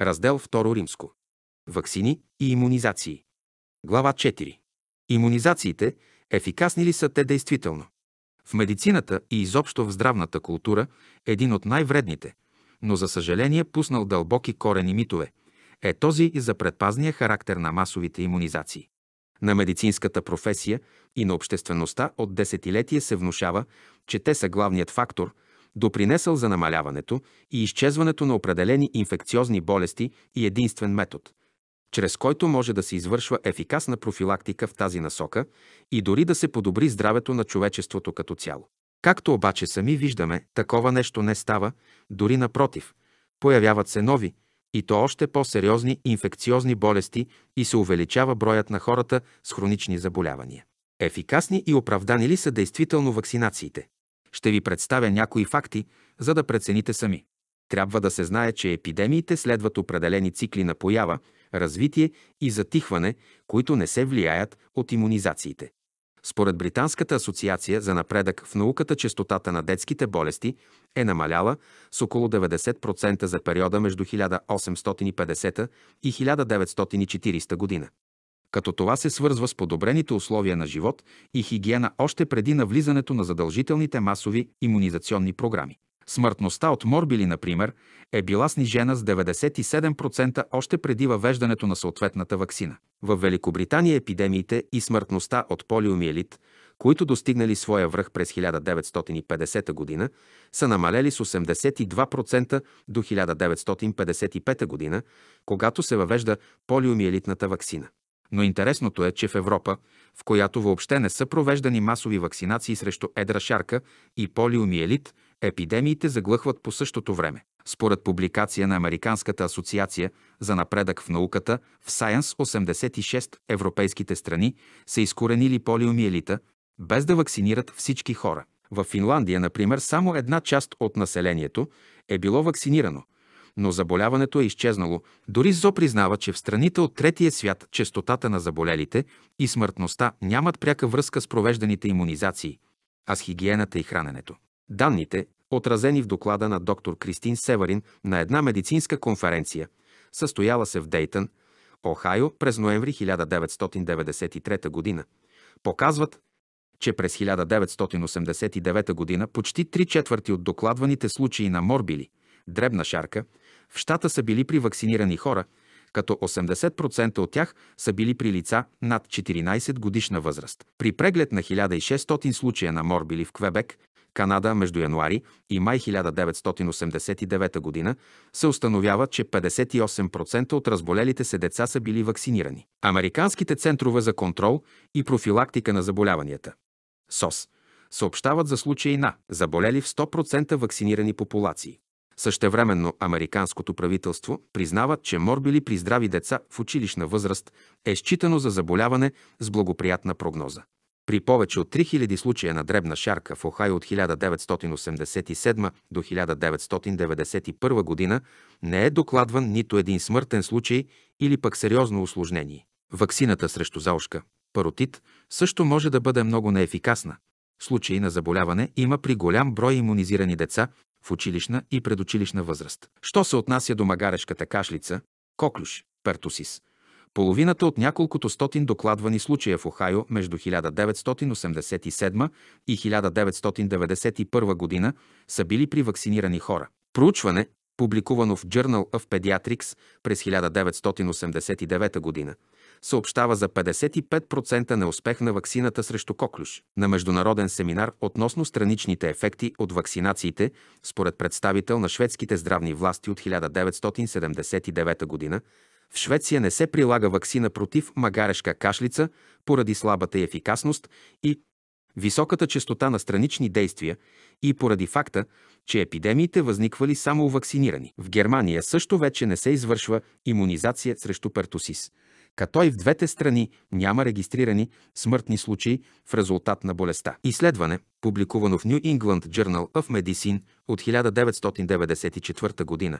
Раздел 2 Римско. Ваксини и иммунизации. Глава 4. Имунизациите ефикасни ли са те действително? В медицината и изобщо в здравната култура един от най-вредните, но за съжаление пуснал дълбоки корени митове, е този и за предпазния характер на масовите иммунизации. На медицинската професия и на обществеността от десетилетия се внушава, че те са главният фактор – допринесъл за намаляването и изчезването на определени инфекциозни болести и единствен метод, чрез който може да се извършва ефикасна профилактика в тази насока и дори да се подобри здравето на човечеството като цяло. Както обаче сами виждаме, такова нещо не става, дори напротив, появяват се нови, и то още по-сериозни инфекциозни болести и се увеличава броят на хората с хронични заболявания. Ефикасни и оправдани ли са действително вакцинациите? Ще ви представя някои факти, за да прецените сами. Трябва да се знае, че епидемиите следват определени цикли на поява, развитие и затихване, които не се влияят от иммунизациите. Според Британската асоциация за напредък в науката, частотата на детските болести е намаляла с около 90% за периода между 1850 и 1940 година като това се свързва с подобрените условия на живот и хигиена още преди навлизането на задължителните масови иммунизационни програми. Смъртността от морбили, например, е била снижена с 97% още преди въвеждането на съответната вакцина. В Великобритания епидемиите и смъртността от полиомиелит, които достигнали своя връх през 1950 г., са намалели с 82% до 1955 г., когато се въвежда полиомиелитната вакцина. Но интересното е, че в Европа, в която въобще не са провеждани масови вакцинации срещу едра шарка и полиомиелит, епидемиите заглъхват по същото време. Според публикация на Американската асоциация за напредък в науката в Science 86 европейските страни са изкоренили полиомиелита, без да вакцинират всички хора. В Финландия, например, само една част от населението е било вакцинирано – но заболяването е изчезнало. Дори Зо признава, че в страните от третия свят частотата на заболелите и смъртността нямат пряка връзка с провежданите иммунизации, а с хигиената и храненето. Данните, отразени в доклада на доктор Кристин Севарин на една медицинска конференция, състояла се в Дейтън, Охайо през ноември 1993 г., показват, че през 1989 г. почти три четвърти от докладваните случаи на морбили, дребна шарка, в щата са били при вакцинирани хора, като 80% от тях са били при лица над 14 годишна възраст. При преглед на 1600 случая на морбили в Квебек, Канада между януари и май 1989 година се установява, че 58% от разболелите се деца са били вакцинирани. Американските центрове за контрол и профилактика на заболяванията СОС съобщават за случаи на заболели в 100% вакцинирани популации. Същевременно американското правителство признава, че морбили при здрави деца в училищна възраст е считано за заболяване с благоприятна прогноза. При повече от 3000 случая на дребна шарка в Охай от 1987 до 1991 година не е докладван нито един смъртен случай или пък сериозно осложнение. Ваксината срещу заушка, паротит, също може да бъде много неефикасна. Случаи на заболяване има при голям брой иммунизирани деца в училищна и предучилищна възраст. Що се отнася до магарешката кашлица, коклюш, пертусис, половината от няколкото стотин докладвани случая в Охайо между 1987 и 1991 година са били при вакцинирани хора. Проучване, публикувано в Journal of Pediatrics през 1989 година, съобщава за 55% неуспех на ваксината срещу коклюш. На международен семинар относно страничните ефекти от вакцинациите, според представител на шведските здравни власти от 1979 г., в Швеция не се прилага вакцина против магарешка кашлица поради слабата и ефикасност и високата частота на странични действия и поради факта, че епидемиите възниквали само у вакцинирани. В Германия също вече не се извършва имунизация срещу пертосис – като и в двете страни няма регистрирани смъртни случаи в резултат на болестта. Изследване, публикувано в New England Journal of Medicine от 1994 г.,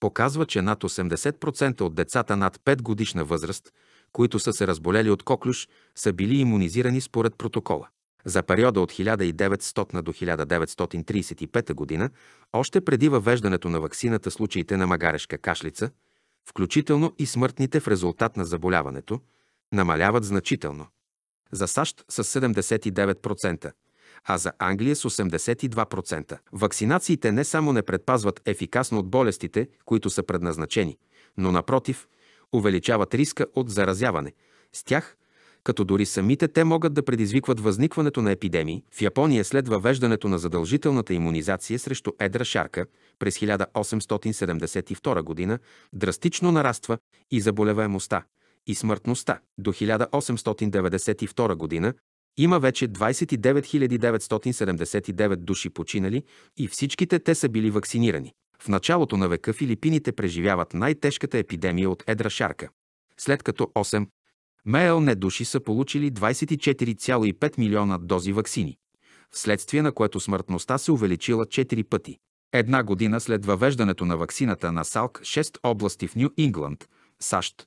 показва, че над 80% от децата над 5 годишна възраст, които са се разболели от коклюш, са били иммунизирани според протокола. За периода от 1900 до 1935 година, още преди въвеждането на ваксината случаите на магарешка кашлица – включително и смъртните в резултат на заболяването, намаляват значително. За САЩ с 79%, а за Англия с 82%. Вакцинациите не само не предпазват ефикасно от болестите, които са предназначени, но напротив, увеличават риска от заразяване с тях като дори самите те могат да предизвикват възникването на епидемии. В Япония след въвеждането на задължителната иммунизация срещу едра шарка през 1872 г. драстично нараства и заболеваемостта, и смъртността. До 1892 г. има вече 29 979 души починали и всичките те са били вакцинирани. В началото на века филипините преживяват най-тежката епидемия от едра шарка, след като 8 Мейлне души са получили 24,5 милиона дози ваксини, вследствие на което смъртността се увеличила 4 пъти. Една година след въвеждането на ваксината на САЛК 6 области в Нью Ингланд, САЩ,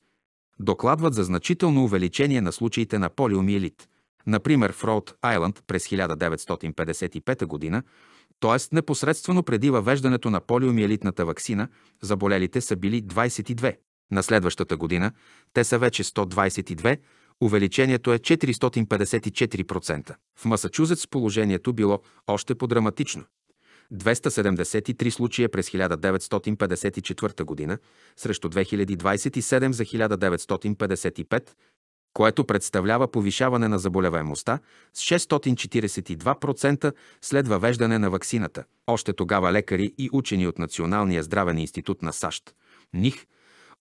докладват за значително увеличение на случаите на полиомиелит. Например, в Роуд Айланд през 1955 година, т.е. непосредствено преди въвеждането на полиомиелитната ваксина, заболелите са били 22. На следващата година те са вече 122, увеличението е 454%. В Масачузетс положението било още по-драматично. 273 случая през 1954 година срещу 2027 за 1955, което представлява повишаване на заболеваемостта с 642% след въвеждане на ваксината. Още тогава лекари и учени от Националния здравен институт на САЩ, НИХ,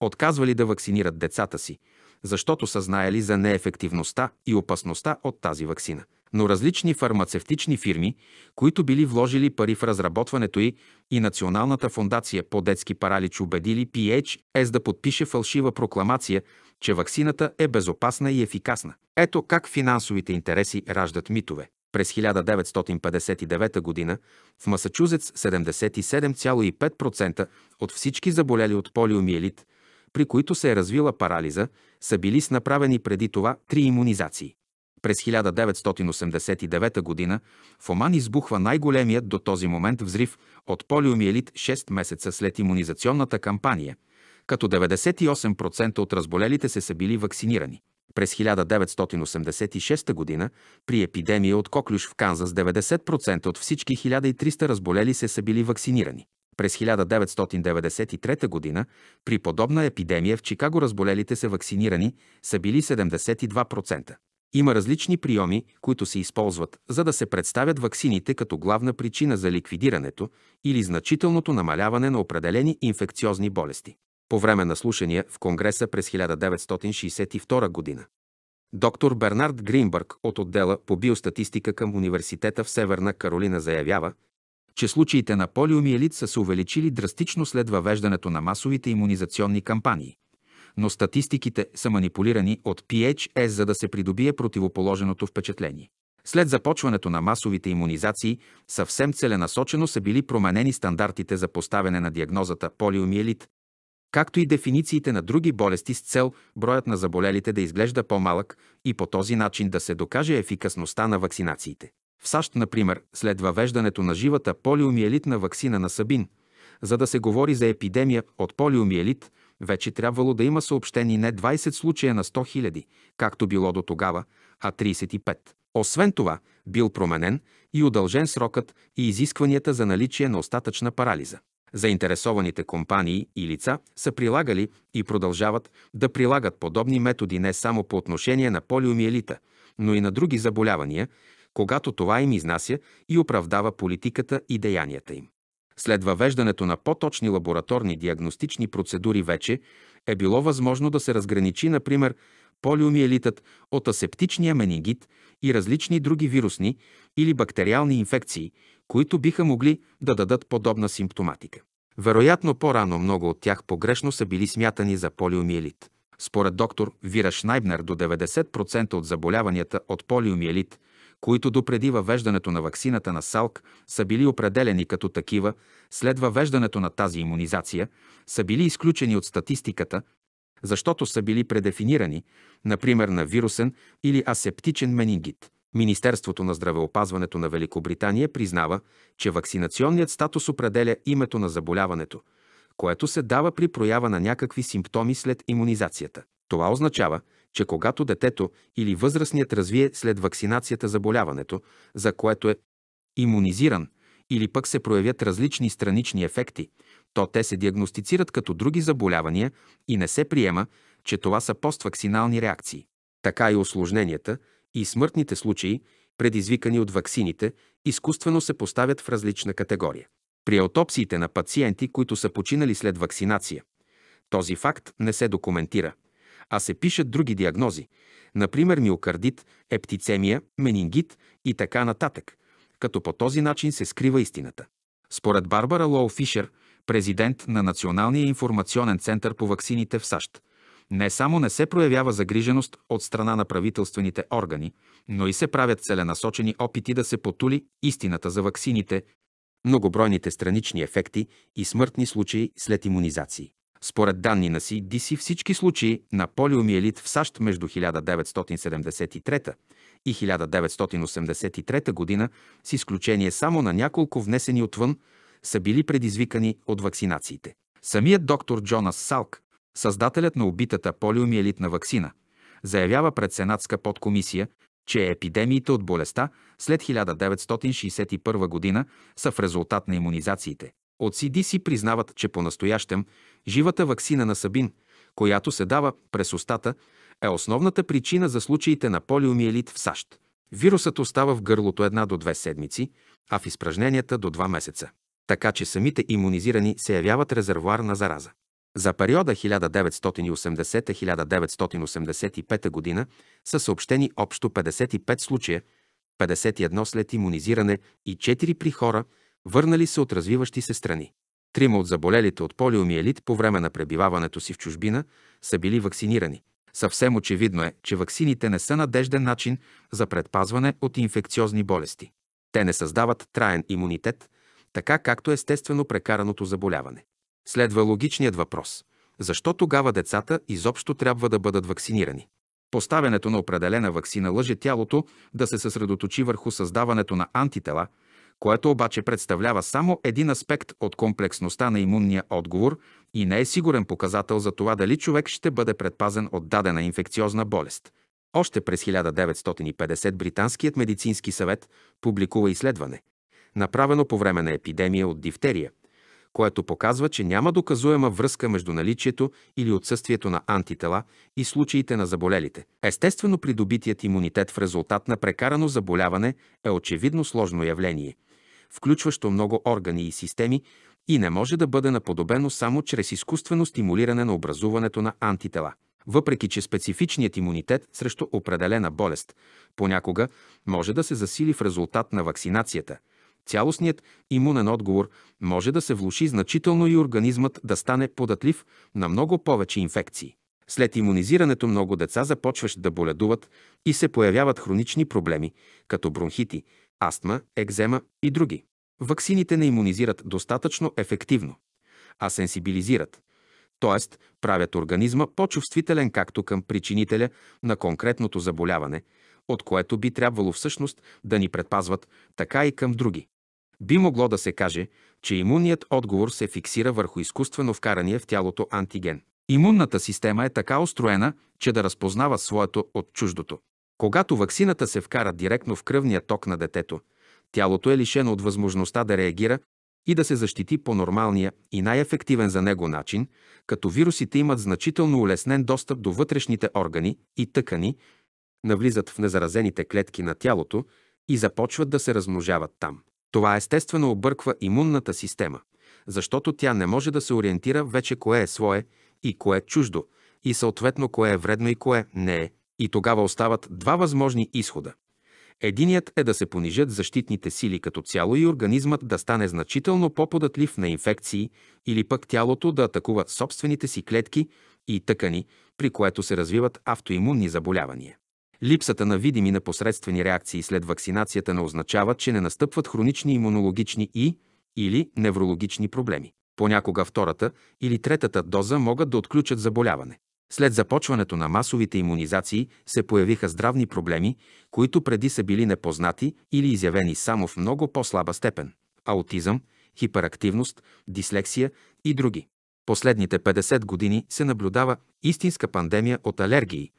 отказвали да вакцинират децата си, защото са знаели за неефективността и опасността от тази вакцина. Но различни фармацевтични фирми, които били вложили пари в разработването й и Националната фундация по детски паралич убедили PHS да подпише фалшива прокламация, че ваксината е безопасна и ефикасна. Ето как финансовите интереси раждат митове през 1959 г. в Масачузетс 77,5% от всички заболели от полиомиелит при които се е развила парализа, са били с направени преди това три иммунизации. През 1989 г. в Оман избухва най-големият до този момент взрив от полиомиелит 6 месеца след иммунизационната кампания, като 98% от разболелите се са били вакцинирани. През 1986 г. при епидемия от коклюш в Канзас 90% от всички 1300 разболели се са били вакцинирани. През 1993 г. при подобна епидемия в Чикаго разболелите се вакцинирани са били 72%. Има различни приеми, които се използват, за да се представят ваксините като главна причина за ликвидирането или значителното намаляване на определени инфекциозни болести. По време на слушания в Конгреса през 1962 г. Доктор Бернард Гринбърг от отдела по биостатистика към университета в Северна Каролина заявява, че случаите на полиомиелит са се увеличили драстично след въвеждането на масовите иммунизационни кампании. Но статистиките са манипулирани от PHS, за да се придобие противоположеното впечатление. След започването на масовите иммунизации, съвсем целенасочено са били променени стандартите за поставяне на диагнозата полиомиелит, както и дефинициите на други болести с цел броят на заболелите да изглежда по-малък и по този начин да се докаже ефикасността на вакцинациите. В САЩ, например, след въвеждането на живата полиомиелитна вакцина на Сабин, за да се говори за епидемия от полиомиелит, вече трябвало да има съобщени не 20 случая на 100 000, както било до тогава, а 35. Освен това, бил променен и удължен срокът и изискванията за наличие на остатъчна парализа. Заинтересованите компании и лица са прилагали и продължават да прилагат подобни методи не само по отношение на полиомиелита, но и на други заболявания, когато това им изнася и оправдава политиката и деянията им. След въвеждането на по-точни лабораторни диагностични процедури вече е било възможно да се разграничи, например, полиомиелитът от асептичния менингит и различни други вирусни или бактериални инфекции, които биха могли да дадат подобна симптоматика. Вероятно по-рано много от тях погрешно са били смятани за полиомиелит. Според доктор Вира Шнайбнер до 90% от заболяванията от полиомиелит които допреди въвеждането на ваксината на САЛК са били определени като такива, след въвеждането на тази иммунизация са били изключени от статистиката, защото са били предефинирани, например на вирусен или асептичен менингит. Министерството на здравеопазването на Великобритания признава, че вакцинационният статус определя името на заболяването, което се дава при проява на някакви симптоми след иммунизацията. Това означава, че когато детето или възрастният развие след вакцинацията заболяването, за което е иммунизиран, или пък се проявят различни странични ефекти, то те се диагностицират като други заболявания и не се приема, че това са постваксинални реакции. Така и осложненията и смъртните случаи, предизвикани от ваксините, изкуствено се поставят в различна категория. При аутопсиите на пациенти, които са починали след вакцинация, този факт не се документира а се пишат други диагнози, например миокардит, ептицемия, менингит и така нататък, като по този начин се скрива истината. Според Барбара Лоу Фишер, президент на Националния информационен център по ваксините в САЩ, не само не се проявява загриженост от страна на правителствените органи, но и се правят целенасочени опити да се потули истината за ваксините, многобройните странични ефекти и смъртни случаи след иммунизации. Според данни на CDC всички случаи на полиомиелит в САЩ между 1973 и 1983 година, с изключение само на няколко внесени отвън, са били предизвикани от вакцинациите. Самият доктор Джонас Салк, създателят на убитата полиомиелитна вакцина, заявява пред Сенатска подкомисия, че епидемиите от болестта след 1961 година са в резултат на иммунизациите. От CDC признават, че по-настоящем Живата ваксина на Сабин, която се дава през устата, е основната причина за случаите на полиомиелит в САЩ. Вирусът остава в гърлото една до две седмици, а в изпражненията до два месеца. Така че самите иммунизирани се явяват резервуар на зараза. За периода 1980-1985 година са съобщени общо 55 случая, 51 след иммунизиране и 4 при хора, върнали се от развиващи се страни. Трима от заболелите от полиомиелит по време на пребиваването си в чужбина са били вакцинирани. Съвсем очевидно е, че ваксините не са надежден начин за предпазване от инфекциозни болести. Те не създават траен имунитет, така както естествено прекараното заболяване. Следва логичният въпрос – защо тогава децата изобщо трябва да бъдат вакцинирани? Поставянето на определена вакцина лъже тялото да се съсредоточи върху създаването на антитела, което обаче представлява само един аспект от комплексността на имунния отговор и не е сигурен показател за това дали човек ще бъде предпазен от дадена инфекциозна болест. Още през 1950 Британският медицински съвет публикува изследване, направено по време на епидемия от дифтерия, което показва, че няма доказуема връзка между наличието или отсъствието на антитела и случаите на заболелите. Естествено, придобитият имунитет в резултат на прекарано заболяване е очевидно сложно явление – включващо много органи и системи и не може да бъде наподобено само чрез изкуствено стимулиране на образуването на антитела. Въпреки, че специфичният имунитет срещу определена болест понякога може да се засили в резултат на вакцинацията, цялостният имунен отговор може да се влуши значително и организмът да стане податлив на много повече инфекции. След имунизирането много деца започващ да боледуват и се появяват хронични проблеми, като бронхити, астма, екзема и други. Ваксините не иммунизират достатъчно ефективно, а сенсибилизират, т.е. правят организма по-чувствителен както към причинителя на конкретното заболяване, от което би трябвало всъщност да ни предпазват, така и към други. Би могло да се каже, че имунният отговор се фиксира върху изкуствено вкарания в тялото антиген. Имунната система е така устроена, че да разпознава своето от чуждото. Когато ваксината се вкара директно в кръвния ток на детето, тялото е лишено от възможността да реагира и да се защити по нормалния и най-ефективен за него начин, като вирусите имат значително улеснен достъп до вътрешните органи и тъкани, навлизат в незаразените клетки на тялото и започват да се размножават там. Това естествено обърква имунната система, защото тя не може да се ориентира вече кое е свое и кое е чуждо, и съответно кое е вредно и кое не е, и тогава остават два възможни изхода. Единият е да се понижат защитните сили като цяло и организмът да стане значително по-податлив на инфекции или пък тялото да атакува собствените си клетки и тъкани, при което се развиват автоимунни заболявания. Липсата на видими непосредствени реакции след вакцинацията не означава, че не настъпват хронични имунологични и или неврологични проблеми. Понякога втората или третата доза могат да отключат заболяване. След започването на масовите иммунизации се появиха здравни проблеми, които преди са били непознати или изявени само в много по-слаба степен – аутизъм, хиперактивност, дислексия и други. Последните 50 години се наблюдава истинска пандемия от алергии,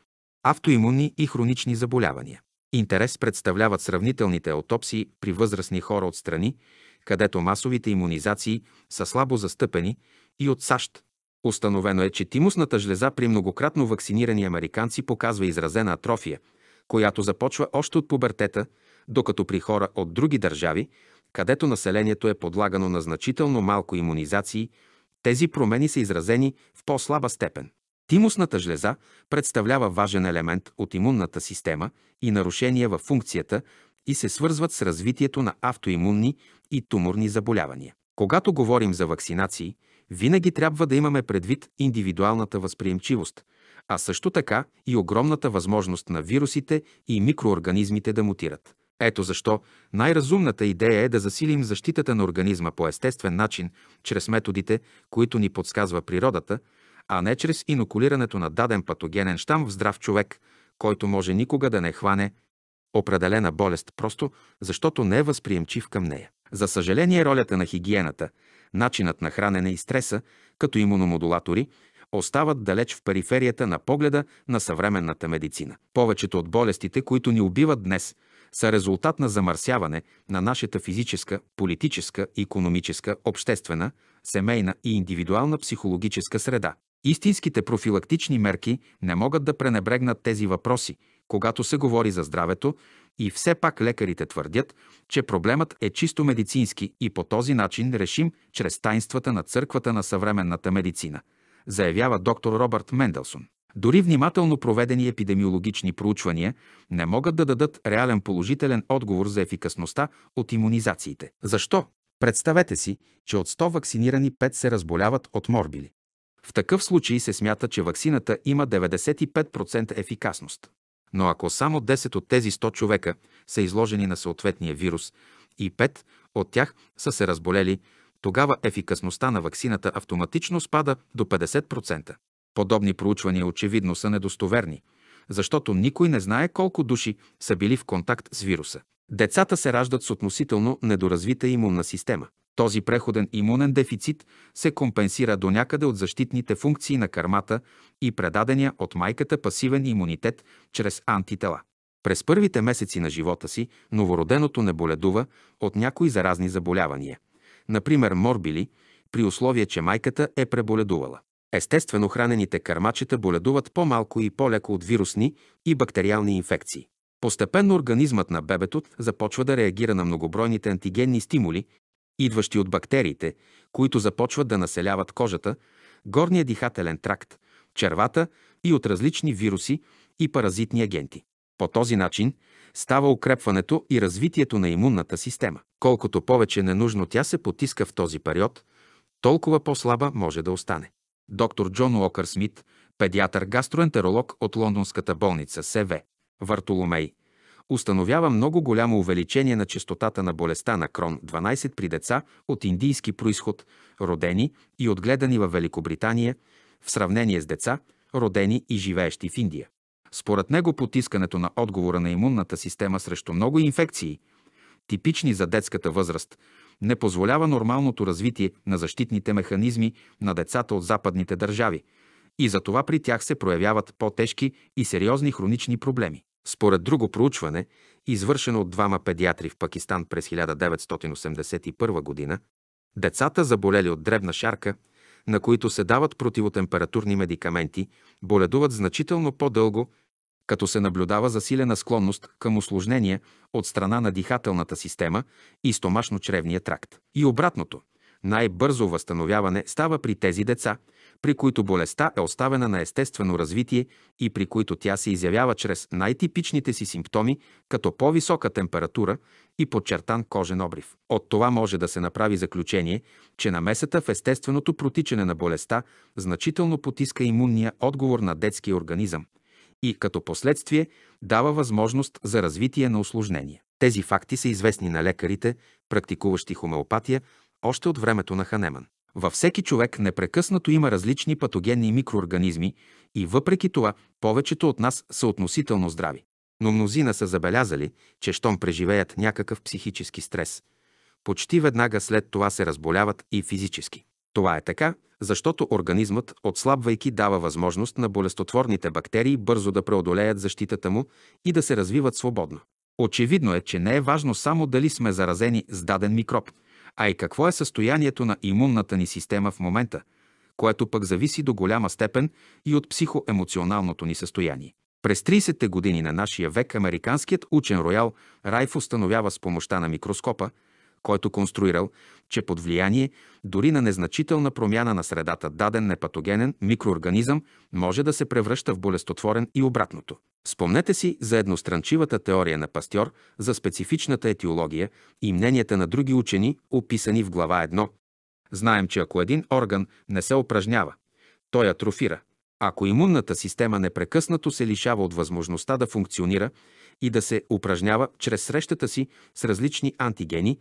автоимунни и хронични заболявания. Интерес представляват сравнителните аутопсии при възрастни хора от страни, където масовите иммунизации са слабо застъпени и от САЩ, Установено е, че тимусната жлеза при многократно вакцинирани американци показва изразена атрофия, която започва още от пубертета, докато при хора от други държави, където населението е подлагано на значително малко иммунизации, тези промени са изразени в по-слаба степен. Тимусната жлеза представлява важен елемент от имунната система и нарушения във функцията и се свързват с развитието на автоимунни и туморни заболявания. Когато говорим за вакцинации – винаги трябва да имаме предвид индивидуалната възприемчивост, а също така и огромната възможност на вирусите и микроорганизмите да мутират. Ето защо най-разумната идея е да засилим защитата на организма по естествен начин, чрез методите, които ни подсказва природата, а не чрез инокулирането на даден патогенен щам в здрав човек, който може никога да не хване определена болест, просто защото не е възприемчив към нея. За съжаление, ролята на хигиената, начинът на хранене и стреса, като имуномодулатори, остават далеч в периферията на погледа на съвременната медицина. Повечето от болестите, които ни убиват днес, са резултат на замърсяване на нашата физическа, политическа, економическа, обществена, семейна и индивидуална психологическа среда. Истинските профилактични мерки не могат да пренебрегнат тези въпроси, когато се говори за здравето и все пак лекарите твърдят, че проблемът е чисто медицински и по този начин решим чрез тайнствата на църквата на съвременната медицина, заявява доктор Робърт Менделсон. Дори внимателно проведени епидемиологични проучвания не могат да дадат реален положителен отговор за ефикасността от иммунизациите. Защо? Представете си, че от 100 вакцинирани 5 се разболяват от морбили. В такъв случай се смята, че ваксината има 95% ефикасност. Но ако само 10 от тези 100 човека са изложени на съответния вирус и 5 от тях са се разболели, тогава ефикасността на ваксината автоматично спада до 50%. Подобни проучвания очевидно са недостоверни, защото никой не знае колко души са били в контакт с вируса. Децата се раждат с относително недоразвита имунна система. Този преходен имунен дефицит се компенсира до някъде от защитните функции на кармата и предадения от майката пасивен имунитет чрез антитела. През първите месеци на живота си новороденото не боледува от някои заразни заболявания, например морбили, при условие, че майката е преболедувала. Естествено, хранените кърмачета боледуват по-малко и по-леко от вирусни и бактериални инфекции. Постепенно организмът на бебето започва да реагира на многобройните антигенни стимули, идващи от бактериите, които започват да населяват кожата, горния дихателен тракт, червата и от различни вируси и паразитни агенти. По този начин става укрепването и развитието на имунната система. Колкото повече ненужно тя се потиска в този период, толкова по-слаба може да остане. Доктор Джон Уокър Смит, педиатър-гастроентеролог от Лондонската болница СВ, Вартоломей, установява много голямо увеличение на частотата на болестта на крон 12 при деца от индийски происход, родени и отгледани във Великобритания, в сравнение с деца, родени и живеещи в Индия. Според него потискането на отговора на имунната система срещу много инфекции, типични за детската възраст, не позволява нормалното развитие на защитните механизми на децата от западните държави и затова при тях се проявяват по-тежки и сериозни хронични проблеми. Според друго проучване, извършено от двама педиатри в Пакистан през 1981 година, децата заболели от дребна шарка, на които се дават противотемпературни медикаменти, боледуват значително по-дълго, като се наблюдава засилена склонност към осложнения от страна на дихателната система и стомашно-чревния тракт. И обратното, най-бързо възстановяване става при тези деца, при които болестта е оставена на естествено развитие и при които тя се изявява чрез най-типичните си симптоми, като по-висока температура и подчертан кожен обрив. От това може да се направи заключение, че намесата в естественото протичане на болестта значително потиска имунния отговор на детския организъм и като последствие дава възможност за развитие на осложнения. Тези факти са известни на лекарите, практикуващи хомеопатия, още от времето на Ханеман. Във всеки човек непрекъснато има различни патогенни микроорганизми и въпреки това повечето от нас са относително здрави. Но мнозина са забелязали, че щом преживеят някакъв психически стрес, почти веднага след това се разболяват и физически. Това е така, защото организмът, отслабвайки, дава възможност на болестотворните бактерии бързо да преодолеят защитата му и да се развиват свободно. Очевидно е, че не е важно само дали сме заразени с даден микроб – а и какво е състоянието на имунната ни система в момента, което пък зависи до голяма степен и от психоемоционалното ни състояние. През 30-те години на нашия век американският учен Роял Райф установява с помощта на микроскопа, който конструирал, че под влияние дори на незначителна промяна на средата даден непатогенен микроорганизъм може да се превръща в болестотворен и обратното. Спомнете си за едностранчивата теория на Пастьор за специфичната етиология и мненията на други учени, описани в глава 1. Знаем, че ако един орган не се упражнява, той атрофира. Ако имунната система непрекъснато се лишава от възможността да функционира и да се упражнява чрез срещата си с различни антигени,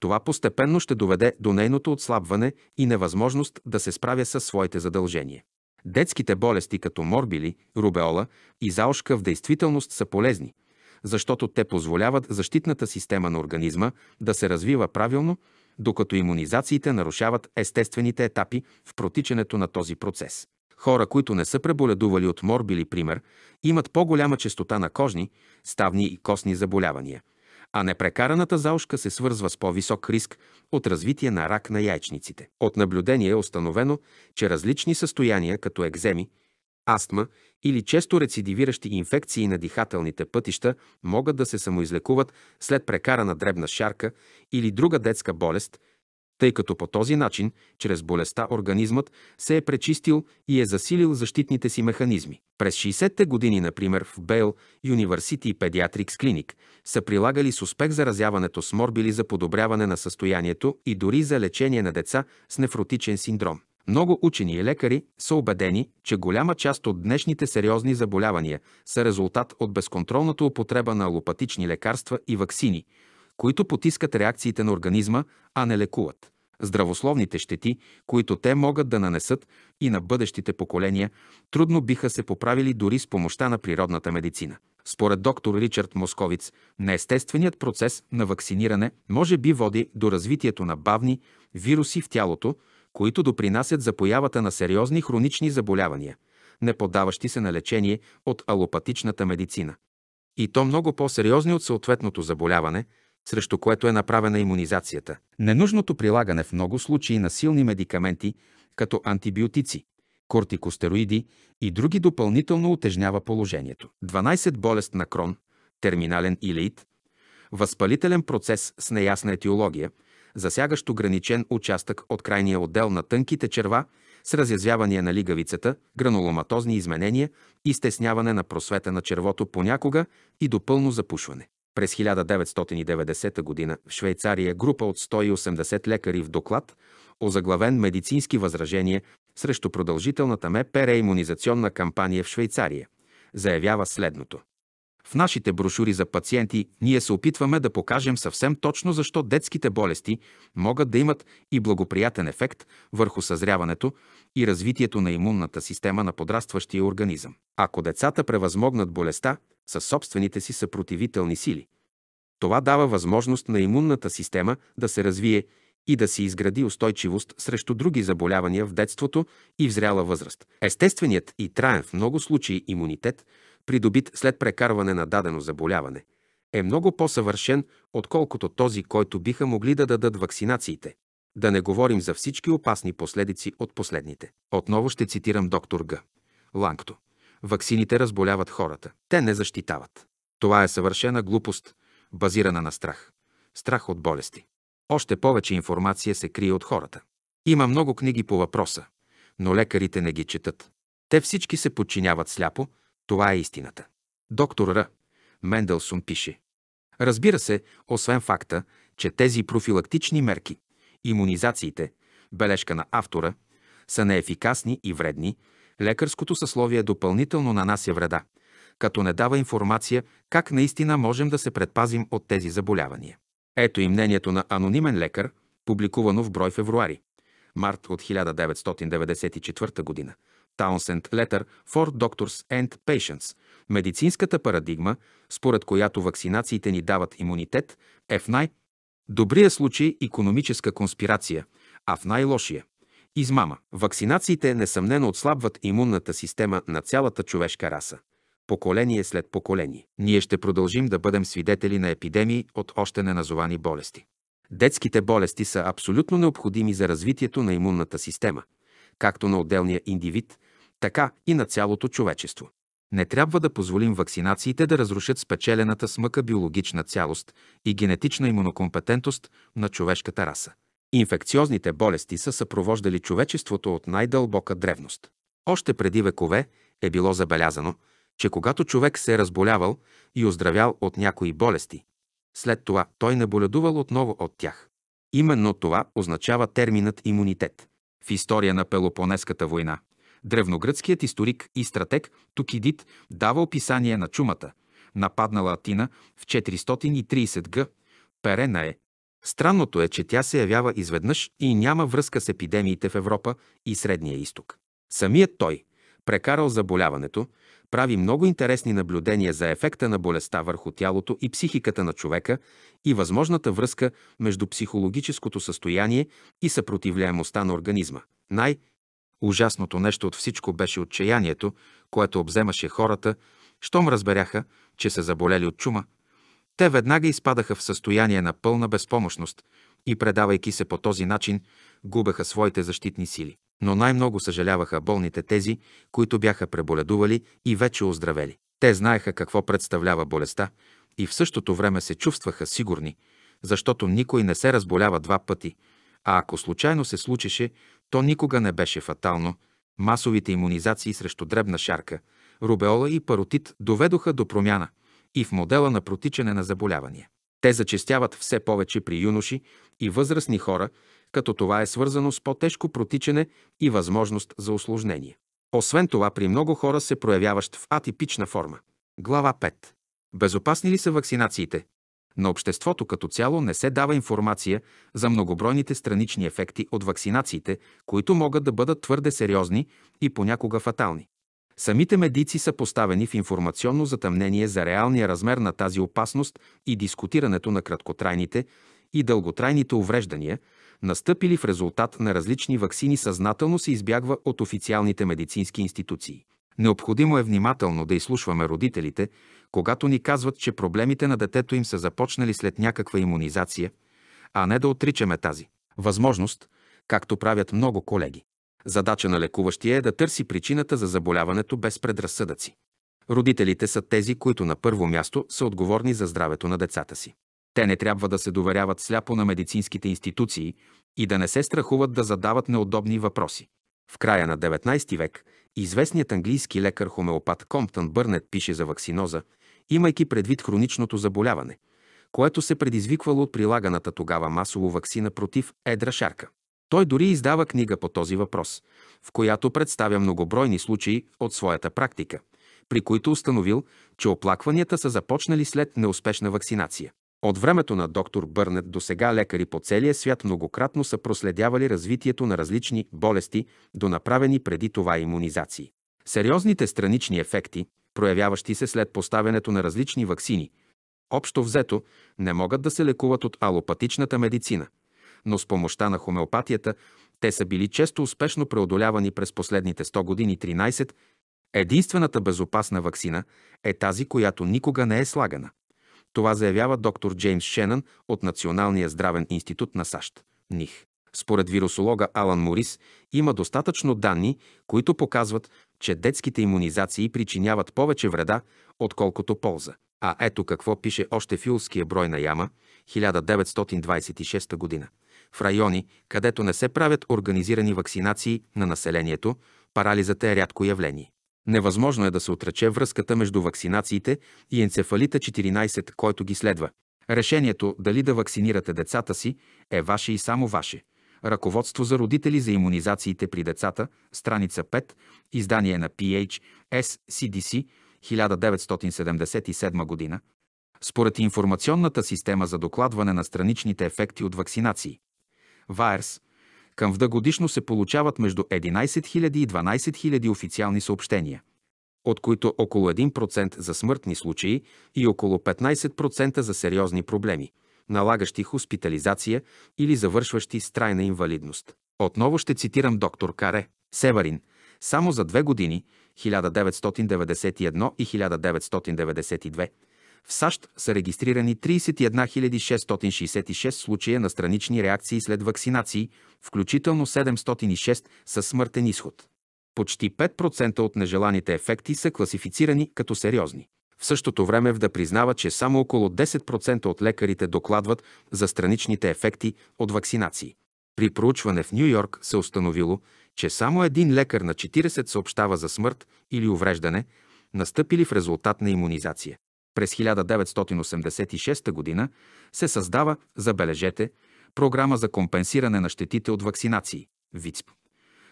това постепенно ще доведе до нейното отслабване и невъзможност да се справя със своите задължения. Детските болести като морбили, рубеола и заошка в действителност са полезни, защото те позволяват защитната система на организма да се развива правилно, докато иммунизациите нарушават естествените етапи в протичането на този процес. Хора, които не са преболедували от морбили, пример, имат по-голяма частота на кожни, ставни и костни заболявания – а непрекараната заушка се свързва с по-висок риск от развитие на рак на яйчниците. От наблюдение е установено, че различни състояния, като екземи, астма или често рецидивиращи инфекции на дихателните пътища могат да се самоизлекуват след прекарана дребна шарка или друга детска болест тъй като по този начин, чрез болестта, организмът се е пречистил и е засилил защитните си механизми. През 60-те години, например, в Бейл Юниверсити и Педиатрикс Клиник са прилагали с успех заразяването с морбили за подобряване на състоянието и дори за лечение на деца с нефротичен синдром. Много учени и лекари са убедени, че голяма част от днешните сериозни заболявания са резултат от безконтролната употреба на алопатични лекарства и ваксини – които потискат реакциите на организма, а не лекуват. Здравословните щети, които те могат да нанесат и на бъдещите поколения, трудно биха се поправили дори с помощта на природната медицина. Според доктор Ричард Московиц, неестественият процес на вакциниране може би води до развитието на бавни вируси в тялото, които допринасят за появата на сериозни хронични заболявания, не подаващи се на лечение от алопатичната медицина. И то много по-сериозни от съответното заболяване, срещу което е направена иммунизацията. Ненужното прилагане в много случаи на силни медикаменти, като антибиотици, кортикостероиди и други допълнително отежнява положението. 12. Болест на крон, терминален илеит, възпалителен процес с неясна етиология, засягащ ограничен участък от крайния отдел на тънките черва с разязвявания на лигавицата, грануломатозни изменения и стесняване на просвета на червото понякога и допълно запушване. През 1990 г. в Швейцария група от 180 лекари в доклад, озаглавен медицински възражения срещу продължителната МЕПР имунизационна кампания в Швейцария, заявява следното. В нашите брошури за пациенти ние се опитваме да покажем съвсем точно защо детските болести могат да имат и благоприятен ефект върху съзряването и развитието на имунната система на подрастващия организъм. Ако децата превъзмогнат болестта, със собствените си съпротивителни сили. Това дава възможност на имунната система да се развие и да си изгради устойчивост срещу други заболявания в детството и в зряла възраст. Естественият и траен в много случаи имунитет, придобит след прекарване на дадено заболяване, е много по-съвършен, отколкото този, който биха могли да дадат вакцинациите. Да не говорим за всички опасни последици от последните. Отново ще цитирам доктор Г. Лангто. Ваксините разболяват хората. Те не защитават. Това е съвършена глупост, базирана на страх. Страх от болести. Още повече информация се крие от хората. Има много книги по въпроса, но лекарите не ги четат. Те всички се подчиняват сляпо, това е истината. Доктор Р. Менделсон пише. Разбира се, освен факта, че тези профилактични мерки, имунизациите, бележка на автора, са неефикасни и вредни, лекарското съсловие допълнително нанася вреда, като не дава информация как наистина можем да се предпазим от тези заболявания. Ето и мнението на анонимен лекар, публикувано в брой февруари, март от 1994 г. Таунсенд Летър for Doctors and Patients. Медицинската парадигма, според която вакцинациите ни дават имунитет, е в най- Добрия случай – економическа конспирация, а в най-лошия Измама. вакцинациите несъмнено отслабват имунната система на цялата човешка раса. Поколение след поколение. Ние ще продължим да бъдем свидетели на епидемии от още неназовани болести. Детските болести са абсолютно необходими за развитието на имунната система, както на отделния индивид, така и на цялото човечество. Не трябва да позволим вакцинациите да разрушат спечелената смъка биологична цялост и генетична имунокомпетентност на човешката раса. Инфекциозните болести са съпровождали човечеството от най-дълбока древност. Още преди векове е било забелязано, че когато човек се е разболявал и оздравял от някои болести, след това той не боледувал отново от тях. Именно това означава терминът имунитет. В история на Пелопонеската война древногръцкият историк и стратег Тукидит дава описание на чумата, нападнала Атина в 430 г. Перена е Странното е, че тя се явява изведнъж и няма връзка с епидемиите в Европа и Средния изток. Самият той, прекарал заболяването, прави много интересни наблюдения за ефекта на болестта върху тялото и психиката на човека и възможната връзка между психологическото състояние и съпротивляемостта на организма. Най-ужасното нещо от всичко беше отчаянието, което обземаше хората, щом разберяха, че са заболели от чума – те веднага изпадаха в състояние на пълна безпомощност и, предавайки се по този начин, губеха своите защитни сили. Но най-много съжаляваха болните тези, които бяха преболедували и вече оздравели. Те знаеха какво представлява болестта и в същото време се чувстваха сигурни, защото никой не се разболява два пъти, а ако случайно се случеше, то никога не беше фатално. Масовите иммунизации срещу дребна шарка, рубеола и паротит доведоха до промяна, и в модела на протичане на заболявания. Те зачестяват все повече при юноши и възрастни хора, като това е свързано с по-тежко протичане и възможност за осложнение. Освен това, при много хора се проявяващ в атипична форма. Глава 5. Безопасни ли са вакцинациите? На обществото като цяло не се дава информация за многобройните странични ефекти от вакцинациите, които могат да бъдат твърде сериозни и понякога фатални. Самите медици са поставени в информационно затъмнение за реалния размер на тази опасност и дискутирането на краткотрайните и дълготрайните увреждания, настъпили в резултат на различни ваксини, съзнателно се избягва от официалните медицински институции. Необходимо е внимателно да изслушваме родителите, когато ни казват, че проблемите на детето им са започнали след някаква иммунизация, а не да отричаме тази възможност, както правят много колеги. Задача на лекуващия е да търси причината за заболяването без предразсъдъци. Родителите са тези, които на първо място са отговорни за здравето на децата си. Те не трябва да се доверяват сляпо на медицинските институции и да не се страхуват да задават неудобни въпроси. В края на 19 век известният английски лекар хомеопат Комптън Бърнет пише за ваксиноза, имайки предвид хроничното заболяване, което се предизвиквало от прилаганата тогава масово ваксина против едра шарка. Той дори издава книга по този въпрос, в която представя многобройни случаи от своята практика, при които установил, че оплакванията са започнали след неуспешна вакцинация. От времето на доктор Бърнет до сега лекари по целия свят многократно са проследявали развитието на различни болести до направени преди това иммунизации. Сериозните странични ефекти, проявяващи се след поставянето на различни ваксини, общо взето не могат да се лекуват от алопатичната медицина – но с помощта на хомеопатията те са били често успешно преодолявани през последните 100 години 13. Единствената безопасна вакцина е тази, която никога не е слагана. Това заявява доктор Джеймс Шенън от Националния здравен институт на САЩ. НИХ. Според вирусолога Алан Морис има достатъчно данни, които показват, че детските иммунизации причиняват повече вреда, отколкото полза. А ето какво пише още филския брой на Яма, 1926 година в райони, където не се правят организирани вакцинации на населението, парализът е рядко явление. Невъзможно е да се отрече връзката между вакцинациите и енцефалита 14, който ги следва. Решението дали да вакцинирате децата си е ваше и само ваше. Ръководство за родители за иммунизациите при децата, страница 5, издание на PH, SCDC, 1977 година, според информационната система за докладване на страничните ефекти от вакцинации. ВАЕРС. Към ВДА годишно се получават между 11 000 и 12 000 официални съобщения, от които около 1% за смъртни случаи и около 15% за сериозни проблеми, налагащи хоспитализация или завършващи с трайна инвалидност. Отново ще цитирам доктор Каре, Севарин. Само за две години, 1991 и 1992, в САЩ са регистрирани 31 666 случая на странични реакции след вакцинации, включително 706 със смъртен изход. Почти 5% от нежеланите ефекти са класифицирани като сериозни. В същото време да признава, че само около 10% от лекарите докладват за страничните ефекти от вакцинации. При проучване в Нью Йорк се установило, че само един лекар на 40 съобщава за смърт или увреждане, настъпили в резултат на иммунизация. През 1986 г. се създава, забележете, програма за компенсиране на щетите от вакцинации – ВИЦП,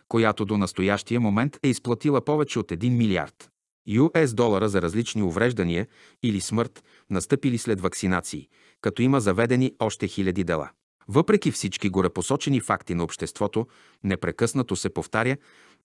която до настоящия момент е изплатила повече от 1 милиард US долара за различни увреждания или смърт, настъпили след вакцинации, като има заведени още хиляди дела. Въпреки всички горепосочени факти на обществото, непрекъснато се повтаря,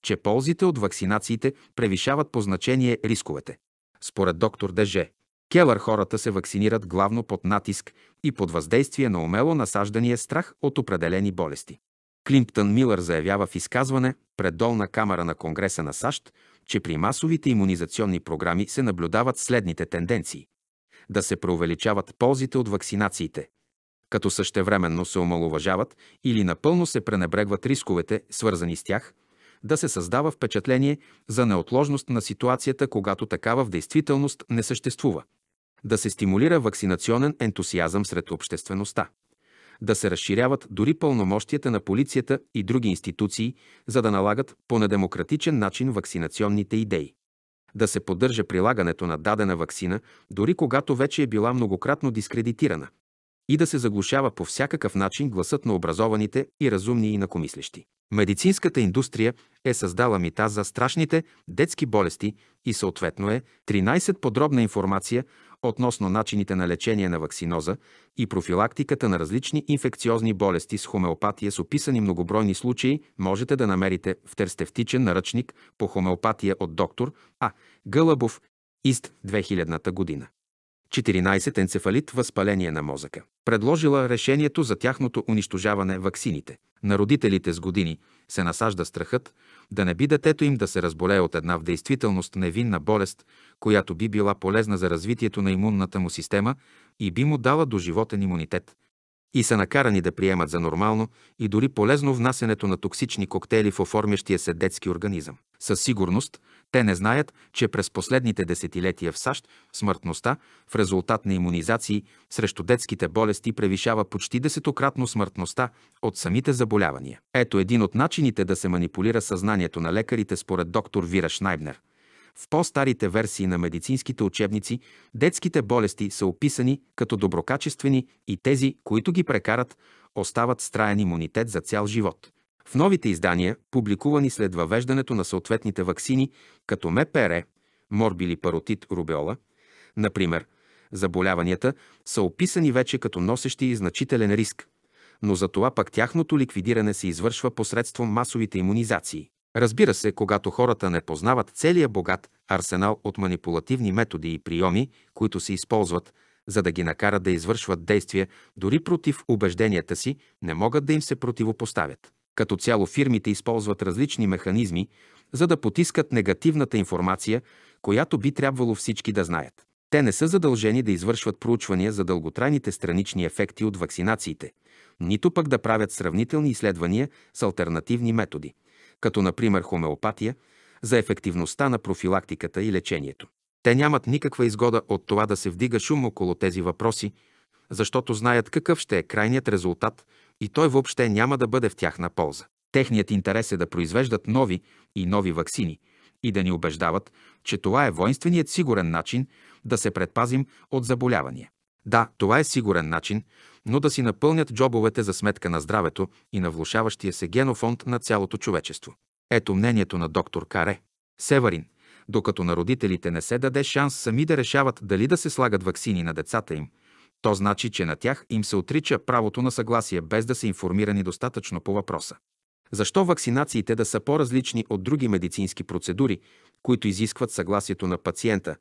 че ползите от вакцинациите превишават по значение рисковете. Според доктор Деже, Келър хората се вакцинират главно под натиск и под въздействие на умело насаждания страх от определени болести. Климптън Милър заявява в изказване пред долна камера на Конгреса на САЩ, че при масовите иммунизационни програми се наблюдават следните тенденции. Да се преувеличават ползите от вакцинациите, като същевременно се омалуважават или напълно се пренебрегват рисковете, свързани с тях, да се създава впечатление за неотложност на ситуацията, когато такава в действителност не съществува да се стимулира вакцинационен ентусиазъм сред обществеността, да се разширяват дори пълномощията на полицията и други институции, за да налагат по недемократичен начин вакцинационните идеи, да се поддържа прилагането на дадена вакцина, дори когато вече е била многократно дискредитирана, и да се заглушава по всякакъв начин гласът на образованите и разумни и накомислещи. Медицинската индустрия е създала мита за страшните детски болести и съответно е 13 подробна информация относно начините на лечение на ваксиноза и профилактиката на различни инфекциозни болести с хомеопатия с описани многобройни случаи можете да намерите в терстевтичен наръчник по хомеопатия от доктор А. Гълъбов, Ист, 2000 година. 14. Енцефалит – възпаление на мозъка. Предложила решението за тяхното унищожаване – ваксините, на родителите с години – се насажда страхът да не би детето им да се разболее от една в действителност невинна болест, която би била полезна за развитието на имунната му система и би му дала доживотен имунитет и са накарани да приемат за нормално и дори полезно внасенето на токсични коктейли в оформящия се детски организъм. Със сигурност те не знаят, че през последните десетилетия в САЩ смъртността в резултат на иммунизации срещу детските болести превишава почти десетократно смъртността от самите заболявания. Ето един от начините да се манипулира съзнанието на лекарите според доктор Вира Шнайбнер – в по-старите версии на медицинските учебници детските болести са описани като доброкачествени и тези, които ги прекарат, остават с траен имунитет за цял живот. В новите издания, публикувани след въвеждането на съответните ваксини, като МПР, морбили паротит, рубеола, например, заболяванията са описани вече като носещи значителен риск, но за това пък тяхното ликвидиране се извършва посредством масовите иммунизации. Разбира се, когато хората не познават целия богат арсенал от манипулативни методи и приеми, които се използват, за да ги накарат да извършват действия дори против убежденията си, не могат да им се противопоставят. Като цяло фирмите използват различни механизми, за да потискат негативната информация, която би трябвало всички да знаят. Те не са задължени да извършват проучвания за дълготрайните странични ефекти от вакцинациите, нито пък да правят сравнителни изследвания с альтернативни методи като например хомеопатия, за ефективността на профилактиката и лечението. Те нямат никаква изгода от това да се вдига шум около тези въпроси, защото знаят какъв ще е крайният резултат и той въобще няма да бъде в тяхна полза. Техният интерес е да произвеждат нови и нови ваксини и да ни убеждават, че това е воинственият сигурен начин да се предпазим от заболявания. Да, това е сигурен начин, но да си напълнят джобовете за сметка на здравето и на влушаващия се генофонд на цялото човечество. Ето мнението на доктор Каре. Севарин, докато на родителите не се даде шанс сами да решават дали да се слагат ваксини на децата им, то значи, че на тях им се отрича правото на съгласие без да са информирани достатъчно по въпроса. Защо вакцинациите да са по-различни от други медицински процедури, които изискват съгласието на пациента,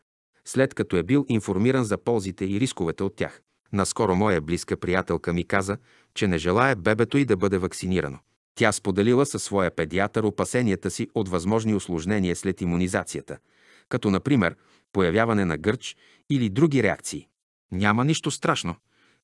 след като е бил информиран за ползите и рисковете от тях. Наскоро моя близка приятелка ми каза, че не желая бебето и да бъде вакцинирано. Тя споделила със своя педиатър опасенията си от възможни осложнения след иммунизацията, като например появяване на гърч или други реакции. Няма нищо страшно,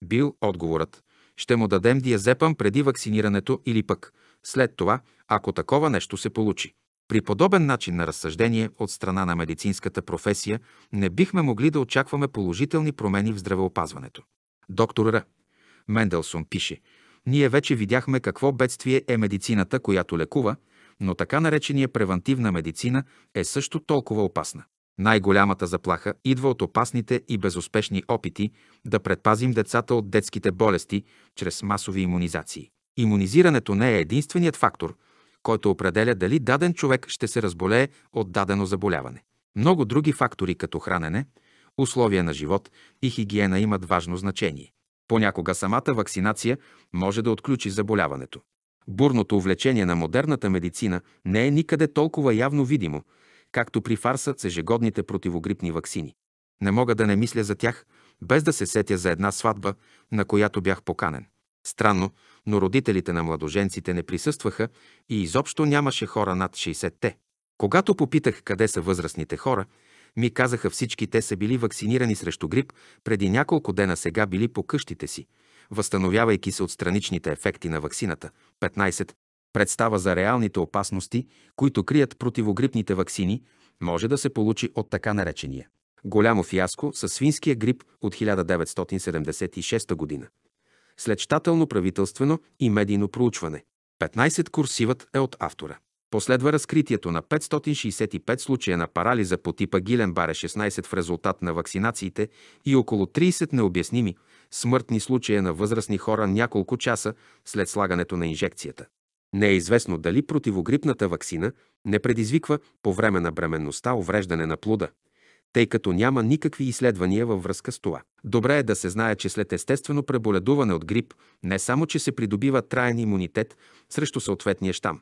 бил отговорът. Ще му дадем диазепам преди вакцинирането или пък след това, ако такова нещо се получи. При подобен начин на разсъждение от страна на медицинската професия не бихме могли да очакваме положителни промени в здравеопазването. Доктор Р. Менделсон пише, ние вече видяхме какво бедствие е медицината, която лекува, но така наречения превантивна медицина е също толкова опасна. Най-голямата заплаха идва от опасните и безуспешни опити да предпазим децата от детските болести чрез масови иммунизации. Имунизирането не е единственият фактор, който определя дали даден човек ще се разболее от дадено заболяване. Много други фактори, като хранене, условия на живот и хигиена имат важно значение. Понякога самата вакцинация може да отключи заболяването. Бурното увлечение на модерната медицина не е никъде толкова явно видимо, както при фарса с ежегодните противогрипни вакцини. Не мога да не мисля за тях, без да се сетя за една сватба, на която бях поканен. Странно, но родителите на младоженците не присъстваха и изобщо нямаше хора над 60-те. Когато попитах къде са възрастните хора, ми казаха всички те са били вакцинирани срещу грип, преди няколко дена сега били по къщите си, възстановявайки се от страничните ефекти на ваксината. 15. Представа за реалните опасности, които крият противогрипните ваксини, може да се получи от така наречения. Голямо фиаско със свинския грип от 1976 година след щателно правителствено и медийно проучване. 15 курсивът е от автора. Последва разкритието на 565 случая на парализа по типа Гилен Баре 16 в резултат на вакцинациите и около 30 необясними смъртни случая на възрастни хора няколко часа след слагането на инжекцията. Не е известно дали противогрипната вакцина не предизвиква по време на бременността увреждане на плода тъй като няма никакви изследвания във връзка с това. Добре е да се знае, че след естествено преболедуване от грип не само, че се придобива траен имунитет срещу съответния щам,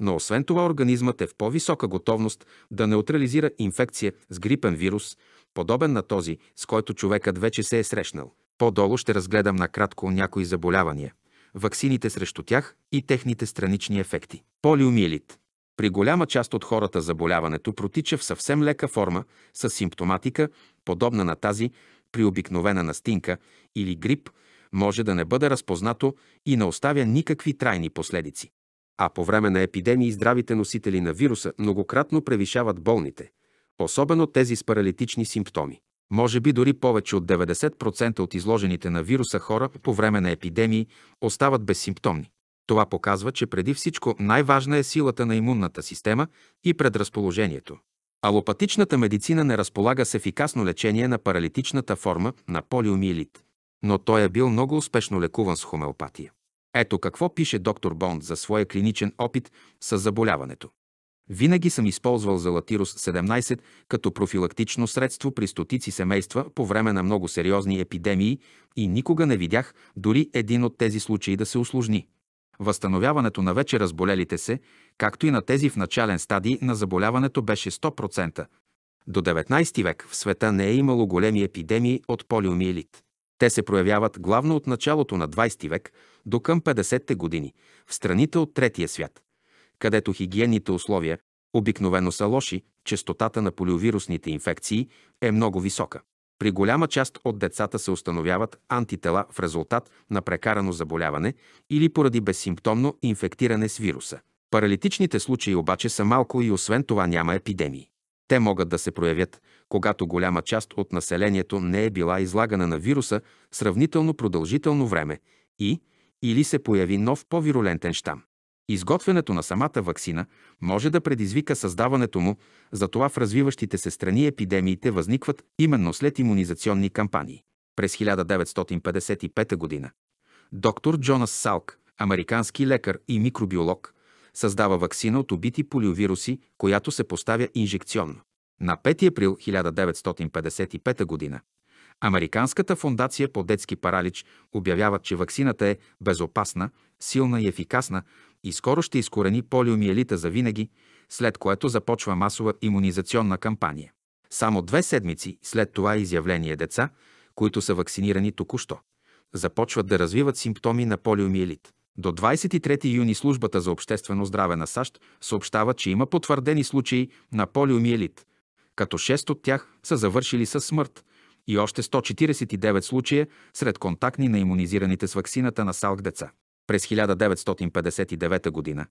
но освен това организмът е в по-висока готовност да неутрализира инфекция с грипен вирус, подобен на този, с който човекът вече се е срещнал. По-долу ще разгледам накратко някои заболявания, ваксините срещу тях и техните странични ефекти. Полиомиелит при голяма част от хората заболяването протича в съвсем лека форма с симптоматика, подобна на тази при обикновена настинка или грип, може да не бъде разпознато и не оставя никакви трайни последици. А по време на епидемии здравите носители на вируса многократно превишават болните, особено тези с паралитични симптоми. Може би дори повече от 90% от изложените на вируса хора по време на епидемии остават безсимптомни. Това показва, че преди всичко най-важна е силата на имунната система и предразположението. Алопатичната медицина не разполага с ефикасно лечение на паралитичната форма на полиомиелит, но той е бил много успешно лекуван с хомеопатия. Ето какво пише доктор Бонд за своя клиничен опит с заболяването. Винаги съм използвал Залатирус 17 като профилактично средство при стотици семейства по време на много сериозни епидемии и никога не видях дори един от тези случаи да се усложни. Възстановяването на вече разболелите се, както и на тези в начален стадий на заболяването беше 100%. До 19 век в света не е имало големи епидемии от полиомиелит. Те се проявяват главно от началото на 20 век до към 50-те години в страните от Третия свят, където хигиенните условия обикновено са лоши, частотата на полиовирусните инфекции е много висока. При голяма част от децата се установяват антитела в резултат на прекарано заболяване или поради безсимптомно инфектиране с вируса. Паралитичните случаи обаче са малко и освен това няма епидемии. Те могат да се проявят, когато голяма част от населението не е била излагана на вируса сравнително продължително време и или се появи нов по-вирулентен щам. Изготвянето на самата ваксина може да предизвика създаването му, затова в развиващите се страни епидемиите възникват именно след иммунизационни кампании. През 1955 г. доктор Джонас Салк, американски лекар и микробиолог, създава ваксина от убити полиовируси, която се поставя инжекционно. На 5 април 1955 г. Американската фундация по детски паралич обявява, че ваксината е безопасна, силна и ефикасна, и скоро ще изкорени полиомиелита за винаги, след което започва масова иммунизационна кампания. Само две седмици след това изявление деца, които са вакцинирани току-що, започват да развиват симптоми на полиомиелит. До 23 юни службата за обществено здраве на САЩ съобщава, че има потвърдени случаи на полиомиелит, като 6 от тях са завършили със смърт и още 149 случая сред контактни на иммунизираните с ваксината на салк деца. През 1959 г.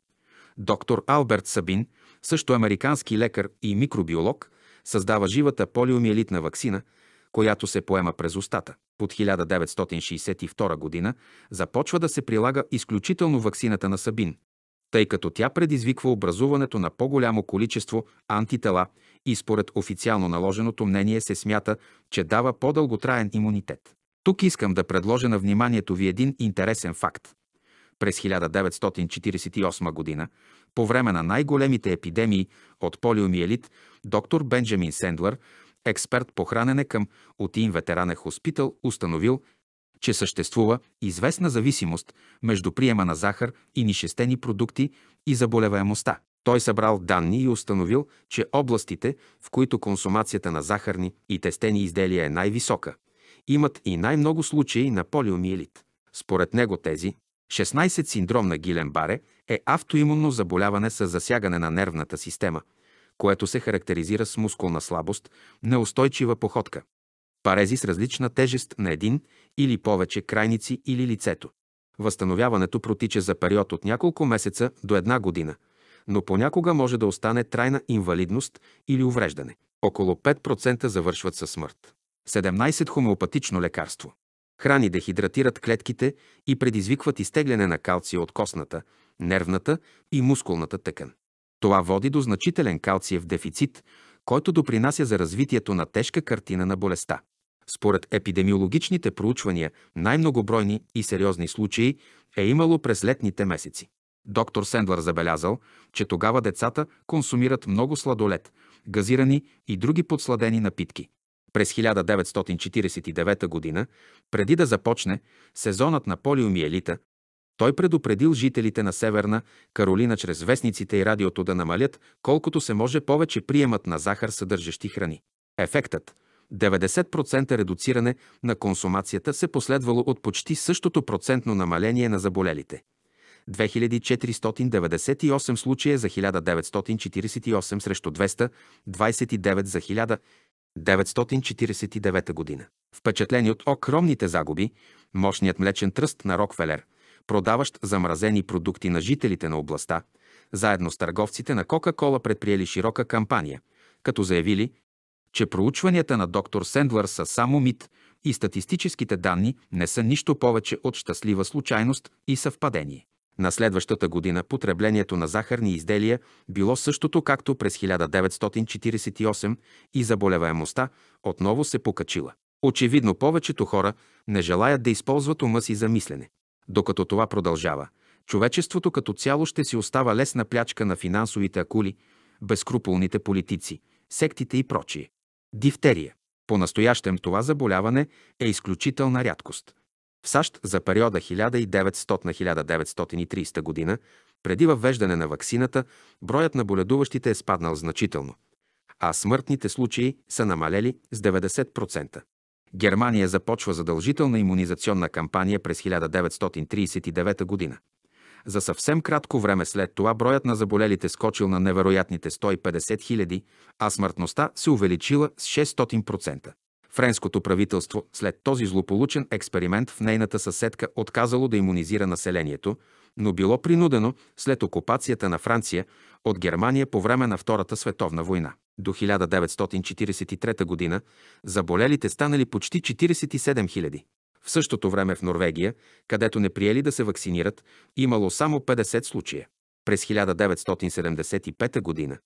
доктор Алберт Сабин, също американски лекар и микробиолог, създава живата полиомиелитна вакцина, която се поема през устата. Под 1962 г. започва да се прилага изключително ваксината на Сабин, тъй като тя предизвиква образуването на по-голямо количество антитела и според официално наложеното мнение се смята, че дава по-дълготраен имунитет. Тук искам да предложа на вниманието ви един интересен факт. През 1948 г., по време на най-големите епидемии от полиомиелит, доктор Бенджамин Сендлър, експерт по хранене към Отин ветеранен хоспитал, установил, че съществува известна зависимост между приема на захар и нишестени продукти и заболеваемостта. Той събрал данни и установил, че областите, в които консумацията на захарни и тестени изделия е най-висока, имат и най-много случаи на полиомиелит. Според него тези, 16 синдром на Гилен-Баре е автоимунно заболяване с засягане на нервната система, което се характеризира с мускулна слабост, неустойчива походка, парези с различна тежест на един или повече крайници или лицето. Възстановяването протича за период от няколко месеца до една година, но понякога може да остане трайна инвалидност или увреждане. Около 5% завършват със смърт. 17 хомеопатично лекарство. Храни дехидратират клетките и предизвикват изтегляне на калция от костната, нервната и мускулната тъкан. Това води до значителен калциев дефицит, който допринася за развитието на тежка картина на болестта. Според епидемиологичните проучвания, най-многобройни и сериозни случаи е имало през летните месеци. Доктор Сендлър забелязал, че тогава децата консумират много сладолет, газирани и други подсладени напитки. През 1949 г., преди да започне сезонът на полиомиелита, той предупредил жителите на Северна Каролина чрез вестниците и радиото да намалят колкото се може повече приемат на захар съдържащи храни. Ефектът – 90% редуциране на консумацията се последвало от почти същото процентно намаление на заболелите. 2498 случая за 1948 срещу 229 за 1000 1949 година. Впечатлени от огромните загуби, мощният млечен тръст на Рокфелер, продаващ замразени продукти на жителите на областта, заедно с търговците на Кока-Кола предприели широка кампания, като заявили, че проучванията на доктор Сендлър са само мит и статистическите данни не са нищо повече от щастлива случайност и съвпадение. На следващата година потреблението на захарни изделия било същото както през 1948 и заболеваемостта отново се покачила. Очевидно повечето хора не желаят да използват ума си за мислене. Докато това продължава, човечеството като цяло ще си остава лесна плячка на финансовите акули, безкруполните политици, сектите и прочие. Дифтерия. По-настоящем това заболяване е изключителна рядкост. В САЩ за периода 1900-1930 година, преди въвеждане на ваксината, броят на боледуващите е спаднал значително, а смъртните случаи са намалели с 90%. Германия започва задължителна иммунизационна кампания през 1939 година. За съвсем кратко време след това броят на заболелите скочил на невероятните 150 000, а смъртността се увеличила с 600%. Френското правителство след този злополучен експеримент в нейната съседка отказало да иммунизира населението, но било принудено след окупацията на Франция от Германия по време на Втората световна война. До 1943 г. заболелите станали почти 47 000. В същото време в Норвегия, където не приели да се вакцинират, имало само 50 случая. През 1975 г.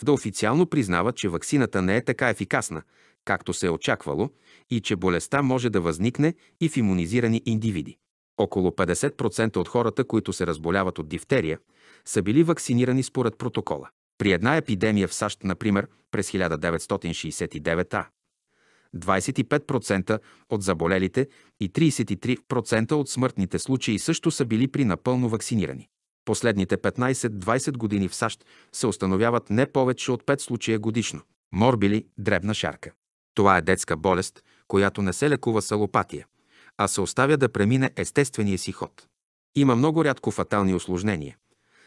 ВДА официално признава, че ваксината не е така ефикасна, както се е очаквало, и че болестта може да възникне и в иммунизирани индивиди. Около 50% от хората, които се разболяват от дифтерия, са били вакцинирани според протокола. При една епидемия в САЩ, например, през 1969А, 25% от заболелите и 33% от смъртните случаи също са били при напълно вакцинирани. Последните 15-20 години в САЩ се установяват не повече от 5 случая годишно. Морбили – дребна шарка. Това е детска болест, която не се лекува с алопатия, а се оставя да премине естествения си ход. Има много рядко фатални осложнения.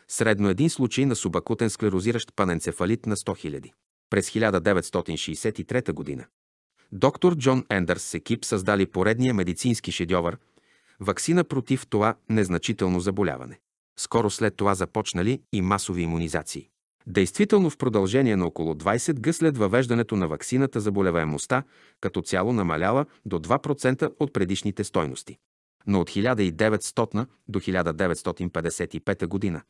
Средно един случай на субакутен склерозиращ паненцефалит на 100 000. През 1963 г. доктор Джон Ендърс с екип създали поредния медицински шедьовър – вакцина против това незначително заболяване. Скоро след това започнали и масови иммунизации. Действително в продължение на около 20 г след въвеждането на ваксината заболеваемостта като цяло намаляла до 2% от предишните стойности. Но от 1900 до 1955 година,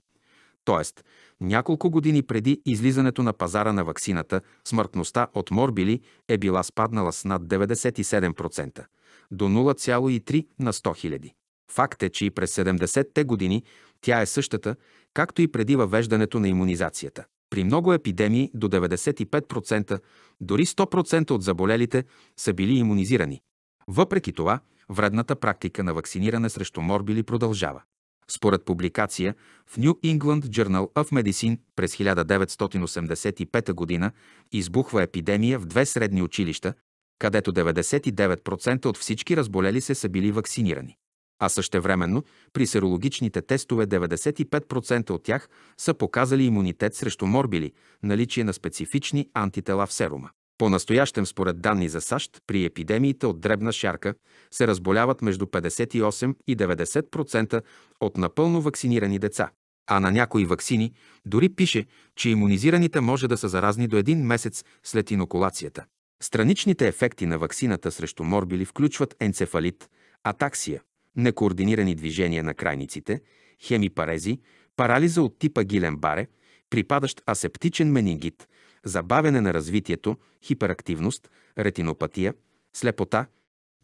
т.е. няколко години преди излизането на пазара на ваксината, смъртността от морбили е била спаднала с над 97% до 0,3 на 100 000. Факт е, че и през 70-те години тя е същата както и преди въвеждането на иммунизацията. При много епидемии до 95%, дори 100% от заболелите са били иммунизирани. Въпреки това, вредната практика на вакциниране срещу морбили продължава. Според публикация в New England Journal of Medicine през 1985 г. избухва епидемия в две средни училища, където 99% от всички разболели се са били вакцинирани а същевременно при серологичните тестове 95% от тях са показали имунитет срещу морбили, наличие на специфични антитела в серума. По-настоящем, според данни за САЩ, при епидемиите от дребна шарка се разболяват между 58 и 90% от напълно вакцинирани деца. А на някои вакцини дори пише, че иммунизираните може да са заразни до един месец след инокулацията. Страничните ефекти на ваксината срещу морбили включват енцефалит, атаксия, некоординирани движения на крайниците, хемипарези, парализа от типа баре, припадащ асептичен менингит, забавяне на развитието, хиперактивност, ретинопатия, слепота,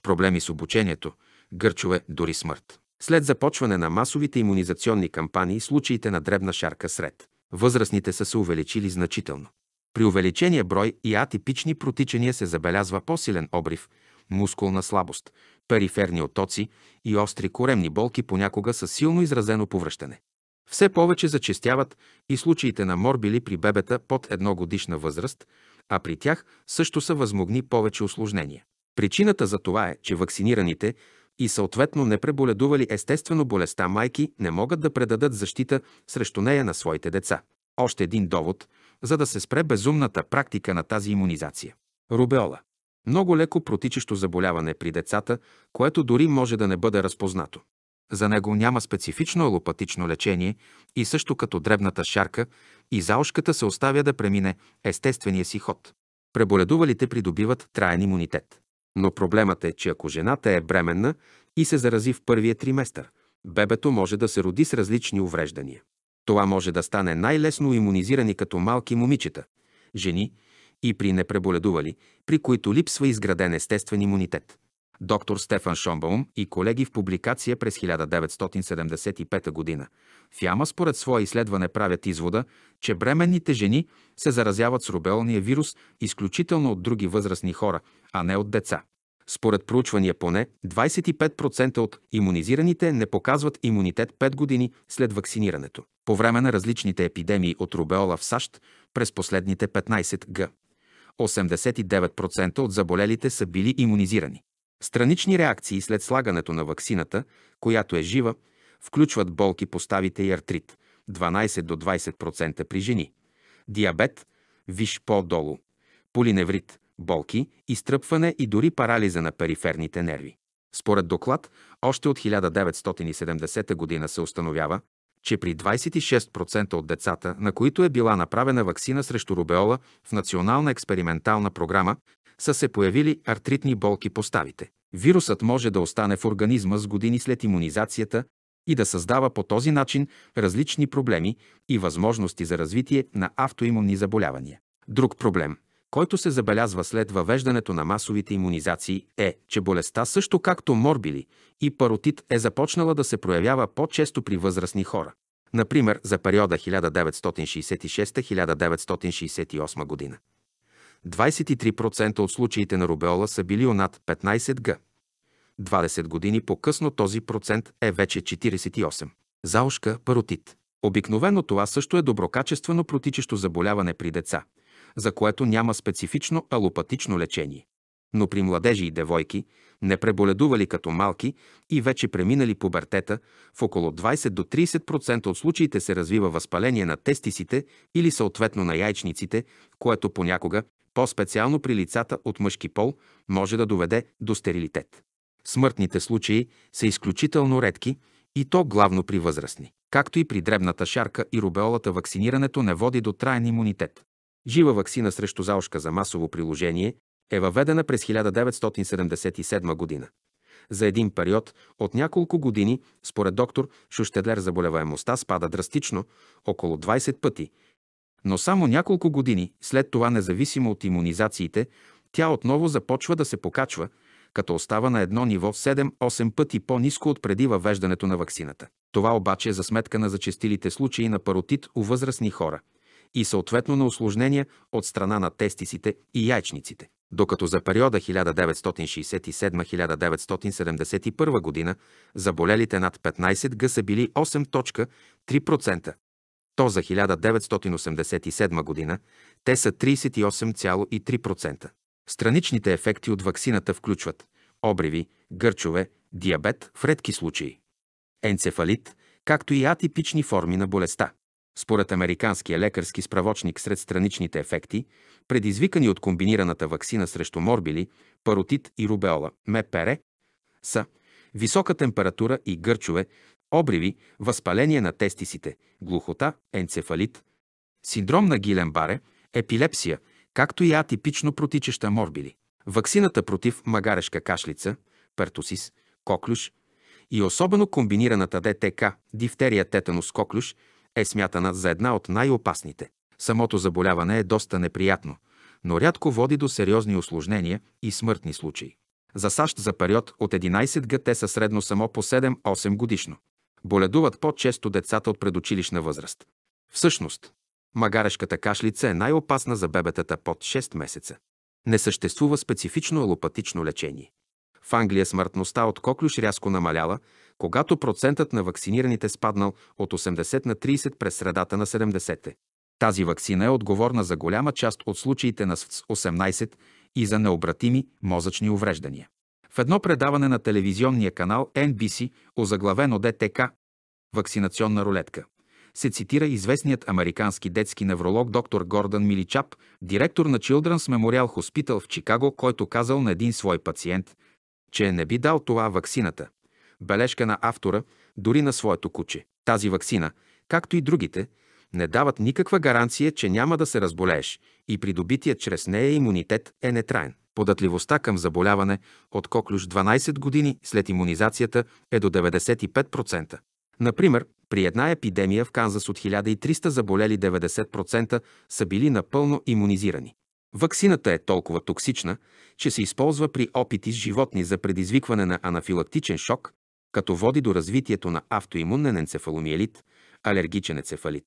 проблеми с обучението, гърчове, дори смърт. След започване на масовите иммунизационни кампании, случаите на дребна шарка сред възрастните са се увеличили значително. При увеличения брой и атипични протичания се забелязва по-силен обрив – мускулна слабост, периферни отоци и остри коремни болки понякога са силно изразено повръщане. Все повече зачестяват и случаите на морбили при бебета под годишна възраст, а при тях също са възмогни повече осложнения. Причината за това е, че вакцинираните и съответно не преболедували естествено болестта майки не могат да предадат защита срещу нея на своите деца. Още един довод, за да се спре безумната практика на тази иммунизация. Рубеола. Много леко протичащо заболяване при децата, което дори може да не бъде разпознато. За него няма специфично алопатично лечение и също като дребната шарка и заошката се оставя да премине естествения си ход. Преболедувалите придобиват траен имунитет. Но проблемът е, че ако жената е бременна и се зарази в първия триместър, бебето може да се роди с различни увреждания. Това може да стане най-лесно иммунизирани като малки момичета, жени и при непреболедували, при които липсва изграден естествен имунитет. Доктор Стефан Шомбаум и колеги в публикация през 1975 г. в Яма според свое изследване правят извода, че бременните жени се заразяват с рубеолния вирус изключително от други възрастни хора, а не от деца. Според проучвания поне 25% от иммунизираните не показват имунитет 5 години след вакцинирането. По време на различните епидемии от рубеола в САЩ през последните 15 г. 89% от заболелите са били иммунизирани. Странични реакции след слагането на ваксината, която е жива, включват болки по ставите и артрит 12 до 20% при жени, диабет, виш по-долу, полиневрит, болки, изтръпване и дори парализа на периферните нерви. Според доклад, още от 1970 г. се установява, че при 26% от децата, на които е била направена вакцина срещу рубеола в Национална експериментална програма, са се появили артритни болки по ставите. Вирусът може да остане в организма с години след иммунизацията и да създава по този начин различни проблеми и възможности за развитие на автоимунни заболявания. Друг проблем – който се забелязва след въвеждането на масовите иммунизации, е, че болестта също както морбили и паротит е започнала да се проявява по-често при възрастни хора. Например, за периода 1966-1968 година. 23% от случаите на рубеола са били у над 15 г. 20 години по-късно този процент е вече 48. Заушка, паротит. Обикновено това също е доброкачествено протичещо заболяване при деца – за което няма специфично алопатично лечение. Но при младежи и девойки, не преболедували като малки и вече преминали пубертета, в около 20 до 30% от случаите се развива възпаление на тестисите или съответно на яйчниците, което понякога, по-специално при лицата от мъжки пол, може да доведе до стерилитет. Смъртните случаи са изключително редки и то главно при възрастни. Както и при дребната шарка и рубеолата вакцинирането не води до траен имунитет. Жива ваксина срещу заошка за масово приложение е въведена през 1977 година. За един период от няколко години, според доктор Шуштедлер, заболеваемостта спада драстично, около 20 пъти, но само няколко години след това, независимо от иммунизациите, тя отново започва да се покачва, като остава на едно ниво 7-8 пъти по-низко от преди въвеждането на ваксината. Това обаче е за сметка на зачестилите случаи на паротит у възрастни хора – и съответно на осложнения от страна на тестисите и яйчниците. Докато за периода 1967-1971 година заболелите над 15 г са били 8.3%, то за 1987 година те са 38,3%. Страничните ефекти от ваксината включват обриви, гърчове, диабет в редки случаи, енцефалит, както и атипични форми на болестта. Според Американския лекарски справочник сред страничните ефекти, предизвикани от комбинираната вакцина срещу морбили, паротит и рубеола, МПР, са висока температура и гърчове, обриви, възпаление на тестисите, глухота, енцефалит, синдром на Гиленбаре, епилепсия, както и атипично протичаща морбили. Ваксината против магарешка кашлица, пертосис, коклюш и особено комбинираната ДТК, дифтерия тетанус коклюш – е смятана за една от най-опасните. Самото заболяване е доста неприятно, но рядко води до сериозни осложнения и смъртни случаи. За САЩ за период от 11 г те са средно само по 7-8 годишно. Боледуват по-често децата от предучилищна възраст. Всъщност, магарешката кашлица е най-опасна за бебетата под 6 месеца. Не съществува специфично алопатично лечение. В Англия смъртността от коклюш рязко намаляла, когато процентът на вакцинираните спаднал от 80 на 30 през средата на 70-те. Тази вакцина е отговорна за голяма част от случаите на СВЦ-18 и за необратими мозъчни увреждания. В едно предаване на телевизионния канал NBC, озаглавено ДТК «Вакцинационна рулетка», се цитира известният американски детски невролог доктор Гордън Миличап, директор на Children's Memorial Hospital в Чикаго, който казал на един свой пациент – че не би дал това ваксината. Бележка на автора, дори на своето куче. Тази ваксина, както и другите, не дават никаква гаранция, че няма да се разболееш и придобитият чрез нея имунитет е нетраен. Податливостта към заболяване от коклюш 12 години след иммунизацията е до 95%. Например, при една епидемия в Канзас от 1300 заболели 90% са били напълно иммунизирани. Ваксината е толкова токсична, че се използва при опити с животни за предизвикване на анафилактичен шок, като води до развитието на автоимунен енцефаломиелит, алергичен енцефалит.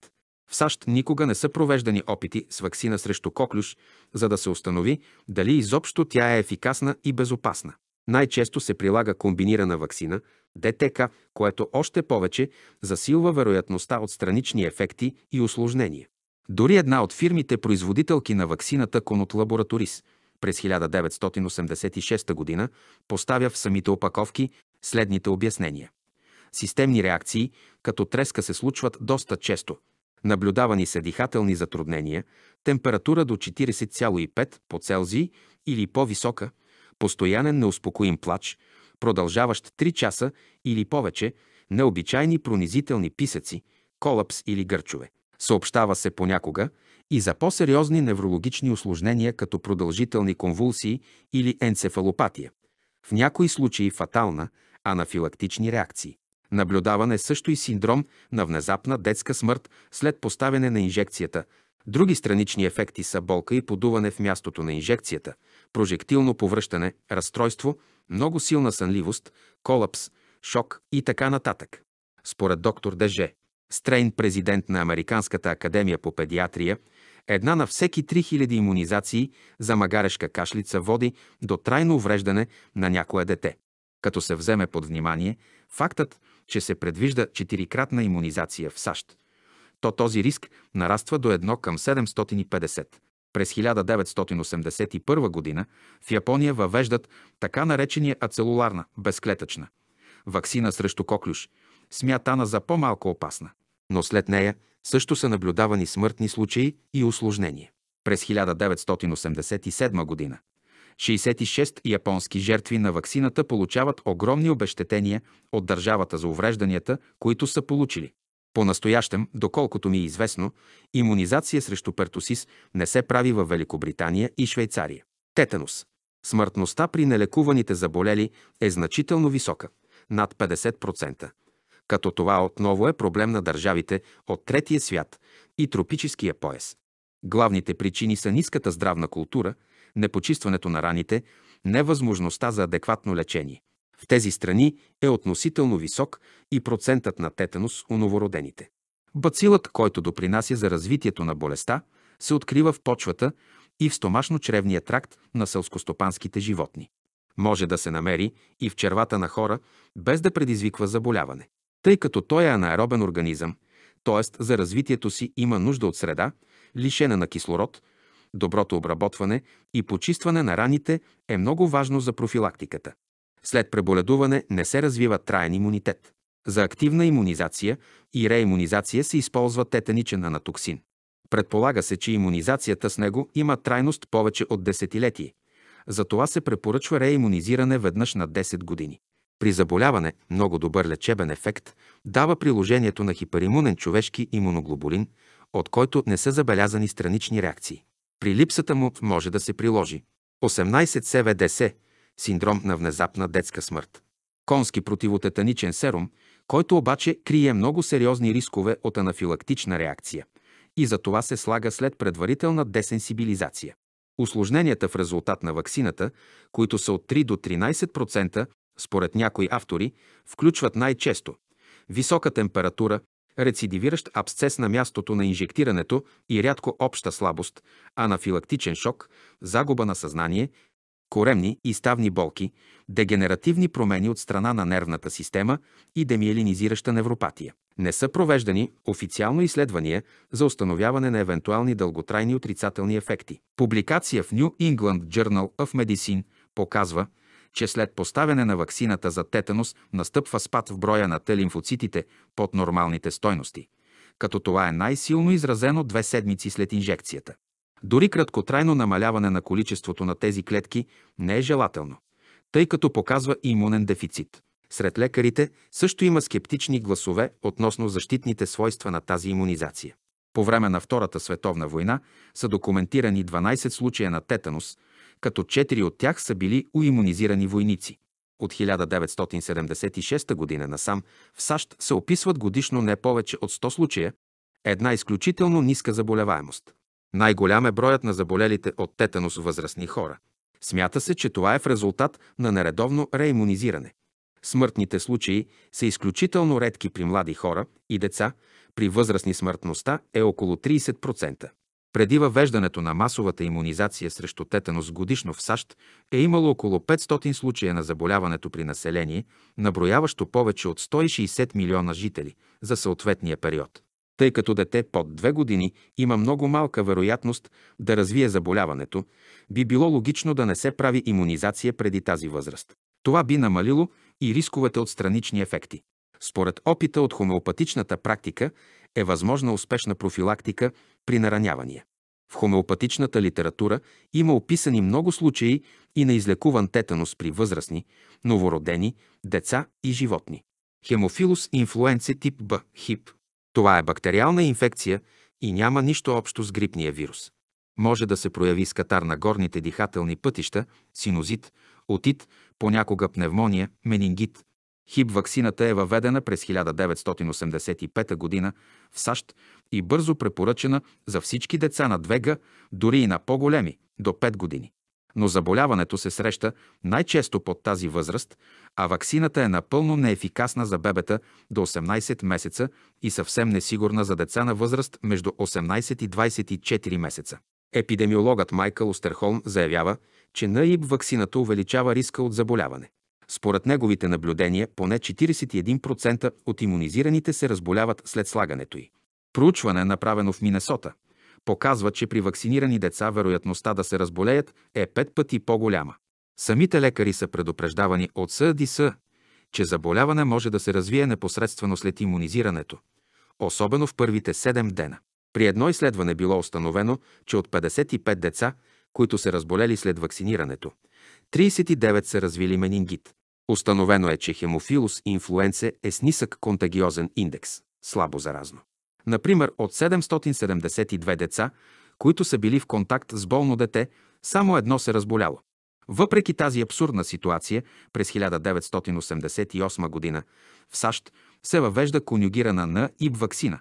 В САЩ никога не са провеждани опити с ваксина срещу коклюш, за да се установи дали изобщо тя е ефикасна и безопасна. Най-често се прилага комбинирана ваксина ДТК, което още повече засилва вероятността от странични ефекти и осложнения. Дори една от фирмите производителки на ваксината Конот Лабораторис през 1986 г. поставя в самите опаковки следните обяснения. Системни реакции, като треска се случват доста често. Наблюдавани са дихателни затруднения, температура до 40,5 по Целзий или по-висока, постоянен неуспокоим плач, продължаващ 3 часа или повече, необичайни пронизителни писъци, колапс или гърчове. Съобщава се понякога и за по-сериозни неврологични осложнения като продължителни конвулсии или енцефалопатия. В някои случаи фатална анафилактични реакции. Наблюдаван е също и синдром на внезапна детска смърт след поставяне на инжекцията. Други странични ефекти са болка и подуване в мястото на инжекцията, прожектилно повръщане, разстройство, много силна сънливост, колапс, шок и така нататък. Според доктор Деже, Стрейн, президент на Американската академия по педиатрия, една на всеки 3000 иммунизации за магарешка кашлица води до трайно увреждане на някое дете. Като се вземе под внимание фактът, че се предвижда 4-кратна иммунизация в САЩ, то този риск нараства до 1 към 750. През 1981 година в Япония въвеждат така наречения ацелуларна, безклетъчна, вакцина срещу коклюш – Смятана за по-малко опасна. Но след нея също са наблюдавани смъртни случаи и осложнения. През 1987 година 66 японски жертви на ваксината получават огромни обещетения от държавата за уврежданията, които са получили. По-настоящем, доколкото ми е известно, иммунизация срещу пертосис не се прави в Великобритания и Швейцария. Тетанус. Смъртността при нелекуваните заболели е значително висока – над 50% като това отново е проблем на държавите от третия свят и тропическия пояс. Главните причини са ниската здравна култура, непочистването на раните, невъзможността за адекватно лечение. В тези страни е относително висок и процентът на тетанус у новородените. Бацилът, който допринася за развитието на болестта, се открива в почвата и в стомашно-чревния тракт на селскостопанските животни. Може да се намери и в червата на хора, без да предизвиква заболяване. Тъй като той е анаеробен организъм, т.е. за развитието си има нужда от среда, лишена на кислород, доброто обработване и почистване на раните е много важно за профилактиката. След преболедуване не се развива траен имунитет. За активна имунизация и реимунизация се използва тетаничен анатоксин. Предполага се, че имунизацията с него има трайност повече от десетилетие. Затова се препоръчва реимунизиране веднъж на 10 години. При заболяване много добър лечебен ефект дава приложението на хиперимунен човешки имуноглобулин, от който не са забелязани странични реакции. При липсата му може да се приложи 18 СВДС – синдром на внезапна детска смърт. Конски противотетаничен серум, който обаче крие много сериозни рискове от анафилактична реакция и за това се слага след предварителна десенсибилизация. Осложненията в резултат на ваксината, които са от 3 до 13%, според някои автори, включват най-често висока температура, рецидивиращ абсцес на мястото на инжектирането и рядко обща слабост, анафилактичен шок, загуба на съзнание, коремни и ставни болки, дегенеративни промени от страна на нервната система и демиелинизираща невропатия. Не са провеждани официално изследвания за установяване на евентуални дълготрайни отрицателни ефекти. Публикация в New England Journal of Medicine показва, че след поставяне на ваксината за тетанус настъпва спад в броя на Т-лимфоцитите под нормалните стойности, като това е най-силно изразено две седмици след инжекцията. Дори краткотрайно намаляване на количеството на тези клетки не е желателно, тъй като показва имунен дефицит. Сред лекарите също има скептични гласове относно защитните свойства на тази имунизация. По време на Втората световна война са документирани 12 случая на тетанус – като четири от тях са били уимунизирани войници. От 1976 г. насам в САЩ се описват годишно не повече от 100 случая, една изключително ниска заболеваемост. Най-голям е броят на заболелите от тетанус възрастни хора. Смята се, че това е в резултат на нередовно реимунизиране. Смъртните случаи са изключително редки при млади хора и деца, при възрастни смъртността е около 30%. Преди въвеждането на масовата иммунизация срещу тетанус годишно в САЩ е имало около 500 случая на заболяването при население, наброяващо повече от 160 милиона жители за съответния период. Тъй като дете под две години има много малка вероятност да развие заболяването, би било логично да не се прави иммунизация преди тази възраст. Това би намалило и рисковете от странични ефекти. Според опита от хомеопатичната практика е възможна успешна профилактика при наранявания. В хомеопатичната литература има описани много случаи и на излекуван тетанус при възрастни, новородени, деца и животни. Хемофилус инфлуенце тип Б, хип. Това е бактериална инфекция и няма нищо общо с грипния вирус. Може да се прояви с катар на горните дихателни пътища, синозит, отит, понякога пневмония, менингит, Хип ваксината е въведена през 1985 г. в САЩ и бързо препоръчена за всички деца на 2Г, дори и на по-големи, до 5 години. Но заболяването се среща най-често под тази възраст, а ваксината е напълно неефикасна за бебета до 18 месеца и съвсем несигурна за деца на възраст между 18 и 24 месеца. Епидемиологът Майкъл Остерхолм заявява, че НАИБ ваксината увеличава риска от заболяване. Според неговите наблюдения, поне 41% от иммунизираните се разболяват след слагането й. Проучване, направено в Минесота, показва, че при вакцинирани деца вероятността да се разболеят е 5 пъти по-голяма. Самите лекари са предупреждавани от СДС, че заболяване може да се развие непосредствено след иммунизирането, особено в първите 7 дена. При едно изследване било установено, че от 55 деца, които се разболели след вакцинирането, 39 са развили менингит. Установено е, че хемофилус инфлуенце е с нисък контагиозен индекс, слабо заразно. Например, от 772 деца, които са били в контакт с болно дете, само едно се разболяло. Въпреки тази абсурдна ситуация, през 1988 г. в САЩ се въвежда конюгирана на ИБ вакцина,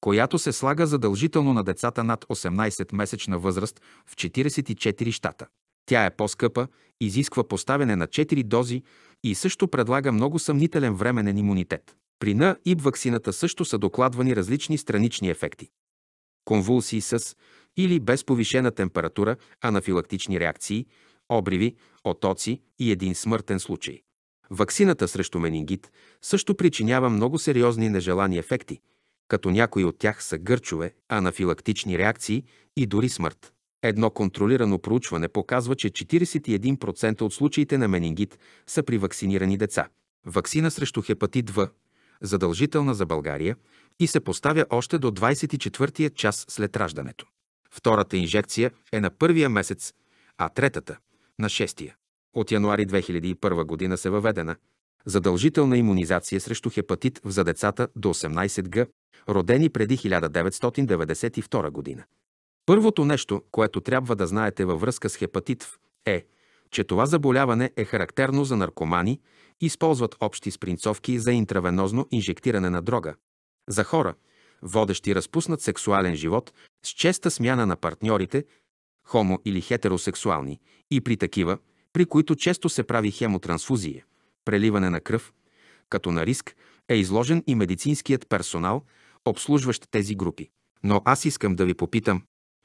която се слага задължително на децата над 18-месечна възраст в 44 щата. Тя е по-скъпа, изисква поставяне на 4 дози и също предлага много съмнителен временен имунитет. При на и ваксината също са докладвани различни странични ефекти. Конвулсии с или без повишена температура, анафилактични реакции, обриви, отоци и един смъртен случай. Ваксината срещу менингит също причинява много сериозни нежелани ефекти, като някои от тях са гърчове, анафилактични реакции и дори смърт. Едно контролирано проучване показва, че 41% от случаите на менингит са при вакцинирани деца. Ваксина срещу хепатит В задължителна за България и се поставя още до 24-я час след раждането. Втората инжекция е на първия месец, а третата – на шестия. От януари 2001 година се въведена задължителна иммунизация срещу хепатит в за децата до 18 г, родени преди 1992 година. Първото нещо, което трябва да знаете във връзка с хепатит е, че това заболяване е характерно за наркомани, използват общи спринцовки за интравенозно инжектиране на дрога. За хора, водещи разпуснат сексуален живот с честа смяна на партньорите, хомо или хетеросексуални, и при такива, при които често се прави хемотрансфузия, преливане на кръв, като на риск е изложен и медицинският персонал, обслужващ тези групи. Но аз искам да ви попитам,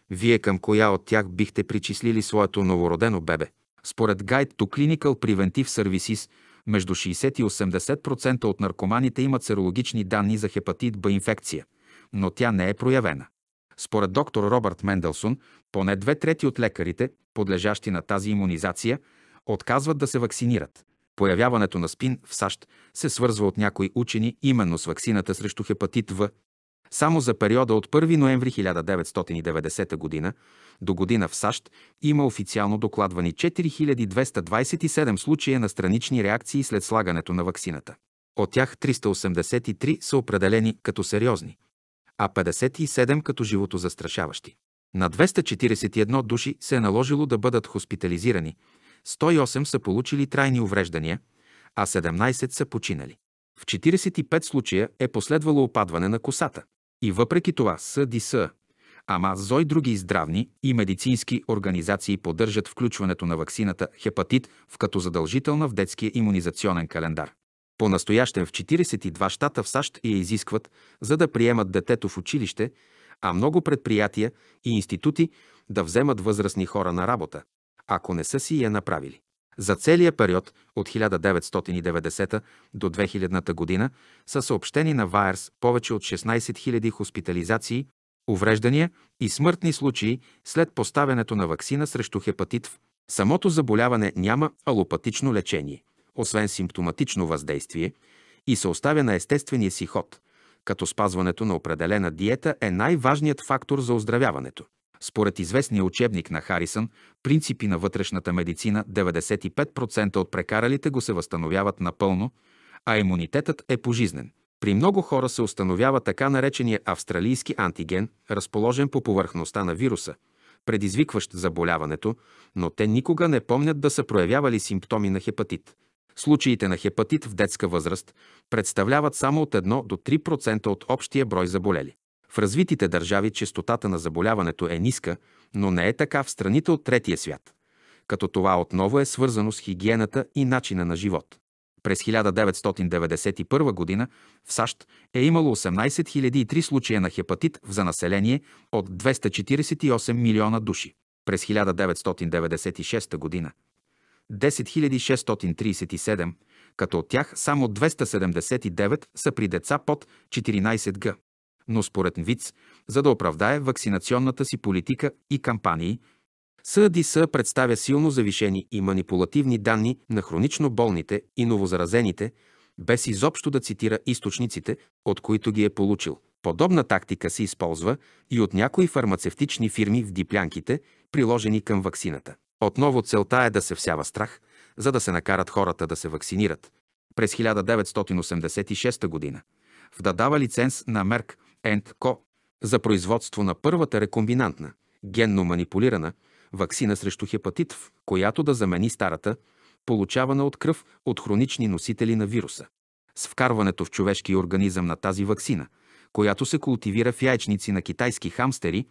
вие към коя от тях бихте причислили своето новородено бебе? Според Guide to Clinical Preventive Services, между 60 и 80% от наркоманите имат серологични данни за хепатит Б инфекция, но тя не е проявена. Според доктор Робърт Менделсон, поне две трети от лекарите, подлежащи на тази иммунизация, отказват да се вакцинират. Появяването на спин в САЩ се свързва от някои учени именно с ваксината срещу хепатит В, само за периода от 1 ноември 1990 г. до година в САЩ има официално докладвани 4227 случая на странични реакции след слагането на ваксината. От тях 383 са определени като сериозни, а 57 като животозастрашаващи. На 241 души се е наложило да бъдат хоспитализирани, 108 са получили трайни увреждания, а 17 са починали. В 45 случая е последвало опадване на косата и въпреки това СДС, ама зой други здравни и медицински организации поддържат включването на ваксината хепатит в като задължителна в детския иммунизационен календар. По-настоящен в 42 щата в САЩ я изискват, за да приемат детето в училище, а много предприятия и институти да вземат възрастни хора на работа, ако не са си я направили. За целия период от 1990 до 2000 година са съобщени на Вайерс повече от 16 000 хоспитализации, увреждания и смъртни случаи след поставянето на вакцина срещу хепатит В. Самото заболяване няма алопатично лечение, освен симптоматично въздействие и се оставя на естествения си ход, като спазването на определена диета е най-важният фактор за оздравяването. Според известния учебник на Харисън «Принципи на вътрешната медицина» 95% от прекаралите го се възстановяват напълно, а имунитетът е пожизнен. При много хора се установява така наречения австралийски антиген, разположен по повърхността на вируса, предизвикващ заболяването, но те никога не помнят да са проявявали симптоми на хепатит. Случаите на хепатит в детска възраст представляват само от 1 до 3% от общия брой заболели. В развитите държави честотата на заболяването е ниска, но не е така в страните от третия свят, като това отново е свързано с хигиената и начина на живот. През 1991 година в САЩ е имало 18 003 случая на хепатит за население от 248 милиона души. През 1996 година 10 637, като от тях само 279 са при деца под 14 г но според ВИЦ, за да оправдае вакцинационната си политика и кампании, СДС представя силно завишени и манипулативни данни на хронично болните и новозаразените, без изобщо да цитира източниците, от които ги е получил. Подобна тактика се използва и от някои фармацевтични фирми в диплянките, приложени към ваксината. Отново целта е да се всява страх, за да се накарат хората да се вакцинират. През 1986 г. в да дава лиценз на Мерк Co. за производство на първата рекомбинантна, генно манипулирана вакцина срещу хепатит, в която да замени старата, получавана от кръв от хронични носители на вируса. С вкарването в човешкия организъм на тази вакцина, която се култивира в яйчници на китайски хамстери,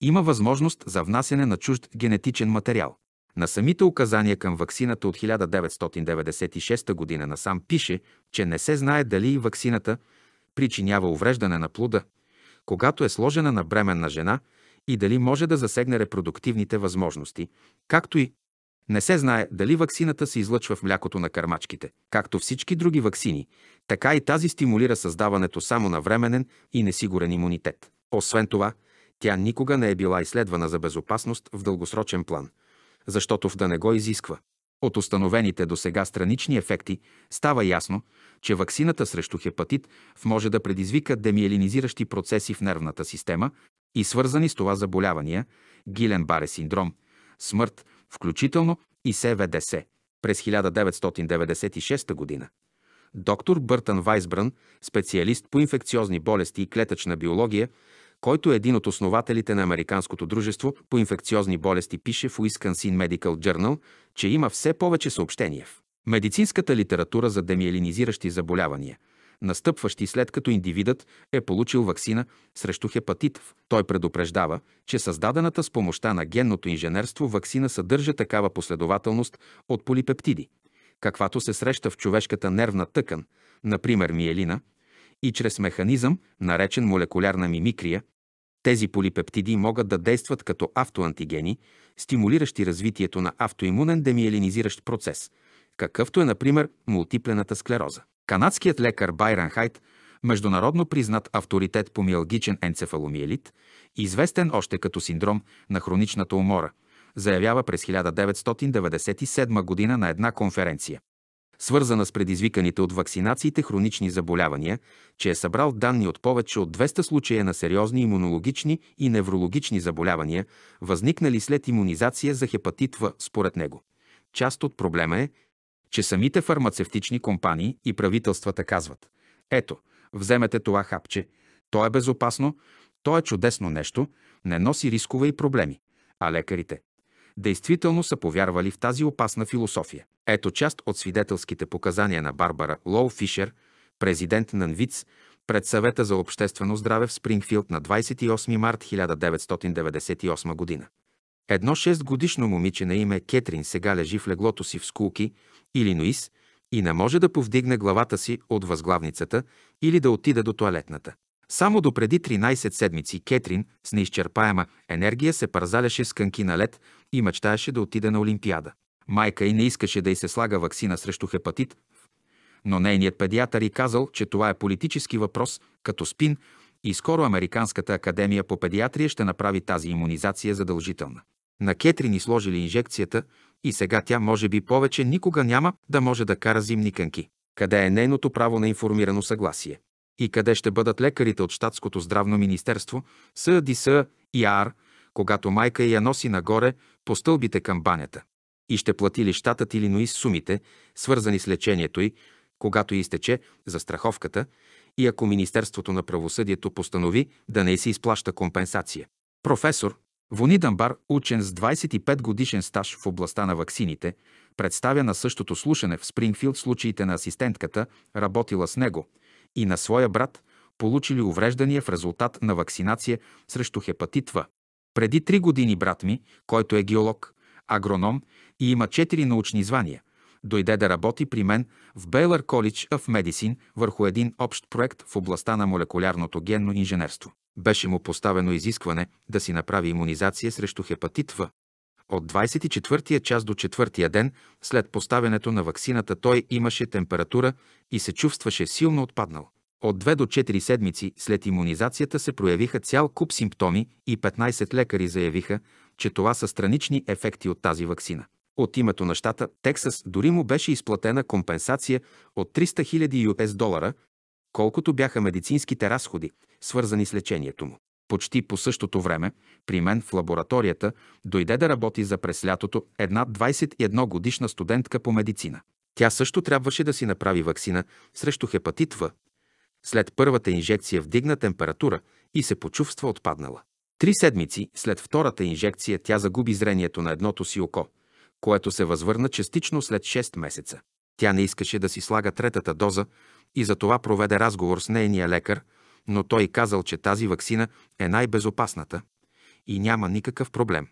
има възможност за внасяне на чужд генетичен материал. На самите указания към ваксината от 1996 г. насам пише, че не се знае дали ваксината причинява увреждане на плода, когато е сложена на бременна жена и дали може да засегне репродуктивните възможности, както и не се знае дали ваксината се излъчва в млякото на кърмачките. Както всички други ваксини, така и тази стимулира създаването само на временен и несигурен имунитет. Освен това, тя никога не е била изследвана за безопасност в дългосрочен план, защото в да не го изисква. От установените до сега странични ефекти става ясно, че ваксината срещу хепатит може да предизвика демиелинизиращи процеси в нервната система и свързани с това заболявания, Гилен-Баре синдром, смърт, включително и СВДС. През 1996 г. доктор Бъртън Вайсбран, специалист по инфекциозни болести и клетъчна биология, който е един от основателите на Американското дружество по инфекциозни болести, пише в Wisconsin Medical Journal, че има все повече съобщения. В медицинската литература за демиелинизиращи заболявания, настъпващи след като индивидът е получил вакцина срещу хепатит. Той предупреждава, че създадената с помощта на генното инженерство вакцина съдържа такава последователност от полипептиди, каквато се среща в човешката нервна тъкан, например миелина, и чрез механизъм, наречен молекулярна мимикрия, тези полипептиди могат да действат като автоантигени, стимулиращи развитието на автоимунен демиелинизиращ процес, какъвто е, например, мултиплената склероза. Канадският лекар Байран Хайт, международно признат авторитет по миалгичен енцефаломиелит, известен още като синдром на хроничната умора, заявява през 1997 година на една конференция свързана с предизвиканите от вакцинациите хронични заболявания, че е събрал данни от повече от 200 случая на сериозни имунологични и неврологични заболявания, възникнали след имунизация за хепатит В, според него. Част от проблема е, че самите фармацевтични компании и правителствата казват «Ето, вземете това хапче, то е безопасно, то е чудесно нещо, не носи рискове и проблеми». А лекарите действително са повярвали в тази опасна философия. Ето част от свидетелските показания на Барбара Лоу Фишер, президент на НВИЦ, пред съвета за обществено здраве в Спрингфилд на 28 март 1998 година. Едно 6 годишно момиче на име Кетрин сега лежи в леглото си в Скулки, Илинуис, и не може да повдигне главата си от възглавницата или да отида до туалетната. Само до преди 13 седмици Кетрин с неизчерпаема енергия се парзаляше с кънки на лед и мечтаеше да отида на Олимпиада. Майка й не искаше да й се слага вакцина срещу хепатит, но нейният педиатър и казал, че това е политически въпрос, като спин, и скоро Американската академия по педиатрия ще направи тази иммунизация задължителна. На Кетри ни сложили инжекцията и сега тя може би повече никога няма да може да кара зимни кънки. Къде е нейното право на информирано съгласие? И къде ще бъдат лекарите от Штатското здравно министерство, СДС и АР, когато майка я носи нагоре по стълбите към банята? и ще плати ли щатът ноис сумите, свързани с лечението й, когато изтече за страховката и ако Министерството на правосъдието постанови да не си изплаща компенсация. Професор Вони Дамбар, учен с 25 годишен стаж в областта на ваксините, представя на същото слушане в Спрингфилд случаите на асистентката, работила с него, и на своя брат, получили увреждания в резултат на вакцинация срещу хепатитва. Преди три години брат ми, който е геолог, агроном и има четири научни звания. Дойде да работи при мен в Бейлър Колледж в Медисин върху един общ проект в областта на молекулярното генно инженерство. Беше му поставено изискване да си направи иммунизация срещу хепатит В. От 24-я час до 4-я ден след поставянето на ваксината той имаше температура и се чувстваше силно отпаднал. От 2 до 4 седмици след иммунизацията се проявиха цял куп симптоми и 15 лекари заявиха, че това са странични ефекти от тази вакцина. От името на щата Тексас дори му беше изплатена компенсация от 300 000 US долара, колкото бяха медицинските разходи, свързани с лечението му. Почти по същото време при мен в лабораторията дойде да работи за през лятото една 21 годишна студентка по медицина. Тя също трябваше да си направи вакцина срещу хепатит В. След първата инжекция вдигна температура и се почувства отпаднала. Три седмици след втората инжекция тя загуби зрението на едното си око, което се възвърна частично след 6 месеца. Тя не искаше да си слага третата доза и затова проведе разговор с нейния лекар, но той казал, че тази вакцина е най-безопасната и няма никакъв проблем.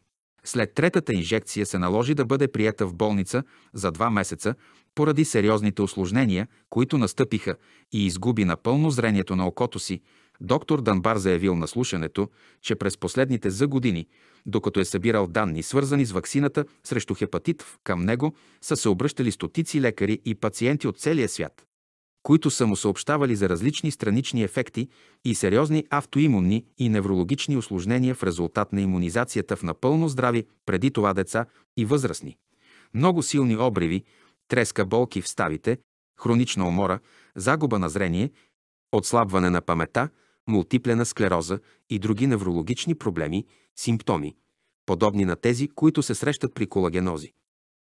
След третата инжекция се наложи да бъде приета в болница за два месеца поради сериозните осложнения, които настъпиха и изгуби напълно зрението на окото си, Доктор Данбар заявил на слушането, че през последните за години, докато е събирал данни, свързани с ваксината срещу хепатит, към него са се обръщали стотици лекари и пациенти от целия свят, които са му съобщавали за различни странични ефекти и сериозни автоимунни и неврологични осложнения в резултат на иммунизацията в напълно здрави преди това деца и възрастни. Много силни обриви, треска болки в ставите, хронична умора, загуба на зрение, отслабване на памета – мултиплена склероза и други неврологични проблеми, симптоми, подобни на тези, които се срещат при колагенози.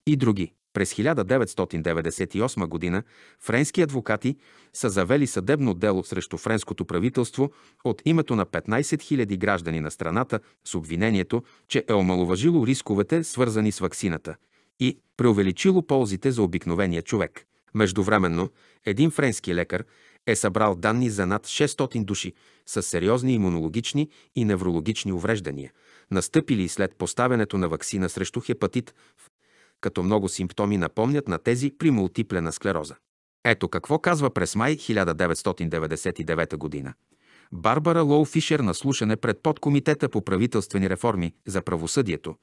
И други. През 1998 г. френски адвокати са завели съдебно дело срещу френското правителство от името на 15 000 граждани на страната с обвинението, че е омалуважило рисковете, свързани с ваксината и преувеличило ползите за обикновения човек. Междувременно, един френски лекар е събрал данни за над 600 души с сериозни имунологични и неврологични увреждания, настъпили след поставянето на вакцина срещу хепатит, като много симптоми напомнят на тези при мултиплена склероза. Ето какво казва през май 1999 година. Барбара Лоу Фишер на слушане пред подкомитета по правителствени реформи за правосъдието,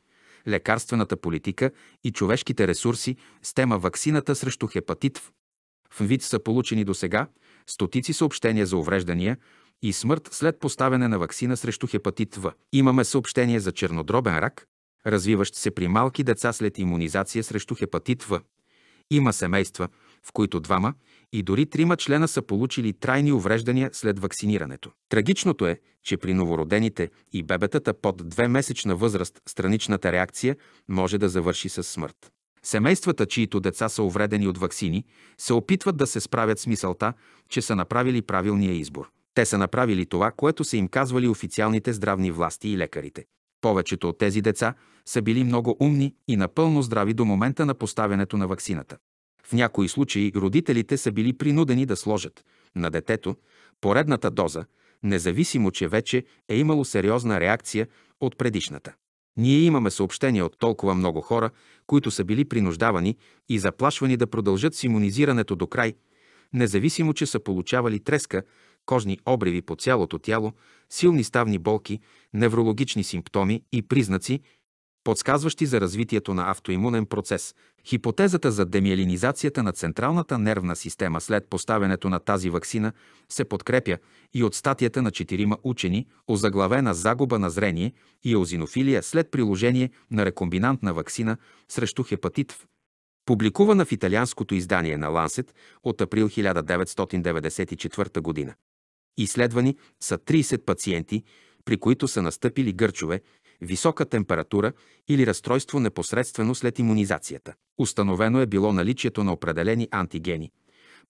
лекарствената политика и човешките ресурси с тема ваксината срещу хепатит в вид са получени до сега стотици съобщения за увреждания и смърт след поставяне на вакцина срещу хепатит В. Имаме съобщение за чернодробен рак, развиващ се при малки деца след иммунизация срещу хепатит В. Има семейства, в които двама и дори трима члена са получили трайни увреждания след вакцинирането. Трагичното е, че при новородените и бебетата под 2-месечна възраст страничната реакция може да завърши с смърт. Семействата, чието деца са увредени от ваксини, се опитват да се справят с мисълта, че са направили правилния избор. Те са направили това, което са им казвали официалните здравни власти и лекарите. Повечето от тези деца са били много умни и напълно здрави до момента на поставянето на ваксината. В някои случаи родителите са били принудени да сложат на детето поредната доза, независимо че вече е имало сериозна реакция от предишната. Ние имаме съобщения от толкова много хора, които са били принуждавани и заплашвани да продължат с иммунизирането до край, независимо, че са получавали треска, кожни обриви по цялото тяло, силни ставни болки, неврологични симптоми и признаци, подсказващи за развитието на автоимунен процес. Хипотезата за демиелинизацията на централната нервна система след поставянето на тази вакцина се подкрепя и от статията на четирима учени, озаглавена загуба на зрение и озинофилия след приложение на рекомбинантна вакцина срещу хепатит В публикувана в италианското издание на Lancet от април 1994 г. Изследвани са 30 пациенти, при които са настъпили гърчове, висока температура или разстройство непосредствено след иммунизацията. Установено е било наличието на определени антигени,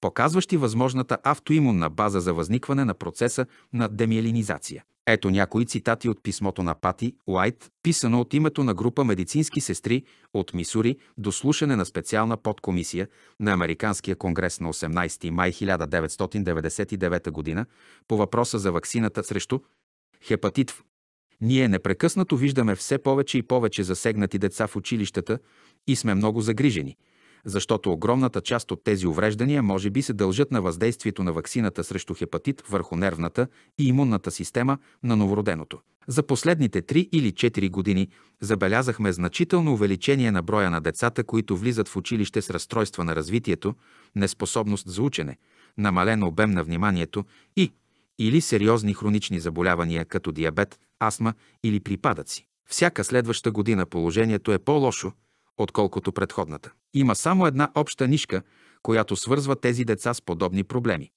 показващи възможната автоимунна база за възникване на процеса на демиелинизация. Ето някои цитати от писмото на Пати Уайт, писано от името на група медицински сестри от Мисури до слушане на специална подкомисия на Американския конгрес на 18 май 1999 г. по въпроса за ваксината срещу хепатит В. Ние непрекъснато виждаме все повече и повече засегнати деца в училищата и сме много загрижени, защото огромната част от тези увреждания може би се дължат на въздействието на ваксината срещу хепатит върху нервната и имунната система на новороденото. За последните 3 или 4 години забелязахме значително увеличение на броя на децата, които влизат в училище с разстройства на развитието, неспособност за учене, намален обем на вниманието и или сериозни хронични заболявания като диабет, астма или припадъци. Всяка следваща година положението е по-лошо, отколкото предходната. Има само една обща нишка, която свързва тези деца с подобни проблеми.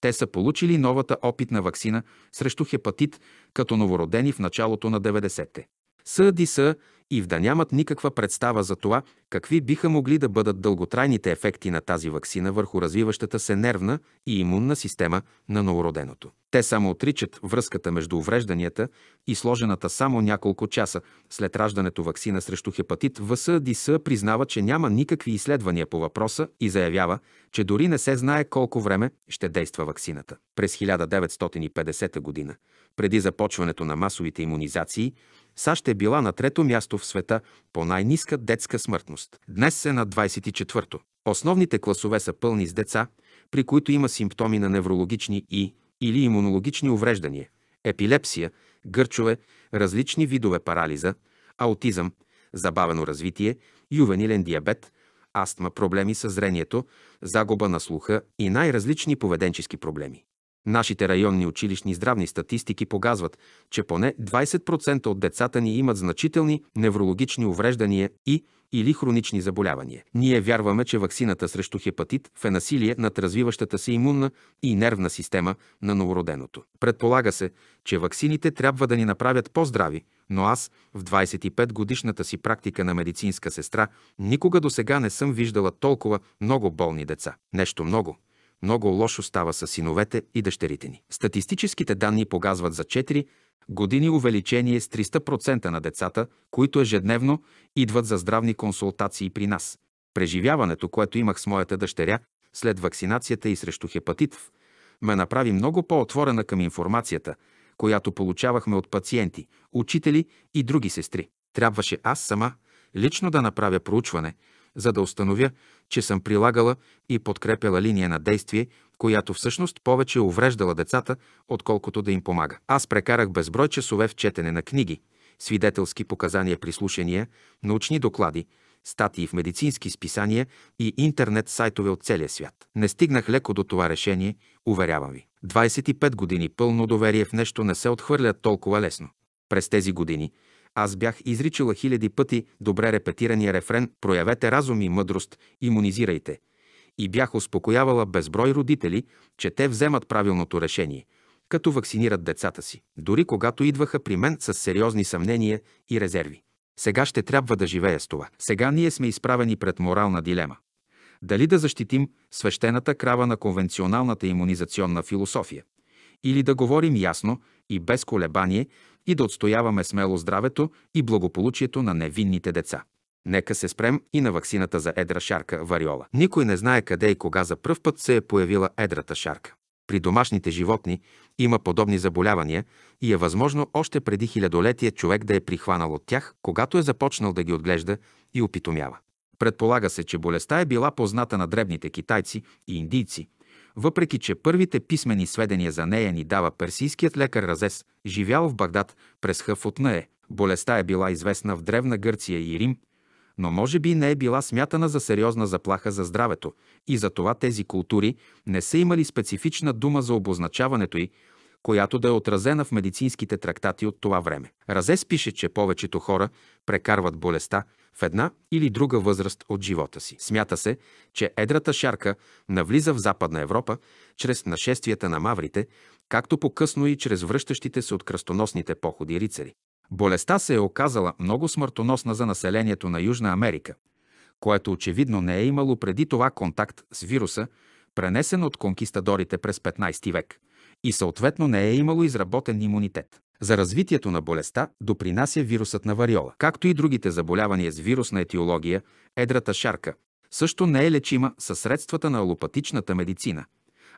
Те са получили новата опитна вакцина срещу хепатит като новородени в началото на 90-те. СДС и в да нямат никаква представа за това какви биха могли да бъдат дълготрайните ефекти на тази вакцина върху развиващата се нервна и имунна система на новороденото. Те само отричат връзката между уврежданията и сложената само няколко часа след раждането вакцина срещу хепатит ВС ДИС признава, че няма никакви изследвания по въпроса и заявява, че дори не се знае колко време ще действа вакцината. През 1950 година, преди започването на масовите иммунизации, САЩ е била на трето място в света по най-ниска детска смъртност. Днес е на 24-то. Основните класове са пълни с деца, при които има симптоми на неврологични и или имунологични увреждания, епилепсия, гърчове, различни видове парализа, аутизъм, забавено развитие, ювенилен диабет, астма, проблеми с зрението, загуба на слуха и най-различни поведенчески проблеми. Нашите районни училищни здравни статистики показват, че поне 20% от децата ни имат значителни неврологични увреждания и или хронични заболявания. Ние вярваме, че ваксината срещу хепатит в е насилие над развиващата се имунна и нервна система на новороденото. Предполага се, че ваксините трябва да ни направят по-здрави, но аз в 25 годишната си практика на медицинска сестра никога до сега не съм виждала толкова много болни деца. Нещо много – много лошо става с синовете и дъщерите ни. Статистическите данни погазват за 4 години увеличение с 300% на децата, които ежедневно идват за здравни консултации при нас. Преживяването, което имах с моята дъщеря след вакцинацията и срещу хепатит В, ме направи много по-отворена към информацията, която получавахме от пациенти, учители и други сестри. Трябваше аз сама лично да направя проучване – за да установя, че съм прилагала и подкрепяла линия на действие, която всъщност повече увреждала децата, отколкото да им помага. Аз прекарах безброй часове в четене на книги, свидетелски показания при слушания, научни доклади, статии в медицински списания и интернет сайтове от целия свят. Не стигнах леко до това решение, уверявам ви. 25 години пълно доверие в нещо не се отхвърля толкова лесно. През тези години – аз бях изричала хиляди пъти добре репетирания рефрен «Проявете разум и мъдрост, иммунизирайте». И бях успокоявала безброй родители, че те вземат правилното решение, като вакцинират децата си, дори когато идваха при мен с сериозни съмнения и резерви. Сега ще трябва да живея с това. Сега ние сме изправени пред морална дилема. Дали да защитим свещената крава на конвенционалната иммунизационна философия? Или да говорим ясно и без колебание, и да отстояваме смело здравето и благополучието на невинните деца. Нека се спрем и на ваксината за едра шарка вариола. Никой не знае къде и кога за пръв път се е появила едрата шарка. При домашните животни има подобни заболявания и е възможно още преди хилядолетие човек да е прихванал от тях, когато е започнал да ги отглежда и опитомява. Предполага се, че болестта е била позната на древните китайци и индийци, въпреки че първите писмени сведения за нея ни дава персийският лекар Разес, живял в Багдад през хъв от нее. Болестта е била известна в Древна Гърция и Рим, но може би не е била смятана за сериозна заплаха за здравето и за това тези култури не са имали специфична дума за обозначаването й, която да е отразена в медицинските трактати от това време. Разес пише, че повечето хора прекарват болестта, в една или друга възраст от живота си. Смята се, че едрата шарка навлиза в Западна Европа чрез нашествията на маврите, както по-късно и чрез връщащите се от кръстоносните походи рицари. Болестта се е оказала много смъртоносна за населението на Южна Америка, което очевидно не е имало преди това контакт с вируса, пренесен от конкистадорите през 15 век, и съответно не е имало изработен имунитет. За развитието на болестта допринася вирусът на вариола. Както и другите заболявания с вирусна етиология, едрата шарка също не е лечима със средствата на алопатичната медицина,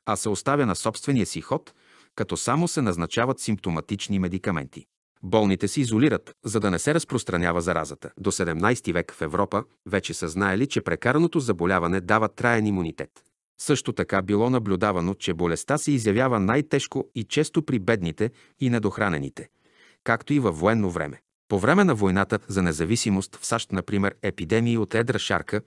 а се оставя на собствения си ход, като само се назначават симптоматични медикаменти. Болните се изолират, за да не се разпространява заразата. До 17 век в Европа вече са знаели, че прекараното заболяване дава траен имунитет. Също така било наблюдавано, че болестта се изявява най-тежко и често при бедните и недохранените, както и във военно време. По време на войната за независимост в САЩ, например, епидемии от едра шарка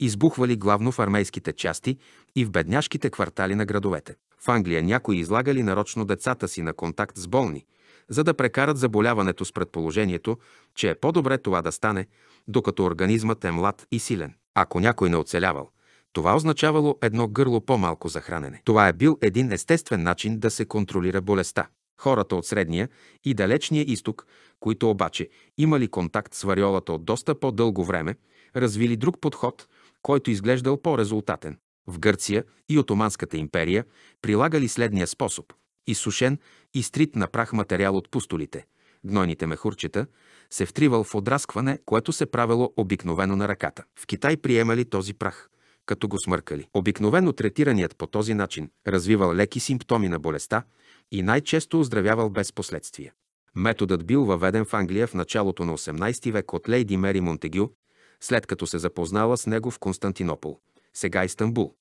избухвали главно в армейските части и в бедняшките квартали на градовете. В Англия някои излагали нарочно децата си на контакт с болни, за да прекарат заболяването с предположението, че е по-добре това да стане, докато организмът е млад и силен. Ако някой не оцелявал – това означавало едно гърло по-малко за хранене. Това е бил един естествен начин да се контролира болестта. Хората от Средния и Далечния изток, които обаче имали контакт с вариолата от доста по-дълго време, развили друг подход, който изглеждал по-резултатен. В Гърция и Отоманската империя прилагали следния способ – изсушен и стрит на прах материал от пустолите – гнойните мехурчета, се втривал в отраскване, което се правило обикновено на ръката. В Китай приемали този прах като го смъркали. Обикновено третираният по този начин развивал леки симптоми на болестта и най-често оздравявал без последствия. Методът бил въведен в Англия в началото на 18 век от лейди Мери Монтегю, след като се запознала с него в Константинопол, сега Истанбул,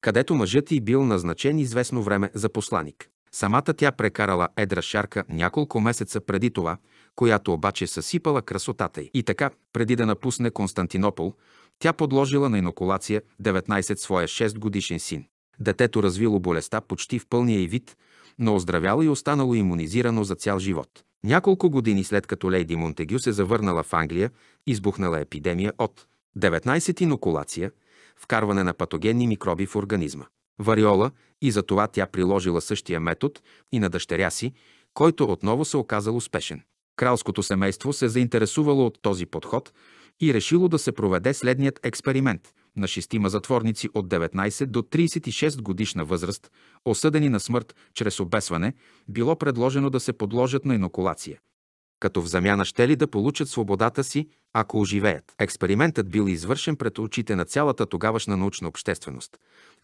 където мъжът й бил назначен известно време за посланик. Самата тя прекарала едра шарка няколко месеца преди това, която обаче съсипала красотата й. И така, преди да напусне Константинопол, тя подложила на инокулация 19 своя 6-годишен син. Детето развило болестта почти в пълния и вид, но оздравяло и останало иммунизирано за цял живот. Няколко години след като Лейди Монтегю се завърнала в Англия, избухнала епидемия от 19 инокулация, вкарване на патогенни микроби в организма. Вариола и за това тя приложила същия метод и на дъщеря си, който отново се оказал успешен. Кралското семейство се заинтересувало от този подход и решило да се проведе следният експеримент на шестима затворници от 19 до 36 годишна възраст, осъдени на смърт чрез обесване, било предложено да се подложат на инокулация. Като в замяна ще ли да получат свободата си, ако оживеят. Експериментът бил извършен пред очите на цялата тогавашна научна общественост,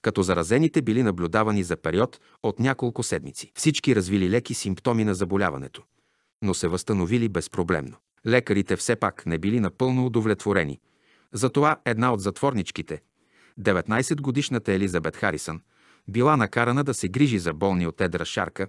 като заразените били наблюдавани за период от няколко седмици. Всички развили леки симптоми на заболяването, но се възстановили безпроблемно. Лекарите все пак не били напълно удовлетворени. Затова една от затворничките, 19-годишната Елизабет Харисън, била накарана да се грижи за болни от едра шарка,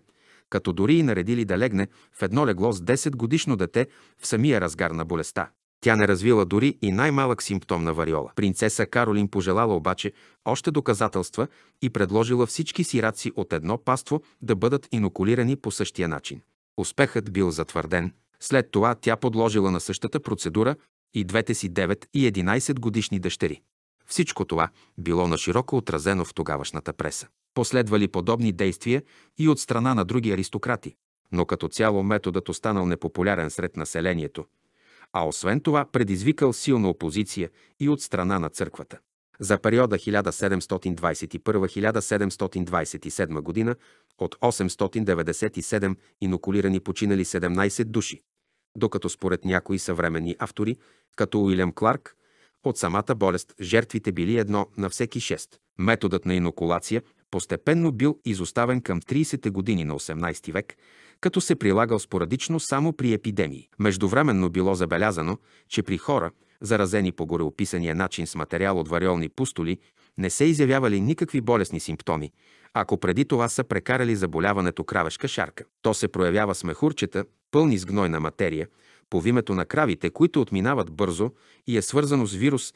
като дори и наредили да легне в едно легло с 10-годишно дете в самия разгар на болестта. Тя не развила дори и най-малък симптом на вариола. Принцеса Каролин пожелала обаче още доказателства и предложила всички сираци от едно паство да бъдат инокулирани по същия начин. Успехът бил затвърден. След това тя подложила на същата процедура и двете си 9 и 11 годишни дъщери. Всичко това било нашироко отразено в тогавашната преса. Последвали подобни действия и от страна на други аристократи, но като цяло методът останал непопулярен сред населението, а освен това предизвикал силна опозиция и от страна на църквата. За периода 1721-1727 година от 897 инокулирани починали 17 души, докато според някои съвременни автори, като Уилям Кларк, от самата болест жертвите били едно на всеки шест. Методът на инокулация постепенно бил изоставен към 30-те години на 18 век, като се прилагал спорадично само при епидемии. Междувременно било забелязано, че при хора, заразени по гореописания начин с материал от вариолни пустоли, не се изявявали никакви болесни симптоми, ако преди това са прекарали заболяването кравешка шарка. То се проявява с мехурчета, пълни с гнойна материя, по името на кравите, които отминават бързо и е свързано с вирус,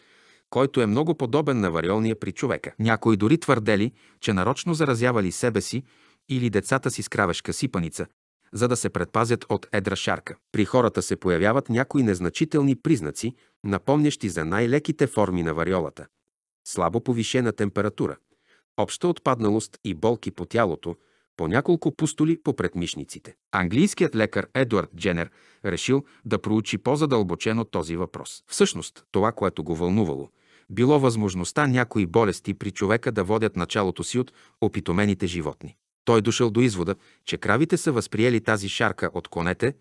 който е много подобен на вариолния при човека. Някои дори твърдели, че нарочно заразявали себе си или децата си с кравешка сипаница, за да се предпазят от едра шарка. При хората се появяват някои незначителни признаци, напомнящи за най-леките форми на вариолата. Слабо повишена температура, обща отпадналост и болки по тялото – по няколко пустоли по предмишниците. Английският лекар Едуард Дженер решил да проучи по-задълбочено този въпрос. Всъщност, това, което го вълнувало, било възможността някои болести при човека да водят началото си от опитомените животни. Той дошъл до извода, че кравите са възприели тази шарка от конете,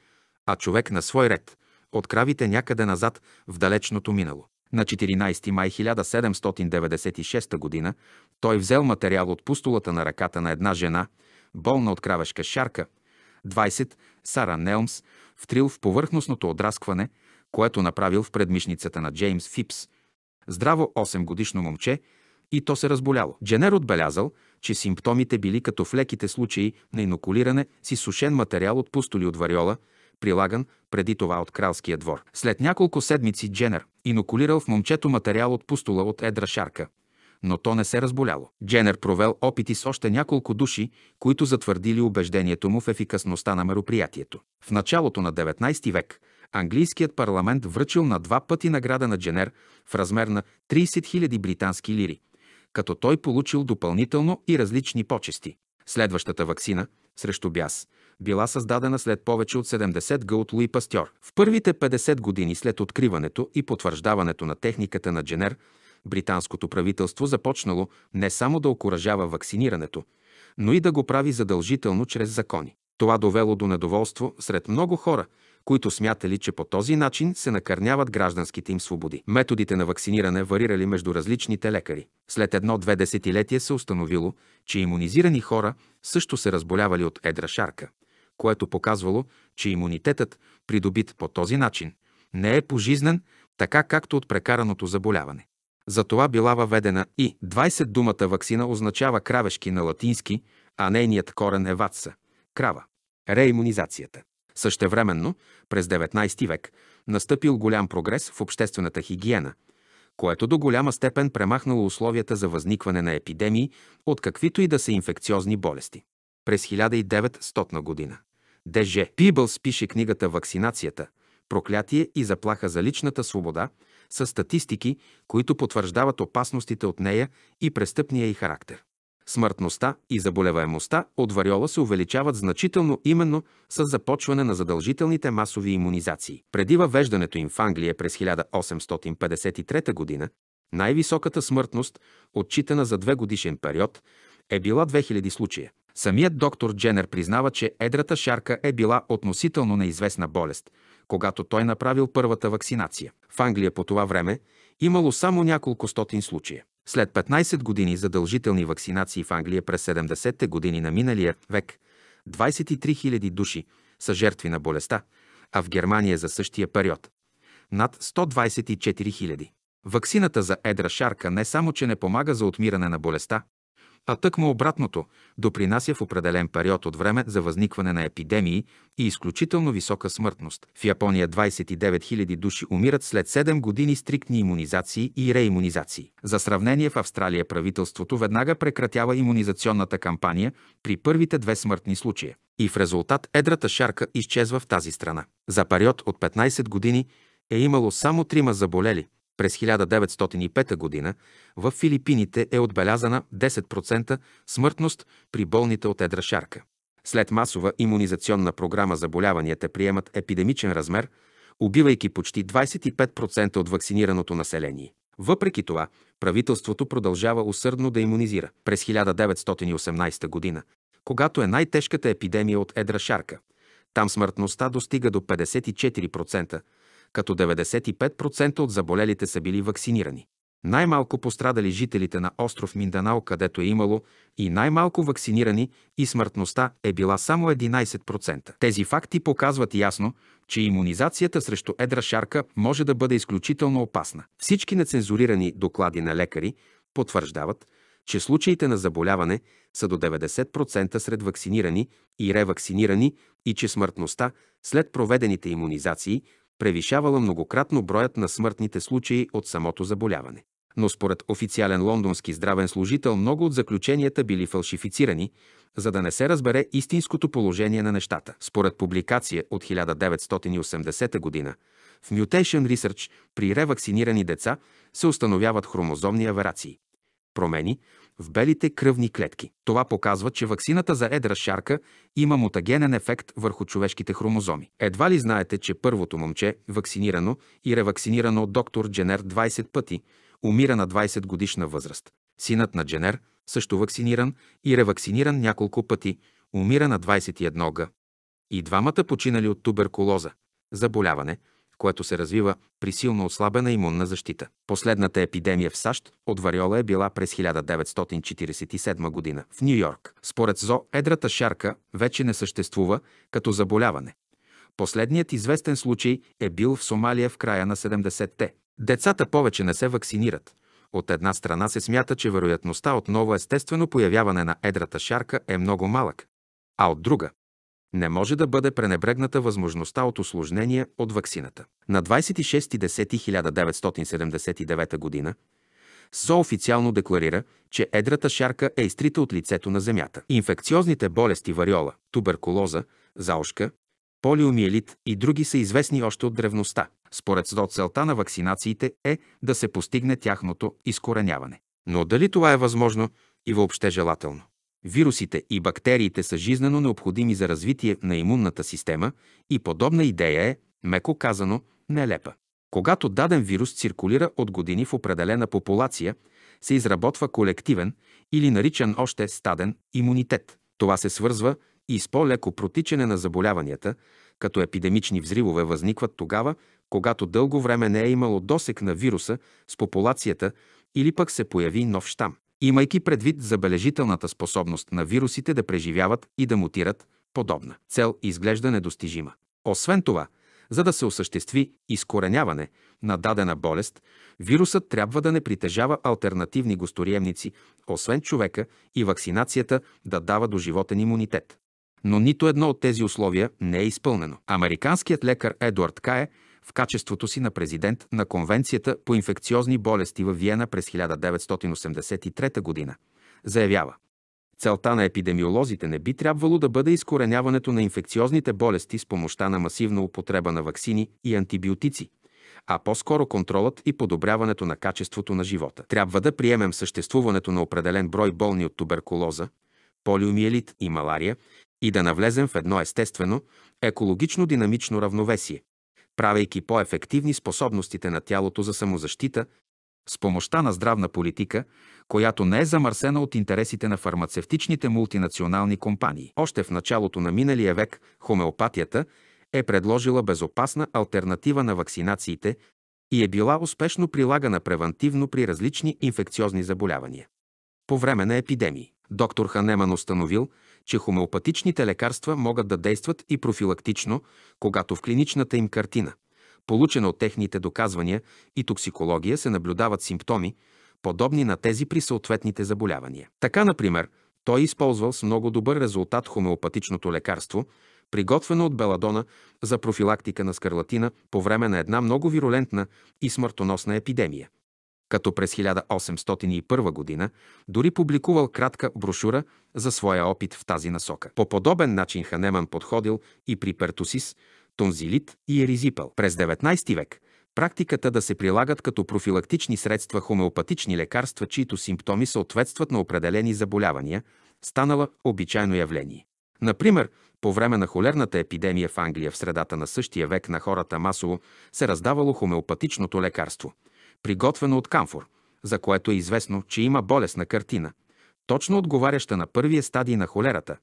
а човек на свой ред от кравите някъде назад в далечното минало. На 14 май 1796 г. той взел материал от пустолата на ръката на една жена, болна от кравешка шарка, 20. Сара Нелмс, втрил в повърхностното отраскване, което направил в предмишницата на Джеймс Фипс. Здраво 8 годишно момче и то се разболяло. Дженер отбелязал, че симптомите били като в леките случаи на инокулиране с изсушен материал от пустоли от вариола, прилаган преди това от кралския двор. След няколко седмици Дженер инокулирал в момчето материал от пустола от едра шарка но то не се разболяло. Дженер провел опити с още няколко души, които затвърдили убеждението му в ефикасността на мероприятието. В началото на 19 век английският парламент връчил на два пъти награда на Дженер в размер на 30 000 британски лири, като той получил допълнително и различни почести. Следващата вакцина срещу бяс била създадена след повече от 70 га от Луи Пастьор. В първите 50 години след откриването и потвърждаването на техниката на Дженер – британското правителство започнало не само да окоръжава вакцинирането, но и да го прави задължително чрез закони. Това довело до недоволство сред много хора, които смятали, че по този начин се накърняват гражданските им свободи. Методите на вакциниране варирали между различните лекари. След едно-две десетилетия се установило, че иммунизирани хора също се разболявали от едра шарка, което показвало, че имунитетът, придобит по този начин, не е пожизнен, така както от прекараното заболяване. Затова била въведена и 20 думата вакцина означава кравешки на латински, а нейният корен е ватса – крава. Реимунизацията. Същевременно, през 19 век, настъпил голям прогрес в обществената хигиена, което до голяма степен премахнало условията за възникване на епидемии от каквито и да са инфекциозни болести. През 1900 година Д.Ж. Пибълс пише книгата «Вакцинацията – проклятие и заплаха за личната свобода», с статистики, които потвърждават опасностите от нея и престъпния й характер. Смъртността и заболеваемостта от вариола се увеличават значително именно с започване на задължителните масови иммунизации. Преди въвеждането им в Англия през 1853 г., най-високата смъртност, отчитана за две годишен период, е била 2000 случая. Самият доктор Дженер признава, че едрата шарка е била относително неизвестна болест, когато той направил първата вакцинация. В Англия по това време имало само няколко стотин случая. След 15 години задължителни вакцинации в Англия през 70-те години на миналия век, 23 000 души са жертви на болестта, а в Германия за същия период – над 124 000. Ваксината за едра шарка не само, че не помага за отмиране на болестта, а тъкмо обратното допринася в определен период от време за възникване на епидемии и изключително висока смъртност. В Япония 29 000 души умират след 7 години стриктни иммунизации и реимунизации. За сравнение в Австралия правителството веднага прекратява иммунизационната кампания при първите две смъртни случая и в резултат едрата шарка изчезва в тази страна. За период от 15 години е имало само трима заболели, през 1905 г. в Филипините е отбелязана 10% смъртност при болните от едра шарка. След масова иммунизационна програма заболяванията приемат епидемичен размер, убивайки почти 25% от вакцинираното население. Въпреки това, правителството продължава усърдно да иммунизира. През 1918 г., когато е най-тежката епидемия от едра шарка, там смъртността достига до 54%, като 95% от заболелите са били вакцинирани. Най-малко пострадали жителите на остров Минданао, където е имало и най-малко вакцинирани и смъртността е била само 11%. Тези факти показват ясно, че иммунизацията срещу едра шарка може да бъде изключително опасна. Всички нецензурирани доклади на лекари потвърждават, че случаите на заболяване са до 90% сред вакцинирани и ревакцинирани и че смъртността след проведените иммунизации превишавала многократно броят на смъртните случаи от самото заболяване. Но според официален лондонски здравен служител много от заключенията били фалшифицирани, за да не се разбере истинското положение на нещата. Според публикация от 1980 г. в Mutation Research при ревакцинирани деца се установяват хромозомни аверации промени в белите кръвни клетки. Това показва, че ваксината за едра шарка има мутагенен ефект върху човешките хромозоми. Едва ли знаете, че първото момче, вакцинирано и ревакцинирано от доктор Дженер 20 пъти, умира на 20 годишна възраст. Синът на Дженер, също вакциниран и ревакциниран няколко пъти, умира на 21 г. И двамата починали от туберкулоза, заболяване – което се развива при силно ослабена имунна защита. Последната епидемия в САЩ от вариола е била през 1947 година в Нью Йорк. Според ЗО, едрата шарка вече не съществува като заболяване. Последният известен случай е бил в Сомалия в края на 70-те. Децата повече не се вакцинират. От една страна се смята, че вероятността от ново естествено появяване на едрата шарка е много малък, а от друга не може да бъде пренебрегната възможността от осложнения от ваксината. На 26.10.1979 г. СО официално декларира, че едрата шарка е изтрита от лицето на Земята. Инфекциозните болести вариола, туберкулоза, заошка, полиомиелит и други са известни още от древността. Според СО целта на вакцинациите е да се постигне тяхното изкореняване. Но дали това е възможно и въобще желателно? Вирусите и бактериите са жизнено необходими за развитие на имунната система и подобна идея е, меко казано, нелепа. Когато даден вирус циркулира от години в определена популация, се изработва колективен или наричан още стаден имунитет. Това се свързва и с по-леко протичане на заболяванията, като епидемични взривове възникват тогава, когато дълго време не е имало досек на вируса с популацията или пък се появи нов щам имайки предвид забележителната способност на вирусите да преживяват и да мутират, подобна цел изглежда недостижима. Освен това, за да се осъществи изкореняване на дадена болест, вирусът трябва да не притежава альтернативни госториемници, освен човека и вакцинацията да дава до животен имунитет. Но нито едно от тези условия не е изпълнено. Американският лекар Едуард Кае – в качеството си на президент на Конвенцията по инфекциозни болести в Виена през 1983 г. Заявява Целта на епидемиолозите не би трябвало да бъде изкореняването на инфекциозните болести с помощта на масивна употреба на ваксини и антибиотици, а по-скоро контролът и подобряването на качеството на живота. Трябва да приемем съществуването на определен брой болни от туберкулоза, полиомиелит и малария и да навлезем в едно естествено, екологично динамично равновесие, правейки по-ефективни способностите на тялото за самозащита, с помощта на здравна политика, която не е замърсена от интересите на фармацевтичните мултинационални компании. Още в началото на миналия век хомеопатията е предложила безопасна альтернатива на вакцинациите и е била успешно прилагана превантивно при различни инфекциозни заболявания. По време на епидемии доктор Ханеман установил, че хомеопатичните лекарства могат да действат и профилактично, когато в клиничната им картина, получена от техните доказвания и токсикология, се наблюдават симптоми, подобни на тези при съответните заболявания. Така, например, той е използвал с много добър резултат хомеопатичното лекарство, приготвено от Беладона за профилактика на скарлатина по време на една много вирулентна и смъртоносна епидемия като през 1801 година дори публикувал кратка брошура за своя опит в тази насока. По подобен начин Ханеман подходил и при пертусис, тонзилит и еризипъл. През 19 век практиката да се прилагат като профилактични средства хомеопатични лекарства, чието симптоми съответстват на определени заболявания, станала обичайно явление. Например, по време на холерната епидемия в Англия в средата на същия век на хората масово се раздавало хомеопатичното лекарство – приготвено от камфор, за което е известно, че има болестна картина, точно отговаряща на първия стадий на холерата.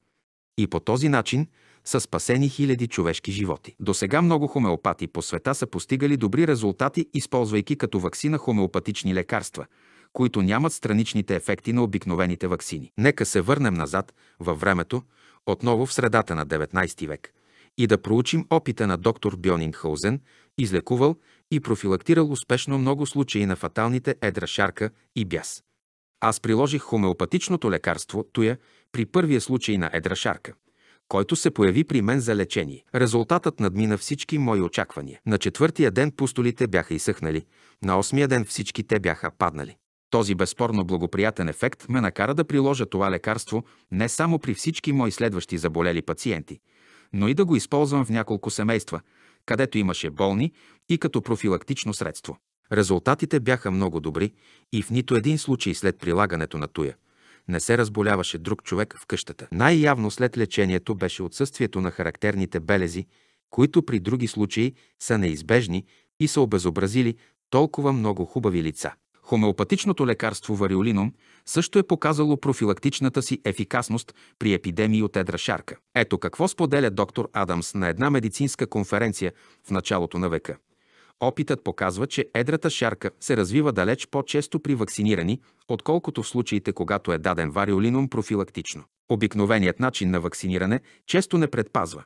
И по този начин са спасени хиляди човешки животи. До сега много хомеопати по света са постигали добри резултати, използвайки като вакцина хомеопатични лекарства, които нямат страничните ефекти на обикновените вакцини. Нека се върнем назад във времето, отново в средата на 19 век, и да проучим опита на доктор Бьонингхаузен, излекувал и профилактирал успешно много случаи на фаталните едра шарка и бяс. Аз приложих хомеопатичното лекарство Туя при първия случай на едра шарка, който се появи при мен за лечение. Резултатът надмина всички мои очаквания. На четвъртия ден пустолите бяха изсъхнали, на осмия ден всички те бяха паднали. Този безспорно благоприятен ефект ме накара да приложа това лекарство не само при всички мои следващи заболели пациенти, но и да го използвам в няколко семейства – където имаше болни и като профилактично средство. Резултатите бяха много добри и в нито един случай след прилагането на туя не се разболяваше друг човек в къщата. Най-явно след лечението беше отсъствието на характерните белези, които при други случаи са неизбежни и са обезобразили толкова много хубави лица. Хомеопатичното лекарство вариолином също е показало профилактичната си ефикасност при епидемии от едра шарка. Ето какво споделя доктор Адамс на една медицинска конференция в началото на века. Опитът показва, че едрата шарка се развива далеч по-често при вакцинирани, отколкото в случаите, когато е даден вариолином профилактично. Обикновеният начин на вакциниране често не предпазва.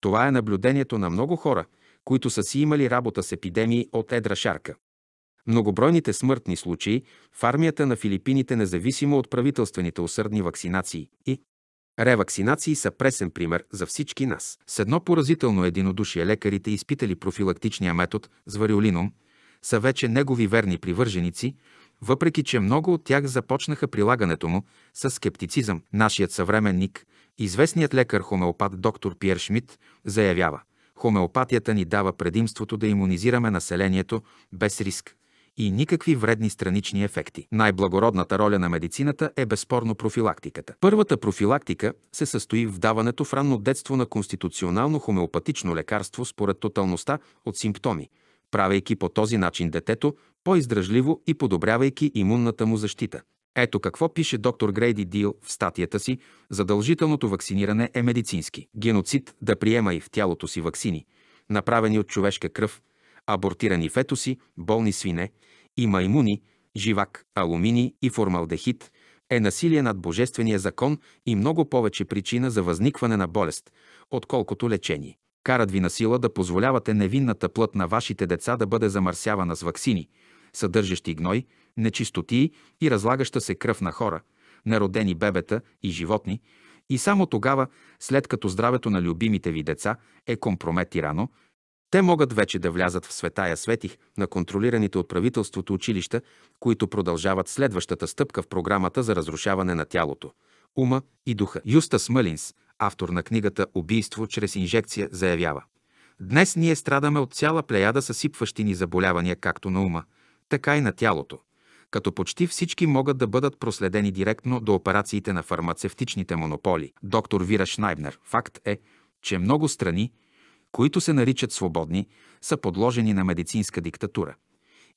Това е наблюдението на много хора, които са си имали работа с епидемии от едра шарка многобройните смъртни случаи в армията на Филипините, независимо от правителствените усърдни вакцинации и Ревакцинации са пресен пример за всички нас. С едно поразително единодушие лекарите, изпитали профилактичния метод с вариолином, са вече негови верни привърженици, въпреки че много от тях започнаха прилагането му с скептицизъм. Нашият съвременник, известният лекар хомеопат доктор Пьер Шмидт, заявява – хомеопатията ни дава предимството да иммунизираме населението без риск, и никакви вредни странични ефекти. Най-благородната роля на медицината е безспорно профилактиката. Първата профилактика се състои в даването в ранно детство на конституционално хомеопатично лекарство според тоталността от симптоми, правейки по този начин детето по-издръжливо и подобрявайки имунната му защита. Ето какво пише доктор Грейди Дил в статията си «Задължителното вакциниране е медицински. Геноцид да приема и в тялото си вакцини, направени от човешка кръв, абортирани фетоси, болни свине – и маймуни, живак, алумини и формалдехид е насилие над Божествения закон и много повече причина за възникване на болест, отколкото лечение. Карат ви на сила да позволявате невинната плът на вашите деца да бъде замърсявана с ваксини, съдържащи гной, нечистоти и разлагаща се кръв на хора, народени бебета и животни, и само тогава, след като здравето на любимите ви деца е компрометирано, те могат вече да влязат в светая светих на контролираните от правителството училища, които продължават следващата стъпка в програмата за разрушаване на тялото, ума и духа. Юста Смълинс, автор на книгата «Убийство чрез инжекция», заявява Днес ние страдаме от цяла плеяда съсипващи ни заболявания както на ума, така и на тялото, като почти всички могат да бъдат проследени директно до операциите на фармацевтичните монополи. Доктор Вира Шнайбнер. Факт е, че много страни – които се наричат свободни, са подложени на медицинска диктатура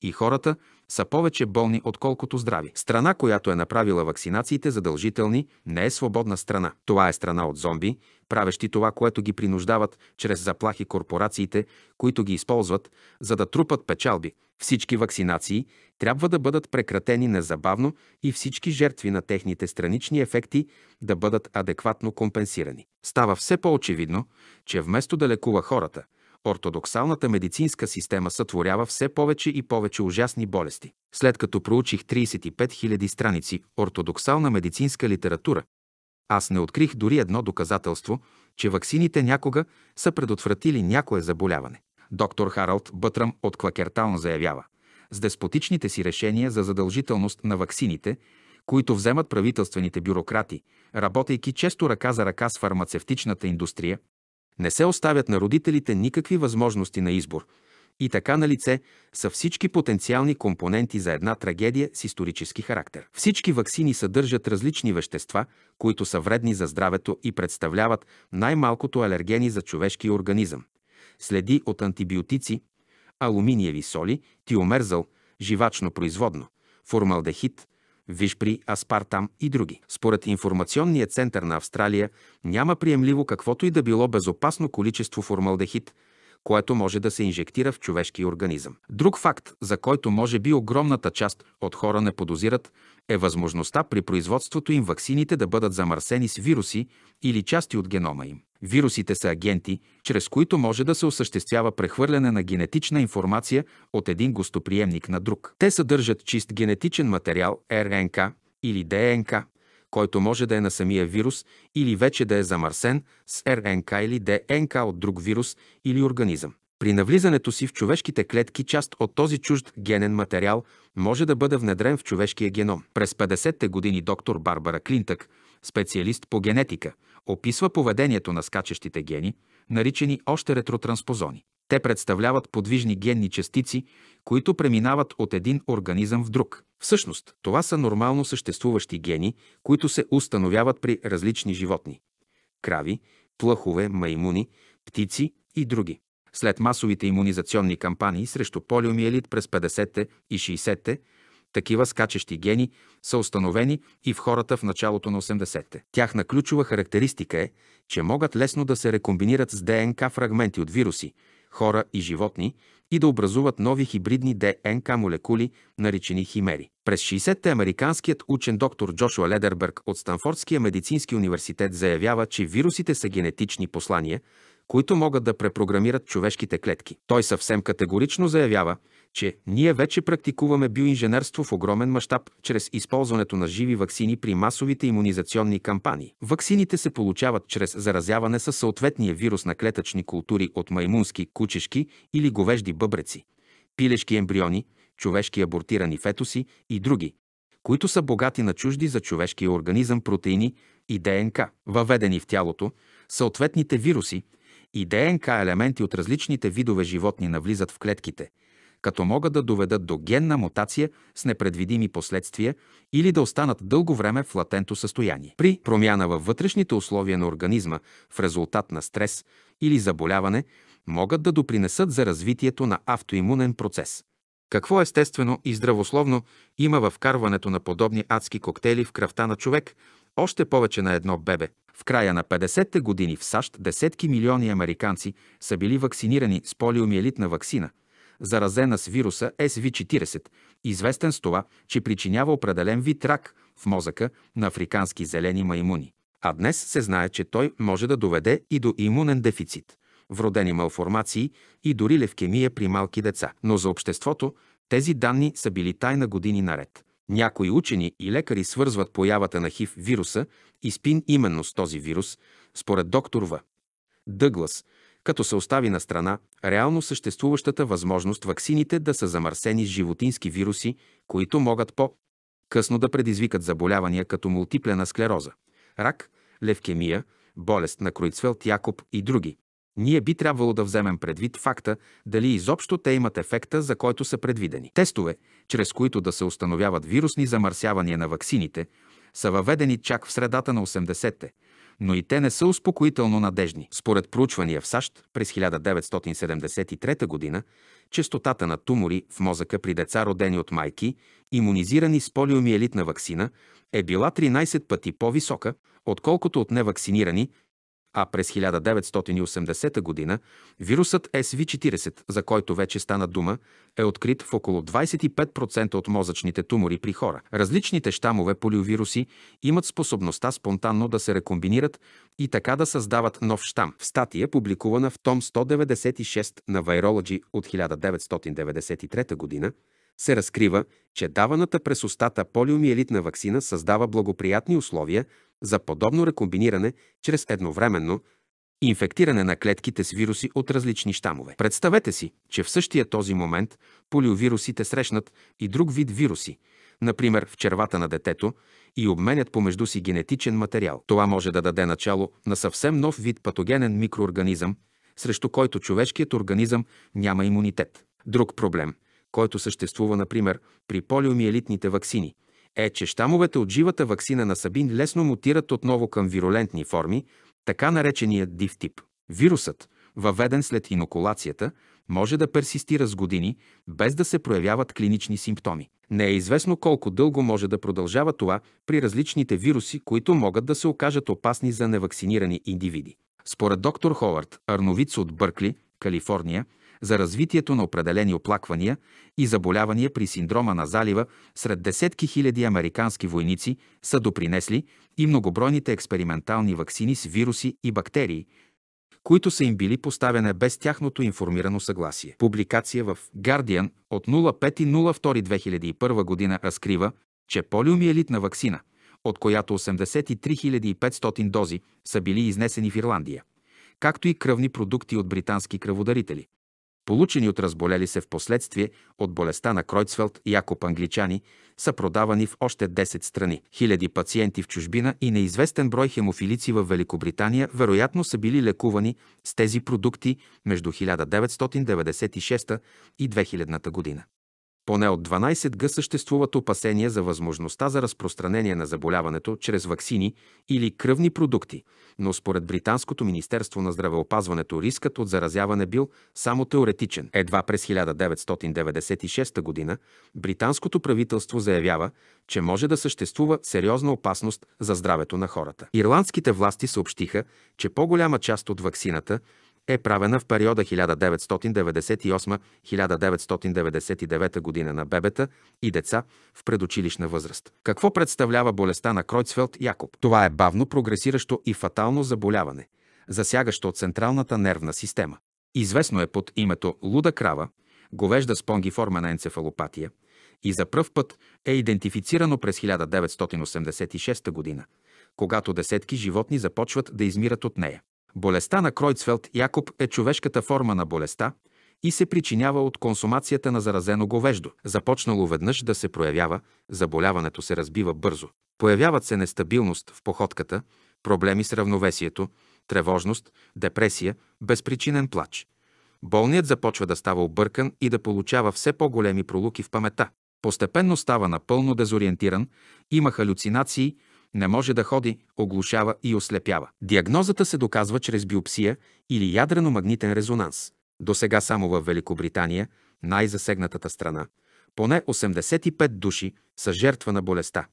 и хората са повече болни, отколкото здрави. Страна, която е направила вакцинациите задължителни, не е свободна страна. Това е страна от зомби, правещи това, което ги принуждават чрез заплахи корпорациите, които ги използват, за да трупат печалби. Всички вакцинации трябва да бъдат прекратени незабавно и всички жертви на техните странични ефекти да бъдат адекватно компенсирани. Става все по-очевидно, че вместо да лекува хората – Ортодоксалната медицинска система сътворява все повече и повече ужасни болести. След като проучих 35 000 страници ортодоксална медицинска литература, аз не открих дори едно доказателство, че ваксините някога са предотвратили някое заболяване. Доктор Харалд Бътрам от Клакертаун заявява, с деспотичните си решения за задължителност на ваксините, които вземат правителствените бюрократи, работейки често ръка за ръка с фармацевтичната индустрия, не се оставят на родителите никакви възможности на избор. И така на лице са всички потенциални компоненти за една трагедия с исторически характер. Всички ваксини съдържат различни вещества, които са вредни за здравето и представляват най-малкото алергени за човешкия организъм. Следи от антибиотици, алуминиеви соли, тиомерзъл, живачно производно, формалдехид, Вишпри, Аспартам и други. Според информационния център на Австралия няма приемливо каквото и да било безопасно количество формалдехид – което може да се инжектира в човешки организъм. Друг факт, за който може би огромната част от хора не подозират, е възможността при производството им ваксините да бъдат замърсени с вируси или части от генома им. Вирусите са агенти, чрез които може да се осъществява прехвърляне на генетична информация от един гостоприемник на друг. Те съдържат чист генетичен материал РНК или ДНК, който може да е на самия вирус или вече да е замърсен с РНК или ДНК от друг вирус или организъм. При навлизането си в човешките клетки част от този чужд генен материал може да бъде внедрен в човешкия геном. През 50-те години доктор Барбара Клинтък, специалист по генетика, описва поведението на скачащите гени, наричани още ретротранспозони. Те представляват подвижни генни частици, които преминават от един организъм в друг. Всъщност, това са нормално съществуващи гени, които се установяват при различни животни – крави, плъхове, маймуни, птици и други. След масовите иммунизационни кампании срещу полиомиелит през 50-те и 60-те, такива скачещи гени са установени и в хората в началото на 80-те. Тяхна ключова характеристика е, че могат лесно да се рекомбинират с ДНК фрагменти от вируси, хора и животни и да образуват нови хибридни ДНК молекули, наричани химери. През 60-те американският учен доктор Джошуа Ледерберг от Станфордския медицински университет заявява, че вирусите са генетични послания, които могат да препрограмират човешките клетки. Той съвсем категорично заявява, че ние вече практикуваме биоинженерство в огромен мащаб чрез използването на живи ваксини при масовите иммунизационни кампании. Ваксините се получават чрез заразяване със съответния вирус на клетъчни култури от маймунски, кучешки или говежди бъбреци, пилешки ембриони, човешки абортирани фетоси и други, които са богати на чужди за човешкия организъм протеини и ДНК, въведени в тялото, съответните вируси – и ДНК елементи от различните видове животни навлизат в клетките, като могат да доведат до генна мутация с непредвидими последствия или да останат дълго време в латенто състояние. При промяна във вътрешните условия на организма в резултат на стрес или заболяване могат да допринесат за развитието на автоимунен процес. Какво естествено и здравословно има във вкарването на подобни адски коктейли в кръвта на човек, още повече на едно бебе – в края на 50-те години в САЩ десетки милиони американци са били вакцинирани с полиомиелитна вакцина, заразена с вируса SV-40, известен с това, че причинява определен вид рак в мозъка на африкански зелени маймуни. А днес се знае, че той може да доведе и до имунен дефицит, вродени малформации и дори левкемия при малки деца. Но за обществото тези данни са били тайна години наред – някои учени и лекари свързват появата на хив вируса и спин именно с този вирус, според доктор В. Дъглас, като се остави на страна реално съществуващата възможност ваксините да са замърсени с животински вируси, които могат по-късно да предизвикат заболявания като мултиплена склероза, рак, левкемия, болест на Кройцфелт Якоб и други. Ние би трябвало да вземем предвид факта дали изобщо те имат ефекта, за който са предвидени. Тестове, чрез които да се установяват вирусни замърсявания на ваксините, са въведени чак в средата на 80-те, но и те не са успокоително надежни. Според проучвания в САЩ през 1973 г. частотата на тумори в мозъка при деца родени от майки, иммунизирани с полиомиелитна вакцина, е била 13 пъти по-висока, отколкото от невакцинирани а през 1980 г. вирусът SV40, за който вече стана дума, е открит в около 25% от мозъчните тумори при хора. Различните щамове полиовируси имат способността спонтанно да се рекомбинират и така да създават нов щам. В статия, публикувана в том 196 на Virology от 1993 г., се разкрива, че даваната през устата полиомиелитна вакцина създава благоприятни условия за подобно рекомбиниране чрез едновременно инфектиране на клетките с вируси от различни щамове. Представете си, че в същия този момент полиовирусите срещнат и друг вид вируси, например в червата на детето, и обменят помежду си генетичен материал. Това може да даде начало на съвсем нов вид патогенен микроорганизъм, срещу който човешкият организъм няма имунитет. Друг проблем, който съществува, например, при полиомиелитните ваксини – е, че щамовете от живата ваксина на Сабин лесно мутират отново към вирулентни форми, така наречения див тип. Вирусът, въведен след инокулацията, може да персистира с години, без да се проявяват клинични симптоми. Не е известно колко дълго може да продължава това при различните вируси, които могат да се окажат опасни за невакцинирани индивиди. Според доктор Ховард Арновиц от Бъркли, Калифорния, за развитието на определени оплаквания и заболявания при синдрома на залива сред десетки хиляди американски войници са допринесли и многобройните експериментални вакцини с вируси и бактерии, които са им били поставяне без тяхното информирано съгласие. Публикация в Guardian от 05.02.2001 година разкрива, че полиомиелитна вакцина, от която 83 500 дози са били изнесени в Ирландия, както и кръвни продукти от британски кръводарители получени от разболели се в последствие от болестта на Кройцфелд и Якоб англичани, са продавани в още 10 страни. Хиляди пациенти в чужбина и неизвестен брой хемофилици в Великобритания вероятно са били лекувани с тези продукти между 1996 и 2000 година. Поне от 12 г съществуват опасения за възможността за разпространение на заболяването чрез ваксини или кръвни продукти, но според Британското министерство на здравеопазването рискът от заразяване бил само теоретичен. Едва през 1996 г. британското правителство заявява, че може да съществува сериозна опасност за здравето на хората. Ирландските власти съобщиха, че по-голяма част от ваксината е правена в периода 1998-1999 година на бебета и деца в предучилищна възраст. Какво представлява болестта на Кройцфелд Якоб? Това е бавно прогресиращо и фатално заболяване, засягащо централната нервна система. Известно е под името луда крава, говежда спонги на енцефалопатия и за пръв път е идентифицирано през 1986 година, когато десетки животни започват да измират от нея. Болестта на Кройцфелд Якоб е човешката форма на болестта и се причинява от консумацията на заразено говеждо. Започнало веднъж да се проявява, заболяването се разбива бързо. Появяват се нестабилност в походката, проблеми с равновесието, тревожност, депресия, безпричинен плач. Болният започва да става объркан и да получава все по-големи пролуки в памета. Постепенно става напълно дезориентиран, има халюцинации, не може да ходи, оглушава и ослепява. Диагнозата се доказва чрез биопсия или ядрено-магнитен резонанс. До сега само в Великобритания, най-засегнатата страна, поне 85 души са жертва на болестта,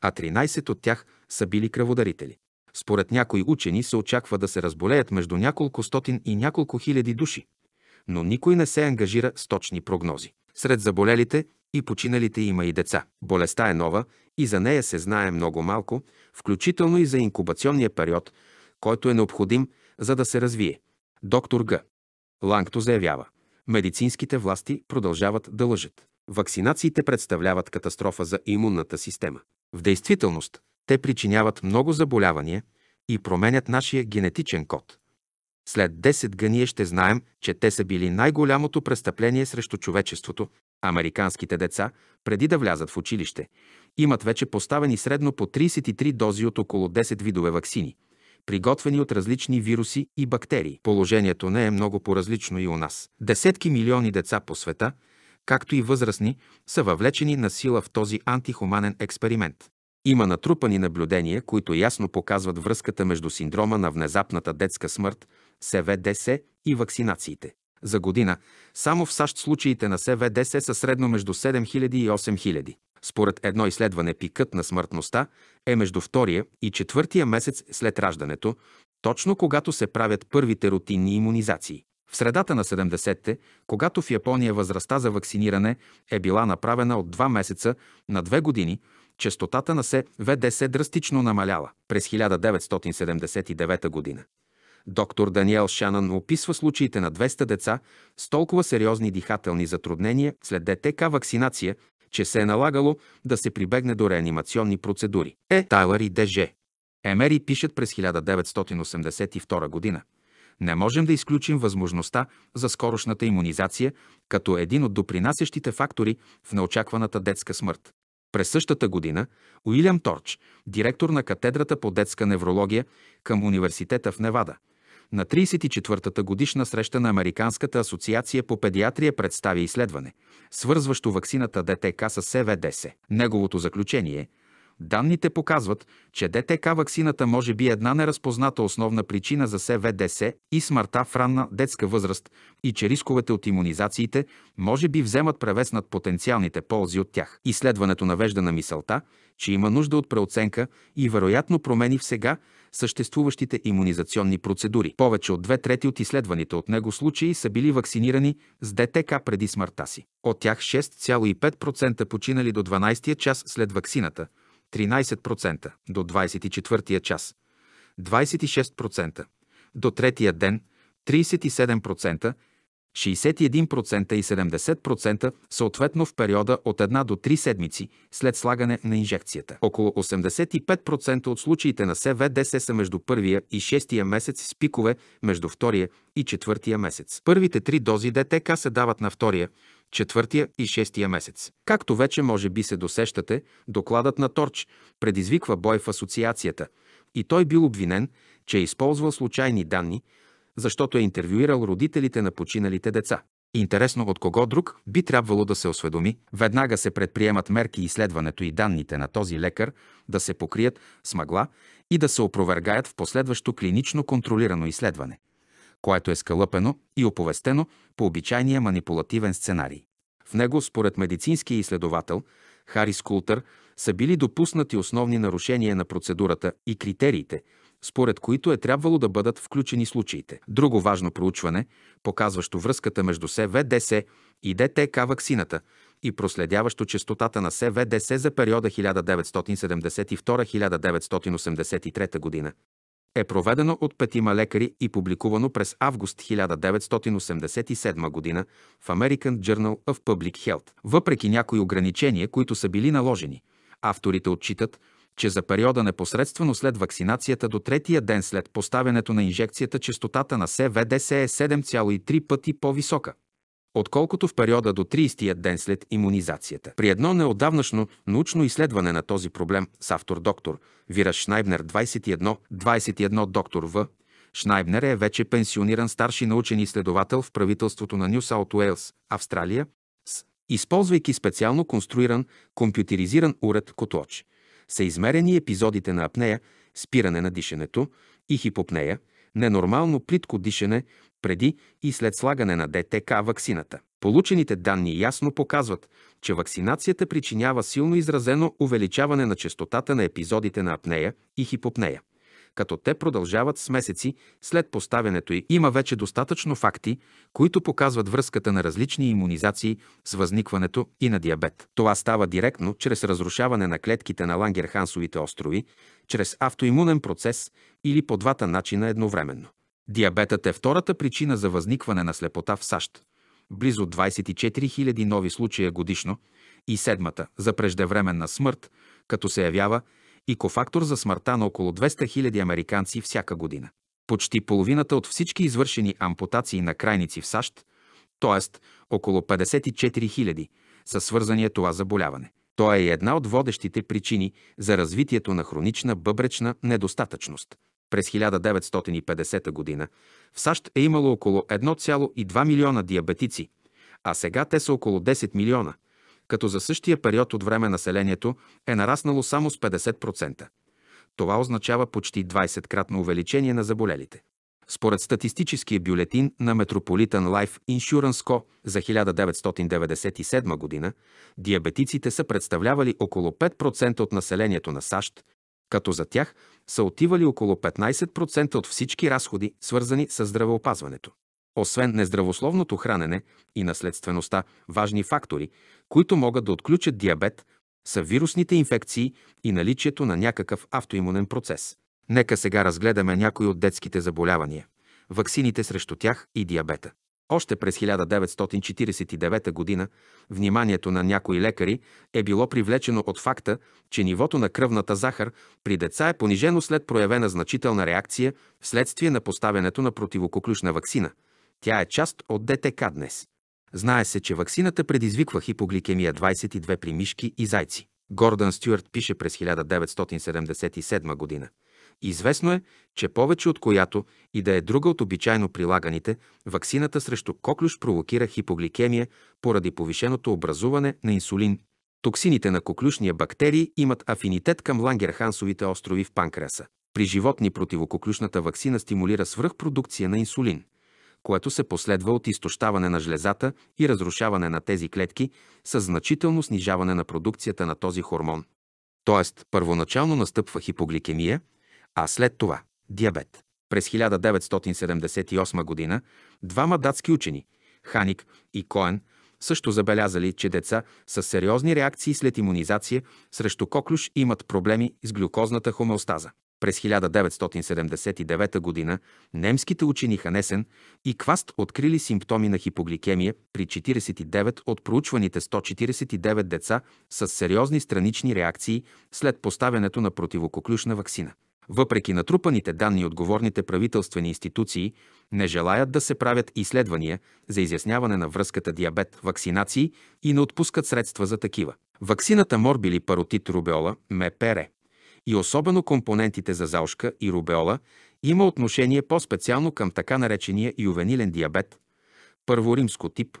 а 13 от тях са били кръводарители. Според някои учени се очаква да се разболеят между няколко стотин и няколко хиляди души, но никой не се ангажира с точни прогнози. Сред заболелите и починалите има и деца. Болестта е нова и за нея се знае много малко, включително и за инкубационния период, който е необходим, за да се развие. Доктор Г. Лангто заявява, медицинските власти продължават да лъжат. Вакцинациите представляват катастрофа за имунната система. В действителност, те причиняват много заболявания и променят нашия генетичен код. След 10 г ще знаем, че те са били най-голямото престъпление срещу човечеството. Американските деца, преди да влязат в училище, имат вече поставени средно по 33 дози от около 10 видове ваксини, приготвени от различни вируси и бактерии. Положението не е много по-различно и у нас. Десетки милиони деца по света, както и възрастни, са въвлечени на сила в този антихуманен експеримент. Има натрупани наблюдения, които ясно показват връзката между синдрома на внезапната детска смърт, СВДС и вакцинациите. За година само в САЩ случаите на СВДС са средно между 7000 и 8000. Според едно изследване пикът на смъртността е между втория и четвъртия месец след раждането, точно когато се правят първите рутинни иммунизации. В средата на 70-те, когато в Япония възрастта за вакциниране е била направена от 2 месеца на 2 години, частотата на се ВДС драстично намаляла през 1979 година. Доктор Даниел Шанан описва случаите на 200 деца с толкова сериозни дихателни затруднения след ДТК вакцинация че се е налагало да се прибегне до реанимационни процедури. Е. Тайлър и ДЖ. Емери пишат през 1982 година. Не можем да изключим възможността за скорошната иммунизация като един от допринасящите фактори в неочакваната детска смърт. През същата година Уилям Торч, директор на катедрата по детска неврология към университета в Невада, на 34-та годишна среща на Американската асоциация по педиатрия представи изследване, свързващо ваксината ДТК с СВДС. Неговото заключение е, – Данните показват, че ДТК ваксината може би една неразпозната основна причина за СВДС и смъртта в ранна детска възраст и че рисковете от иммунизациите може би вземат превес над потенциалните ползи от тях. Изследването навежда на мисълта, че има нужда от преоценка и вероятно промени в сега съществуващите иммунизационни процедури. Повече от две трети от изследваните от него случаи са били вакцинирани с ДТК преди смъртта си. От тях 6,5% починали до 12-я час след ваксината, 13% до 24-я час, 26% до третия ден, 37% 61% и 70% съответно в периода от 1 до 3 седмици след слагане на инжекцията. Около 85% от случаите на СВДС са между първия и шестия месец с пикове между втория и четвъртия месец. Първите три дози ДТК се дават на втория, четвъртия и шестия месец. Както вече може би се досещате, докладът на Торч предизвиква бой в асоциацията и той бил обвинен, че е използвал случайни данни, защото е интервюирал родителите на починалите деца. Интересно от кого друг би трябвало да се осведоми, веднага се предприемат мерки изследването и данните на този лекар да се покрият с мъгла и да се опровергаят в последващо клинично контролирано изследване, което е скалъпено и оповестено по обичайния манипулативен сценарий. В него, според медицинския изследовател Харис Култър, са били допуснати основни нарушения на процедурата и критериите – според които е трябвало да бъдат включени случаите. Друго важно проучване, показващо връзката между СВДС и ДТК ваксината и проследяващо частотата на СВДС за периода 1972-1983 година, е проведено от петима лекари и публикувано през август 1987 година в American Journal of Public Health. Въпреки някои ограничения, които са били наложени, авторите отчитат, че за периода непосредствено след вакцинацията до третия ден след поставянето на инжекцията частотата на СВДС е 7,3 пъти по-висока, отколкото в периода до 30-я ден след иммунизацията. При едно неодавнашно научно изследване на този проблем с автор доктор Вираш Шнайбнер 21, 21 доктор В. Шнайбнер е вече пенсиониран старши научен изследовател в правителството на Нью Саут Уейлс, Австралия, с използвайки специално конструиран компютеризиран уред Котлоч, са измерени епизодите на апнея, спиране на дишането и хипопнея, ненормално плитко дишане преди и след слагане на ДТК ваксината. Получените данни ясно показват, че вакцинацията причинява силно изразено увеличаване на частотата на епизодите на апнея и хипопнея като те продължават с месеци след поставянето й. Има вече достатъчно факти, които показват връзката на различни иммунизации с възникването и на диабет. Това става директно чрез разрушаване на клетките на Лангерхансовите острови, чрез автоимунен процес или по двата начина едновременно. Диабетът е втората причина за възникване на слепота в САЩ. Близо 24 000 нови случая годишно и седмата за преждевременна смърт, като се явява и кофактор за смъртта на около 200 000 американци всяка година. Почти половината от всички извършени ампутации на крайници в САЩ, т.е. около 54 000, са свързани с това заболяване. То е и една от водещите причини за развитието на хронична бъбречна недостатъчност. През 1950 г. в САЩ е имало около 1,2 милиона диабетици, а сега те са около 10 милиона, като за същия период от време населението е нараснало само с 50%. Това означава почти 20-кратно увеличение на заболелите. Според статистическия бюлетин на Metropolitan Life Insurance Co. за 1997 година, диабетиците са представлявали около 5% от населението на САЩ, като за тях са отивали около 15% от всички разходи, свързани с здравеопазването освен нездравословното хранене и наследствеността, важни фактори, които могат да отключат диабет, са вирусните инфекции и наличието на някакъв автоимунен процес. Нека сега разгледаме някои от детските заболявания, ваксините срещу тях и диабета. Още през 1949 г. вниманието на някои лекари е било привлечено от факта, че нивото на кръвната захар при деца е понижено след проявена значителна реакция вследствие на поставянето на противококлюшна вакцина – тя е част от ДТК днес. Знае се, че ваксината предизвиква хипогликемия 22 при мишки и зайци. Гордън Стюарт пише през 1977 година. Известно е, че повече от която и да е друга от обичайно прилаганите, ваксината срещу коклюш провокира хипогликемия поради повишеното образуване на инсулин. Токсините на коклюшния бактерии имат афинитет към лангерхансовите острови в панкреаса. При животни противококлюшната ваксина стимулира свръхпродукция на инсулин което се последва от изтощаване на жлезата и разрушаване на тези клетки с значително снижаване на продукцията на този хормон. Тоест, първоначално настъпва хипогликемия, а след това – диабет. През 1978 г. двама датски учени – Ханик и Коен – също забелязали, че деца с сериозни реакции след иммунизация срещу коклюш имат проблеми с глюкозната хомеостаза. През 1979 г. немските учени Ханесен и Кваст открили симптоми на хипогликемия при 49 от проучваните 149 деца с сериозни странични реакции след поставянето на противококлюшна вакцина. Въпреки натрупаните данни, отговорните правителствени институции не желаят да се правят изследвания за изясняване на връзката диабет, вакцинации и не отпускат средства за такива. Ваксината морбили паротит рубеола МПР, и особено компонентите за залшка и рубеола, има отношение по-специално към така наречения ювенилен диабет, първоримско тип,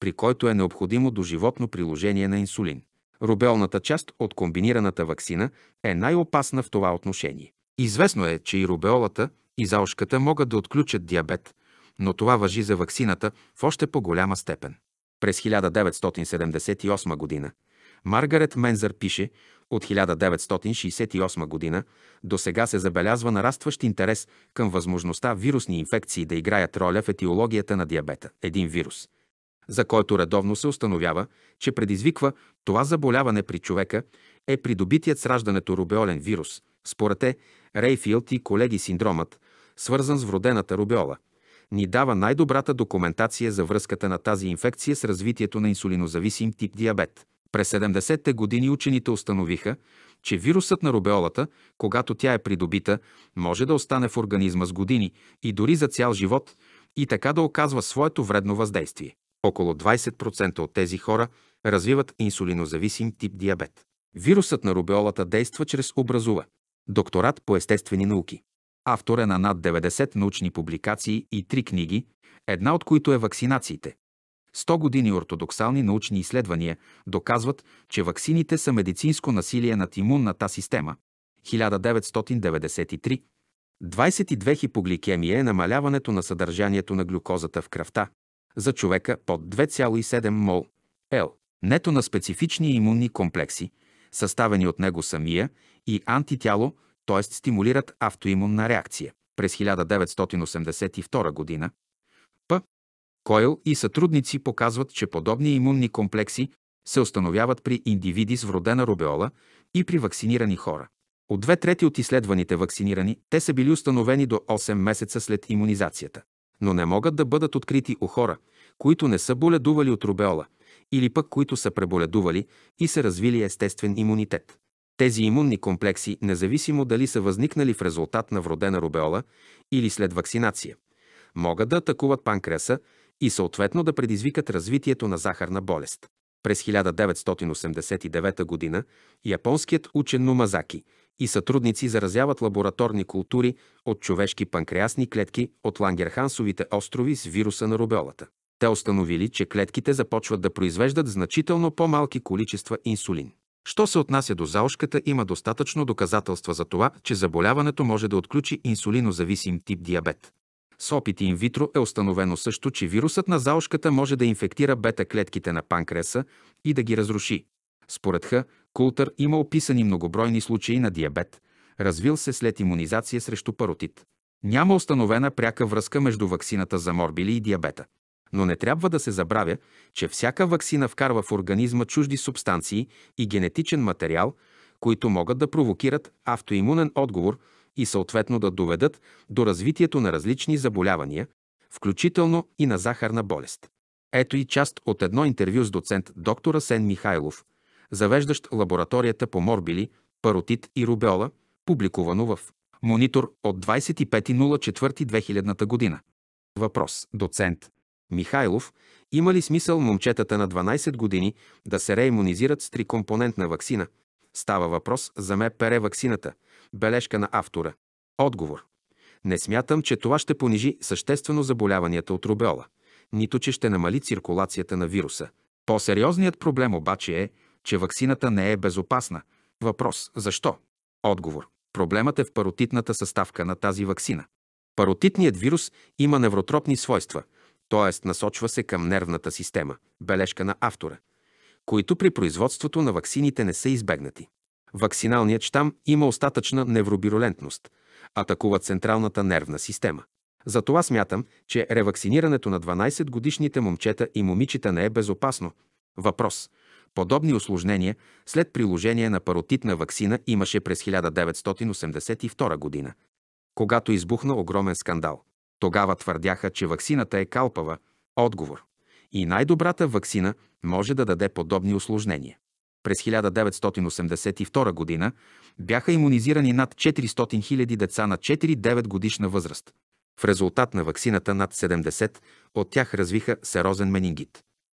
при който е необходимо доживотно приложение на инсулин. Рубеолната част от комбинираната вакцина е най-опасна в това отношение. Известно е, че и рубеолата, и заушката могат да отключат диабет, но това въжи за ваксината в още по-голяма степен. През 1978 г. Маргарет Мензър пише, от 1968 г. до сега се забелязва нарастващ интерес към възможността вирусни инфекции да играят роля в етиологията на диабета. Един вирус, за който редовно се установява, че предизвиква това заболяване при човека, е придобитият с раждането рубеолен вирус. Според е, Рейфилд и колеги синдромът, свързан с вродената рубеола, ни дава най-добрата документация за връзката на тази инфекция с развитието на инсулинозависим тип диабет. През 70-те години учените установиха, че вирусът на рубеолата, когато тя е придобита, може да остане в организма с години и дори за цял живот и така да оказва своето вредно въздействие. Около 20% от тези хора развиват инсулинозависим тип диабет. Вирусът на рубеолата действа чрез образува. Докторат по естествени науки. Автор е на над 90 научни публикации и три книги, една от които е Вакцинациите. 100 години ортодоксални научни изследвания доказват, че ваксините са медицинско насилие над имунната система. 1993 22 хипогликемия е намаляването на съдържанието на глюкозата в кръвта за човека под 2,7 мол Л. Нето на специфични имунни комплекси, съставени от него самия и антитяло, т.е. стимулират автоимунна реакция. През 1982 г. Койл и сътрудници показват, че подобни имунни комплекси се установяват при индивиди с вродена рубеола и при вакцинирани хора. От две трети от изследваните вакцинирани, те са били установени до 8 месеца след иммунизацията, но не могат да бъдат открити у хора, които не са боледували от рубеола или пък които са преболедували и са развили естествен имунитет. Тези имунни комплекси, независимо дали са възникнали в резултат на вродена рубеола или след вакцинация, могат да атакуват панкреаса и съответно да предизвикат развитието на захарна болест. През 1989 г. японският учен Нумазаки и сътрудници заразяват лабораторни култури от човешки панкреасни клетки от Лангерхансовите острови с вируса на рубеолата. Те установили, че клетките започват да произвеждат значително по-малки количества инсулин. Що се отнася до заошката, има достатъчно доказателства за това, че заболяването може да отключи инсулинозависим тип диабет. С опити инвитро е установено също, че вирусът на заошката може да инфектира бета-клетките на панкреса и да ги разруши. Според Х. Култър има описани многобройни случаи на диабет, развил се след иммунизация срещу паротит. Няма установена пряка връзка между ваксината за морбили и диабета. Но не трябва да се забравя, че всяка ваксина вкарва в организма чужди субстанции и генетичен материал, които могат да провокират автоимунен отговор – и съответно да доведат до развитието на различни заболявания, включително и на захарна болест. Ето и част от едно интервю с доцент доктор Сен Михайлов, завеждащ лабораторията по морбили, паротит и рубеола, публикувано в Монитор от 25.04.2000 година. Въпрос. Доцент. Михайлов, има ли смисъл момчетата на 12 години да се реимунизират с трикомпонентна вакцина? Става въпрос за МПР вакцината – Бележка на автора. Отговор. Не смятам, че това ще понижи съществено заболяванията от рубеола, нито че ще намали циркулацията на вируса. По-сериозният проблем обаче е, че ваксината не е безопасна. Въпрос – защо? Отговор. Проблемът е в паротитната съставка на тази ваксина. Паротитният вирус има невротропни свойства, т.е. насочва се към нервната система, бележка на автора, които при производството на ваксините не са избегнати. Вакциналният щам има остатъчна невробиролентност, атакува централната нервна система. Затова смятам, че реваксинирането на 12-годишните момчета и момичета не е безопасно. Въпрос. Подобни осложнения след приложение на паротитна вакцина имаше през 1982 година, когато избухна огромен скандал. Тогава твърдяха, че ваксината е калпава. Отговор. И най-добрата ваксина може да даде подобни осложнения. През 1982 г. бяха иммунизирани над 400 000 деца на 4-9 годишна възраст. В резултат на ваксината над 70 от тях развиха серозен менингит.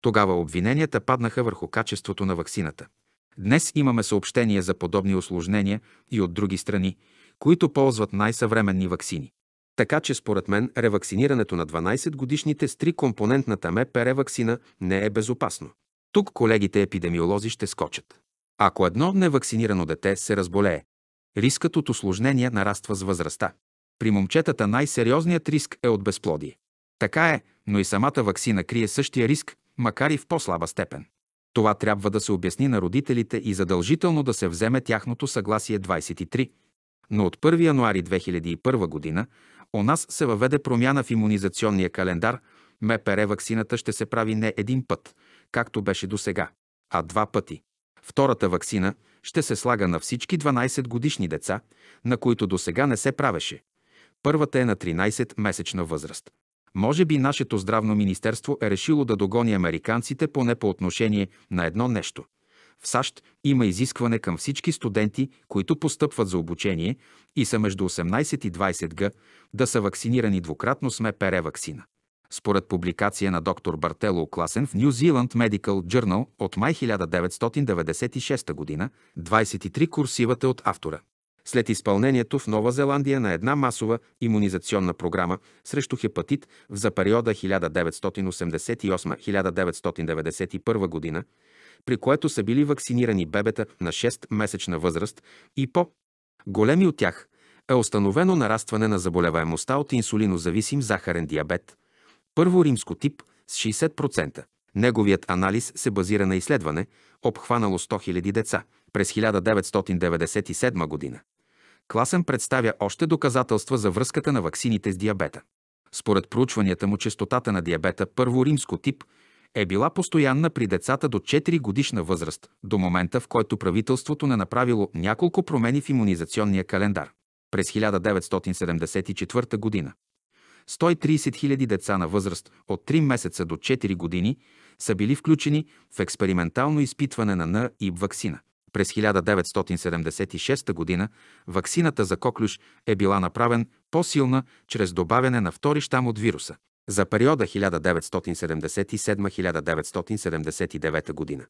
Тогава обвиненията паднаха върху качеството на ваксината. Днес имаме съобщения за подобни осложнения и от други страни, които ползват най-съвременни ваксини. Така че според мен ревакцинирането на 12 годишните с трикомпонентната МПР ваксина не е безопасно. Тук колегите епидемиолози ще скочат. Ако едно невакцинирано дете се разболее, рискът от осложнения нараства с възрастта. При момчетата най-сериозният риск е от безплодие. Така е, но и самата вакцина крие същия риск, макар и в по-слаба степен. Това трябва да се обясни на родителите и задължително да се вземе тяхното съгласие 23. Но от 1 януари 2001 година у нас се въведе промяна в иммунизационния календар, МПР ваксината ще се прави не един път, както беше до сега. а два пъти. Втората вакцина ще се слага на всички 12 годишни деца, на които до сега не се правеше. Първата е на 13-месечна възраст. Може би нашето здравно министерство е решило да догони американците поне по отношение на едно нещо. В САЩ има изискване към всички студенти, които постъпват за обучение и са между 18 и 20 г, да са вакцинирани двукратно с МПР вакцина. Според публикация на доктор Бартело Класен в New Zealand Medical Journal от май 1996 г. 23 курсивата от автора. След изпълнението в Нова Зеландия на една масова иммунизационна програма срещу хепатит за периода 1988-1991 година, при което са били вакцинирани бебета на 6-месечна възраст и по големи от тях, е установено нарастване на заболеваемостта от инсулинозависим захарен диабет – първо римско тип с 60%. Неговият анализ се базира на изследване, обхванало 100 000 деца през 1997 година. Класен представя още доказателства за връзката на ваксините с диабета. Според проучванията му частотата на диабета първо римско тип е била постоянна при децата до 4 годишна възраст, до момента в който правителството не направило няколко промени в иммунизационния календар. През 1974 година 130 000 деца на възраст от 3 месеца до 4 години са били включени в експериментално изпитване на НР и вакцина. През 1976 г. ваксината за коклюш е била направен по-силна чрез добавяне на втори щам от вируса. За периода 1977-1979 година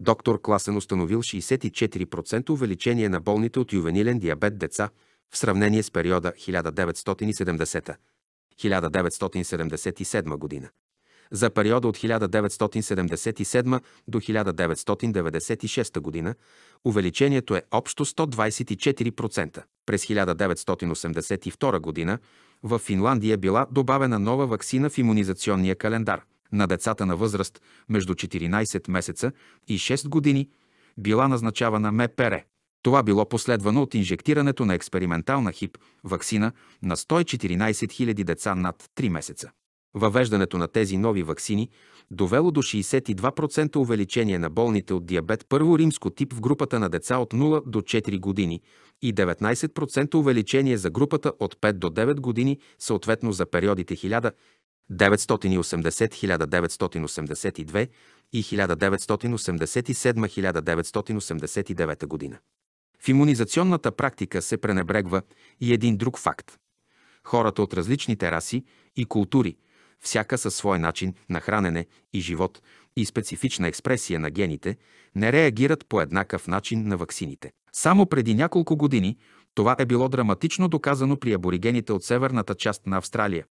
доктор Класен установил 64% увеличение на болните от ювенилен диабет деца в сравнение с периода 1970 1977 година. За периода от 1977 до 1996 година увеличението е общо 124%. През 1982 година в Финландия била добавена нова вакцина в иммунизационния календар. На децата на възраст между 14 месеца и 6 години била назначавана МЕПЕРЕ това било последвано от инжектирането на експериментална хип ваксина на 114 000 деца над 3 месеца. Въвеждането на тези нови ваксини довело до 62% увеличение на болните от диабет първо римско тип в групата на деца от 0 до 4 години и 19% увеличение за групата от 5 до 9 години, съответно за периодите 1980-1982 и 1987-1989 година. В имунизационната практика се пренебрегва и един друг факт. Хората от различните раси и култури, всяка със свой начин на хранене и живот и специфична експресия на гените, не реагират по еднакъв начин на ваксините. Само преди няколко години това е било драматично доказано при аборигените от северната част на Австралия,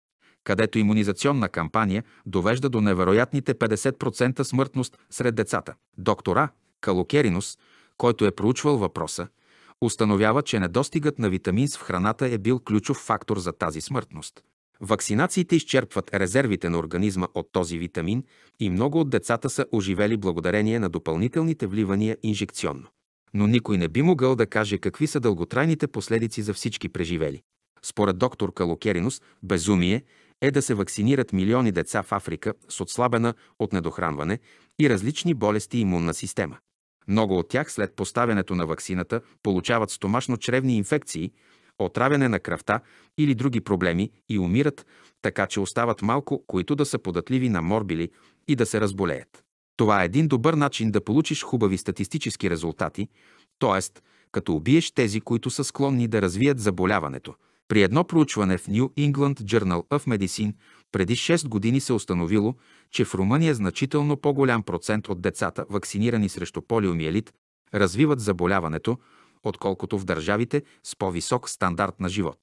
където иммунизационна кампания довежда до невероятните 50% смъртност сред децата. Доктора Калокеринус – който е проучвал въпроса, установява, че недостигът на витамин в храната е бил ключов фактор за тази смъртност. Ваксинациите изчерпват резервите на организма от този витамин и много от децата са оживели благодарение на допълнителните вливания инжекционно. Но никой не би могъл да каже какви са дълготрайните последици за всички преживели. Според доктор Калокеринус, безумие е да се вакцинират милиони деца в Африка с отслабена от недохранване и различни болести имунна система. Много от тях след поставянето на ваксината получават стомашно-чревни инфекции, отравяне на кръвта или други проблеми и умират, така че остават малко, които да са податливи на морбили и да се разболеят. Това е един добър начин да получиш хубави статистически резултати, т.е. като убиеш тези, които са склонни да развият заболяването. При едно проучване в New England Journal of Medicine преди 6 години се установило, че в Румъния значително по-голям процент от децата, вакцинирани срещу полиомиелит, развиват заболяването, отколкото в държавите с по-висок стандарт на живот.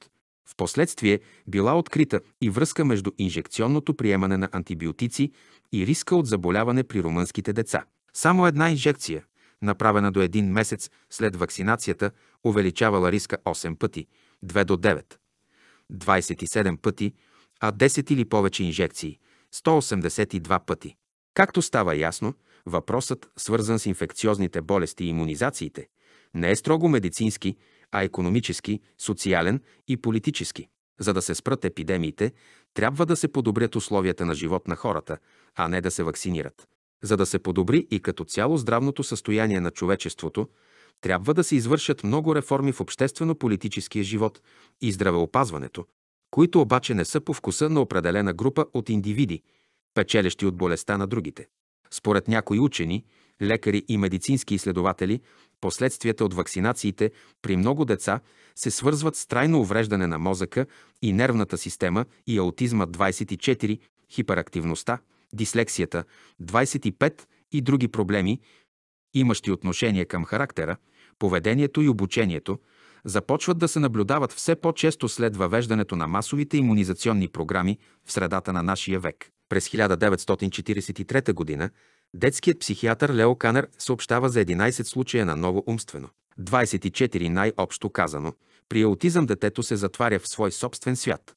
Впоследствие била открита и връзка между инжекционното приемане на антибиотици и риска от заболяване при румънските деца. Само една инжекция, направена до един месец след вакцинацията, увеличавала риска 8 пъти, 2 до 9, 27 пъти, а 10 или повече инжекции – 182 пъти. Както става ясно, въпросът, свързан с инфекциозните болести и иммунизациите, не е строго медицински, а економически, социален и политически. За да се спрат епидемиите, трябва да се подобрят условията на живот на хората, а не да се вакцинират. За да се подобри и като цяло здравното състояние на човечеството, трябва да се извършат много реформи в обществено-политическия живот и здравеопазването, които обаче не са по вкуса на определена група от индивиди, печелещи от болестта на другите. Според някои учени, лекари и медицински изследователи, последствията от вакцинациите при много деца се свързват с трайно увреждане на мозъка и нервната система и аутизма 24, хиперактивността, дислексията 25 и други проблеми, имащи отношение към характера, поведението и обучението – започват да се наблюдават все по-често след въвеждането на масовите иммунизационни програми в средата на нашия век. През 1943 г. детският психиатър Лео Канер съобщава за 11 случая на ново умствено. 24 най-общо казано, при аутизъм детето се затваря в свой собствен свят.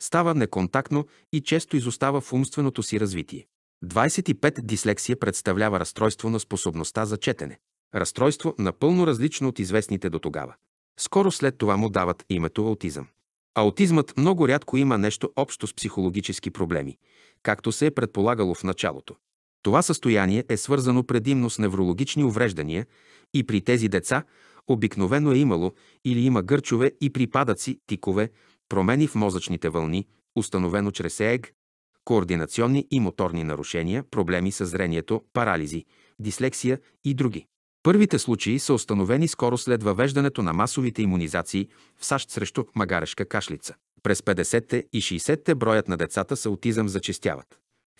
Става неконтактно и често изостава в умственото си развитие. 25 дислексия представлява разстройство на способността за четене. Разстройство напълно различно от известните до тогава. Скоро след това му дават името аутизъм. Аутизмът много рядко има нещо общо с психологически проблеми, както се е предполагало в началото. Това състояние е свързано предимно с неврологични увреждания и при тези деца обикновено е имало или има гърчове и припадъци, тикове, промени в мозъчните вълни, установено чрез ЕЕГ, координационни и моторни нарушения, проблеми с зрението, парализи, дислексия и други. Първите случаи са установени скоро след въвеждането на масовите иммунизации в САЩ срещу магарешка кашлица. През 50-те и 60-те броят на децата с аутизъм зачестяват.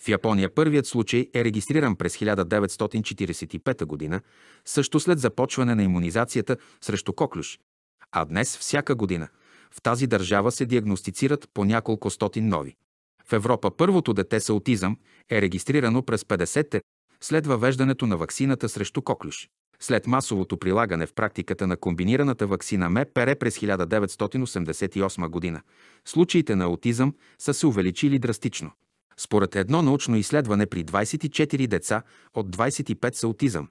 В Япония първият случай е регистриран през 1945 г., също след започване на иммунизацията срещу коклюш. А днес всяка година в тази държава се диагностицират по няколко стотин нови. В Европа първото дете с аутизъм е регистрирано през 50-те след въвеждането на ваксината срещу коклюш. След масовото прилагане в практиката на комбинираната вакцина МЕПР през 1988 година, случаите на аутизъм са се увеличили драстично. Според едно научно изследване при 24 деца от 25 с аутизъм,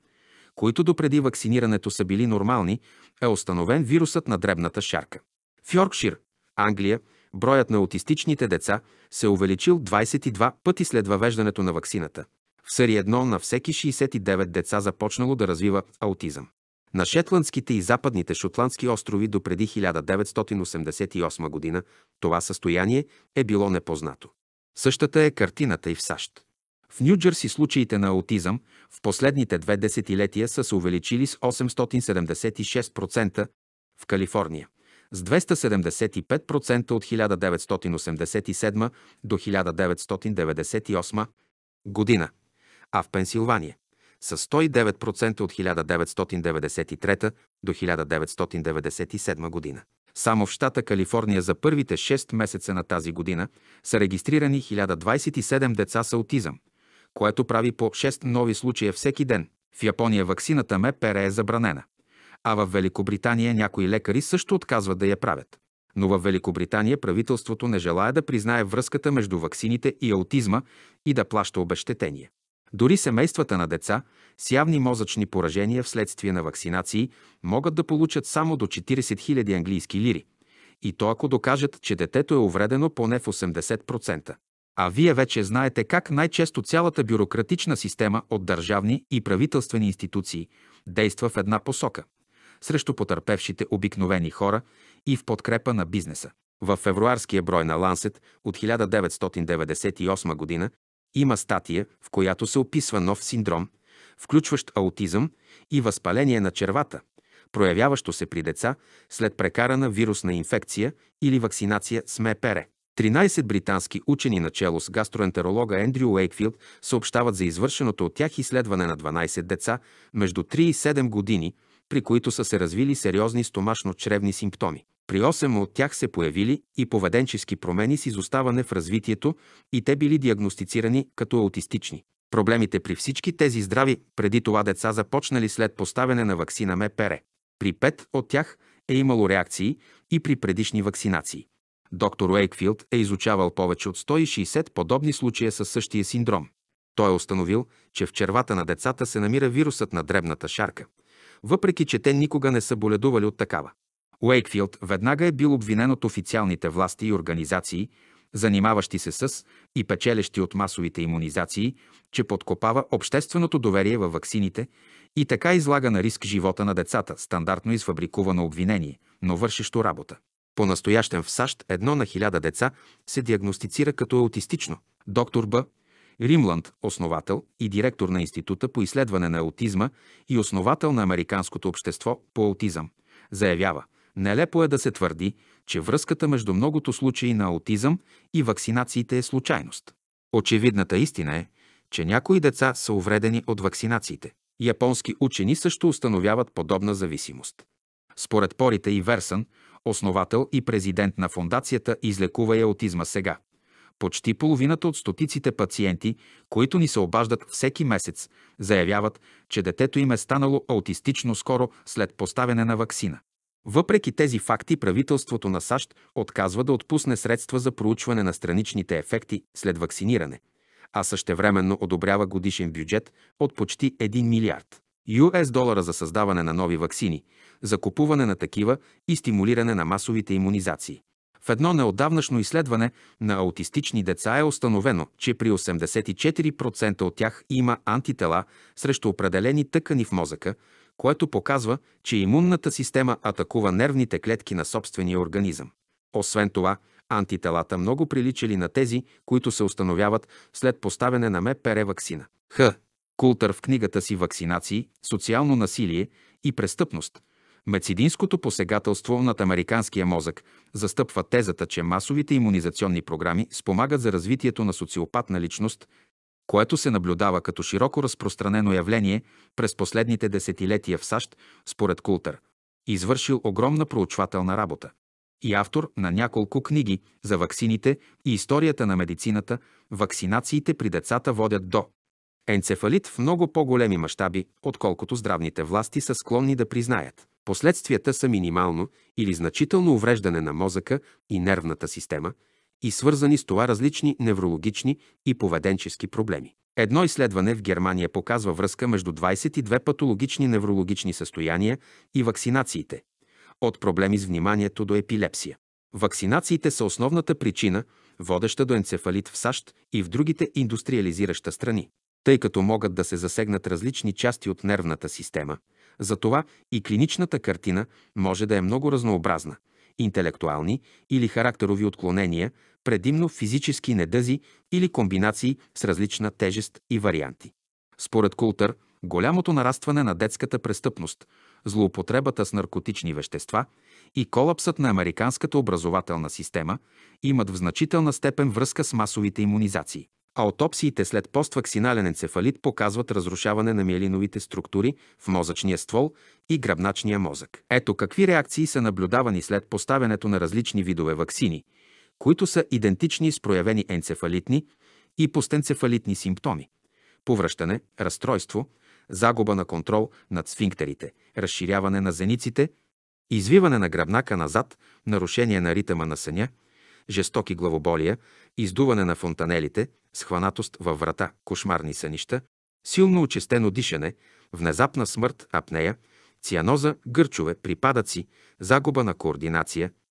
които допреди вакцинирането са били нормални, е установен вирусът на дребната шарка. В Йоркшир, Англия, броят на аутистичните деца се е увеличил 22 пъти след въвеждането на ваксината. В Съри едно на всеки 69 деца започнало да развива аутизъм. На шетландските и западните шотландски острови до преди 1988 година това състояние е било непознато. Същата е картината и в САЩ. В Нью-Джерси случаите на аутизъм в последните две десетилетия са се увеличили с 876%, в Калифорния с 275% от 1987 до 1998 година а в Пенсилвания с 109% от 1993 до 1997 година. Само в щата Калифорния за първите 6 месеца на тази година са регистрирани 1027 деца с аутизъм, което прави по 6 нови случая всеки ден. В Япония ваксината Мепере е забранена, а в Великобритания някои лекари също отказват да я правят. Но в Великобритания правителството не желая да признае връзката между ваксините и аутизма и да плаща обещетение. Дори семействата на деца с явни мозъчни поражения вследствие на вакцинации могат да получат само до 40 000 английски лири. И то ако докажат, че детето е увредено поне в 80%. А вие вече знаете как най-често цялата бюрократична система от държавни и правителствени институции действа в една посока срещу потърпевшите обикновени хора и в подкрепа на бизнеса. В февруарския брой на Лансет от 1998 г. Има статия, в която се описва нов синдром, включващ аутизъм и възпаление на червата, проявяващо се при деца след прекарана вирусна инфекция или вакцинация с МПР. 13 британски учени начело с гастроентеролога Ендрю Уейкфилд съобщават за извършеното от тях изследване на 12 деца между 3 и 7 години, при които са се развили сериозни стомашно-чревни симптоми. При 8 от тях се появили и поведенчески промени с изоставане в развитието и те били диагностицирани като аутистични. Проблемите при всички тези здрави преди това деца започнали след поставяне на вакцина МЕПЕРЕ. При 5 от тях е имало реакции и при предишни вакцинации. Доктор Уейкфилд е изучавал повече от 160 подобни случая със същия синдром. Той е установил, че в червата на децата се намира вирусът на дребната шарка, въпреки че те никога не са боледували от такава. Уейкфилд веднага е бил обвинен от официалните власти и организации, занимаващи се с и печелещи от масовите иммунизации, че подкопава общественото доверие във ваксините и така излага на риск живота на децата, стандартно изфабрикувано обвинение, но вършещо работа. по настоящен в САЩ едно на хиляда деца се диагностицира като аутистично. Доктор Б. Римланд, основател и директор на Института по изследване на аутизма и основател на Американското общество по аутизъм, заявява – Нелепо е да се твърди, че връзката между многото случаи на аутизъм и вакцинациите е случайност. Очевидната истина е, че някои деца са увредени от вакцинациите. Японски учени също установяват подобна зависимост. Според Порите и Версън, основател и президент на фундацията Излекува я аутизма сега. Почти половината от стотиците пациенти, които ни се обаждат всеки месец, заявяват, че детето им е станало аутистично скоро след поставяне на вакцина. Въпреки тези факти, правителството на САЩ отказва да отпусне средства за проучване на страничните ефекти след вакциниране, а същевременно одобрява годишен бюджет от почти 1 милиард US долара за създаване на нови вакцини, закупуване на такива и стимулиране на масовите иммунизации. В едно неодавнашно изследване на аутистични деца е установено, че при 84% от тях има антитела срещу определени тъкани в мозъка, което показва, че имунната система атакува нервните клетки на собствения организъм. Освен това, антителата много приличали на тези, които се установяват след поставяне на МПР вакцина. Х. Култър в книгата си «Вакцинации, социално насилие и престъпност» Мецидинското посегателство над американския мозък застъпва тезата, че масовите иммунизационни програми спомагат за развитието на социопатна личност – което се наблюдава като широко разпространено явление през последните десетилетия в САЩ, според Култър, извършил огромна проучвателна работа и автор на няколко книги за ваксините и историята на медицината, вакцинациите при децата водят до енцефалит в много по-големи мащаби, отколкото здравните власти са склонни да признаят. Последствията са минимално или значително увреждане на мозъка и нервната система – и свързани с това различни неврологични и поведенчески проблеми. Едно изследване в Германия показва връзка между 22 патологични неврологични състояния и вакцинациите, от проблеми с вниманието до епилепсия. Вакцинациите са основната причина, водеща до енцефалит в САЩ и в другите индустриализираща страни, тъй като могат да се засегнат различни части от нервната система. Затова и клиничната картина може да е много разнообразна – интелектуални или характерови отклонения, предимно физически недъзи или комбинации с различна тежест и варианти. Според Култър, голямото нарастване на детската престъпност, злоупотребата с наркотични вещества и колапсът на американската образователна система имат в значителна степен връзка с масовите иммунизации. Аутопсиите след постваксинален енцефалит показват разрушаване на миелиновите структури в мозъчния ствол и гръбначния мозък. Ето какви реакции са наблюдавани след поставянето на различни видове ваксини, които са идентични с проявени енцефалитни и постенцефалитни симптоми – повръщане, разстройство, загуба на контрол над сфинктерите, разширяване на зениците, извиване на гръбнака назад, нарушение на ритъма на съня, жестоки главоболия, издуване на фонтанелите, схванатост във врата, кошмарни сънища, силно очистено дишане, внезапна смърт, апнея, цианоза, гърчове, припадъци, загуба на координация –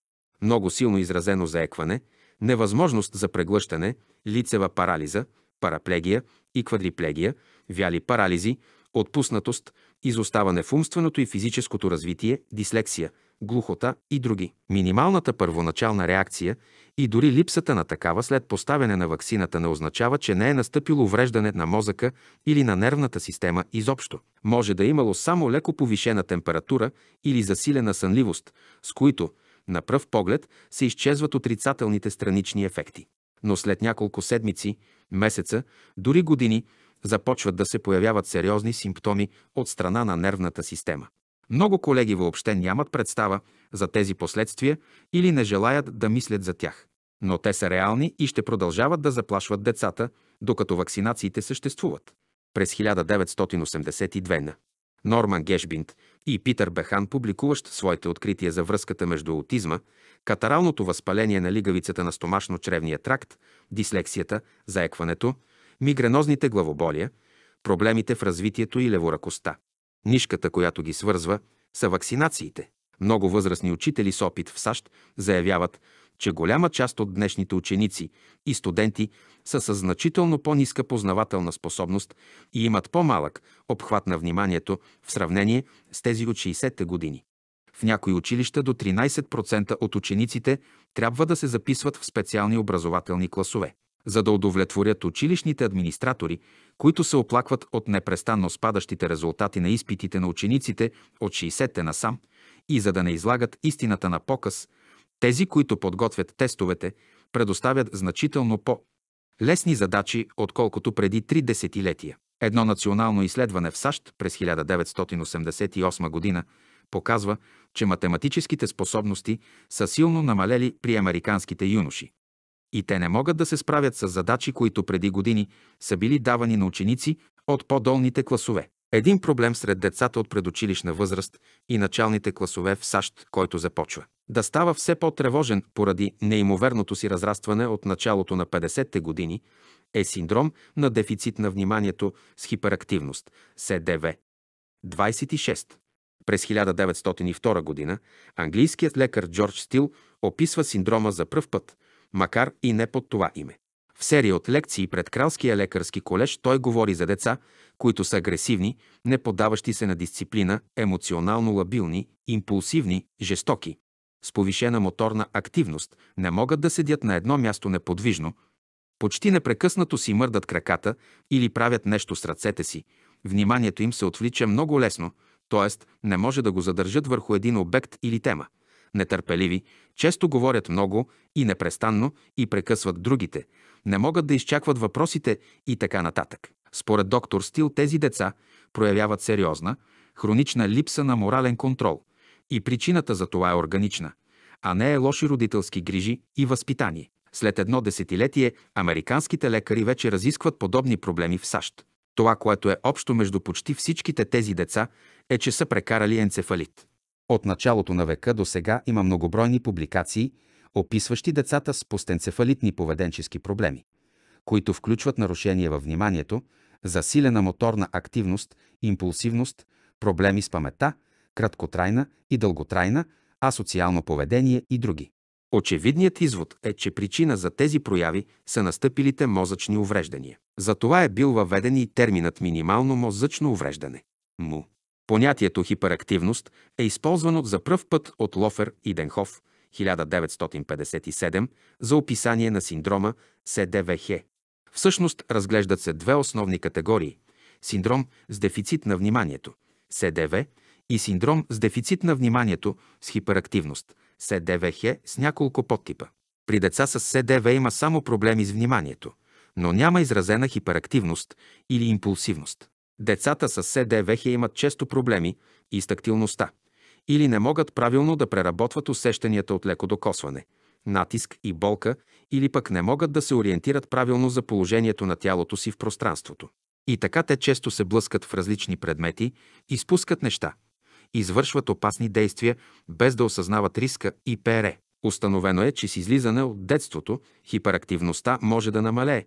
много силно изразено заекване, невъзможност за преглъщане, лицева парализа, параплегия и квадриплегия, вяли парализи, отпуснатост, изоставане в умственото и физическото развитие, дислексия, глухота и други. Минималната първоначална реакция и дори липсата на такава след поставяне на ваксината не означава, че не е настъпило вреждане на мозъка или на нервната система изобщо. Може да е имало само леко повишена температура или засилена сънливост, с които – на пръв поглед се изчезват отрицателните странични ефекти. Но след няколко седмици, месеца, дори години, започват да се появяват сериозни симптоми от страна на нервната система. Много колеги въобще нямат представа за тези последствия или не желаят да мислят за тях. Но те са реални и ще продължават да заплашват децата, докато вакцинациите съществуват. През 1982 на Норман Гешбинт и Питър Бехан, публикуващ своите открития за връзката между аутизма, катаралното възпаление на лигавицата на стомашно-чревния тракт, дислексията, заекването, мигренозните главоболия, проблемите в развитието и леворакостта. Нишката, която ги свързва, са вакцинациите. Много възрастни учители с опит в САЩ заявяват, че голяма част от днешните ученици и студенти са с значително по-ниска познавателна способност и имат по-малък обхват на вниманието в сравнение с тези от 60-те години. В някои училища до 13% от учениците трябва да се записват в специални образователни класове. За да удовлетворят училищните администратори, които се оплакват от непрестанно спадащите резултати на изпитите на учениците от 60-те насам, и за да не излагат истината на показ – тези, които подготвят тестовете, предоставят значително по-лесни задачи, отколкото преди три десетилетия. Едно национално изследване в САЩ през 1988 година показва, че математическите способности са силно намалели при американските юноши. И те не могат да се справят с задачи, които преди години са били давани на ученици от по-долните класове. Един проблем сред децата от предучилищна възраст и началните класове в САЩ, който започва. Да става все по-тревожен поради неимоверното си разрастване от началото на 50-те години е синдром на дефицит на вниманието с хиперактивност, СДВ. 26. През 1902 г. английският лекар Джордж Стил описва синдрома за пръв път, макар и не под това име. В серия от лекции пред Кралския лекарски колеж той говори за деца, които са агресивни, не подаващи се на дисциплина, емоционално лабилни, импулсивни, жестоки. С повишена моторна активност не могат да седят на едно място неподвижно, почти непрекъснато си мърдат краката или правят нещо с ръцете си. Вниманието им се отвлича много лесно, т.е. не може да го задържат върху един обект или тема. Нетърпеливи, често говорят много и непрестанно и прекъсват другите, не могат да изчакват въпросите и така нататък. Според доктор Стил тези деца проявяват сериозна, хронична липса на морален контрол и причината за това е органична, а не е лоши родителски грижи и възпитание. След едно десетилетие американските лекари вече разискват подобни проблеми в САЩ. Това, което е общо между почти всичките тези деца, е, че са прекарали енцефалит. От началото на века до сега има многобройни публикации – описващи децата с постенцефалитни поведенчески проблеми, които включват нарушения във вниманието, засилена моторна активност, импулсивност, проблеми с памета, краткотрайна и дълготрайна, асоциално поведение и други. Очевидният извод е, че причина за тези прояви са настъпилите мозъчни увреждания. Затова е бил въведен и терминът минимално мозъчно увреждане. МУ. Понятието хиперактивност е използвано за пръв път от Лофер и Денхов. 1957 за описание на синдрома СДВХ. Всъщност разглеждат се две основни категории – синдром с дефицит на вниманието – СДВ и синдром с дефицит на вниманието с хиперактивност – СДВХ с няколко подтипа. При деца с СДВ има само проблеми с вниманието, но няма изразена хиперактивност или импулсивност. Децата с СДВХ имат често проблеми и с тактилността – или не могат правилно да преработват усещанията от леко докосване, натиск и болка, или пък не могат да се ориентират правилно за положението на тялото си в пространството. И така те често се блъскат в различни предмети, изпускат неща, извършват опасни действия, без да осъзнават риска и пере. Установено е, че с излизане от детството хиперактивността може да намалее,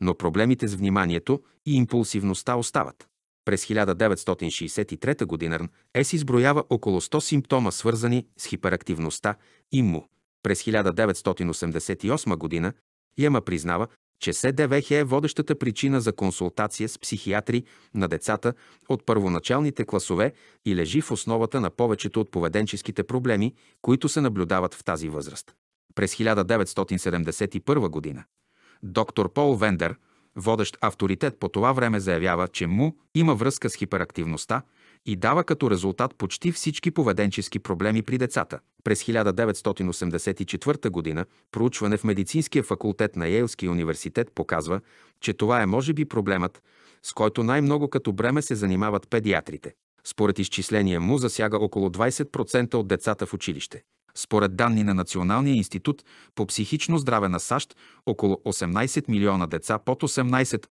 но проблемите с вниманието и импулсивността остават. През 1963 г. ЕС изброява около 100 симптома, свързани с хиперактивността и му. През 1988 г. Яма признава, че СДВХ е водещата причина за консултация с психиатри на децата от първоначалните класове и лежи в основата на повечето от поведенческите проблеми, които се наблюдават в тази възраст. През 1971 г. доктор Пол Вендер – водещ авторитет по това време заявява, че му има връзка с хиперактивността и дава като резултат почти всички поведенчески проблеми при децата. През 1984 г. проучване в Медицинския факултет на Йейлския университет показва, че това е може би проблемът, с който най-много като бреме се занимават педиатрите. Според изчисления му засяга около 20% от децата в училище. Според данни на Националния институт по психично здраве на САЩ, около 18 милиона деца под 18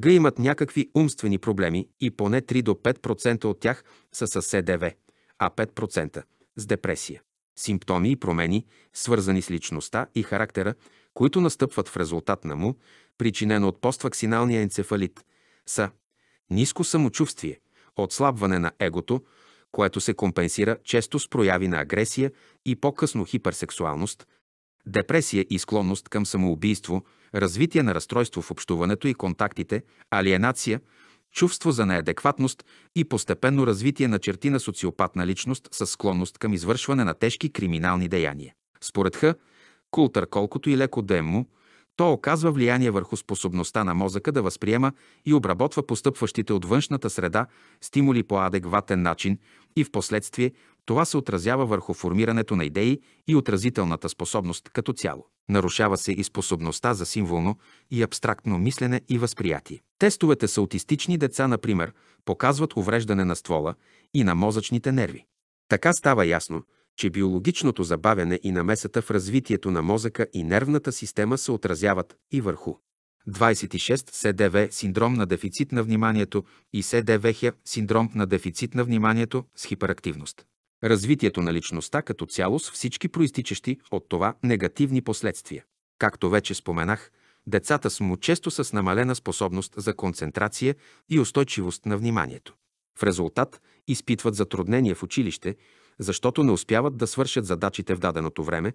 г имат някакви умствени проблеми и поне 3 до 5% от тях са с СДВ, а 5% с депресия. Симптоми и промени, свързани с личността и характера, които настъпват в резултат на му, причинено от постваксиналния енцефалит, са ниско самочувствие, отслабване на егото, което се компенсира често с прояви на агресия и по-късно хиперсексуалност, депресия и склонност към самоубийство, развитие на разстройство в общуването и контактите, алиенация, чувство за неадекватност и постепенно развитие на черти на социопатна личност с склонност към извършване на тежки криминални деяния. Според Х, Култър, колкото и леко да е му, то оказва влияние върху способността на мозъка да възприема и обработва постъпващите от външната среда стимули по адекватен начин и в последствие това се отразява върху формирането на идеи и отразителната способност като цяло. Нарушава се и способността за символно и абстрактно мислене и възприятие. Тестовете с аутистични деца, например, показват увреждане на ствола и на мозъчните нерви. Така става ясно, че биологичното забавяне и намесата в развитието на мозъка и нервната система се отразяват и върху 26 СДВ синдром на дефицит на вниманието и СДВХ синдром на дефицит на вниманието с хиперактивност. Развитието на личността като цяло с всички проистичащи от това негативни последствия. Както вече споменах, децата с му често с намалена способност за концентрация и устойчивост на вниманието. В резултат изпитват затруднения в училище, защото не успяват да свършат задачите в даденото време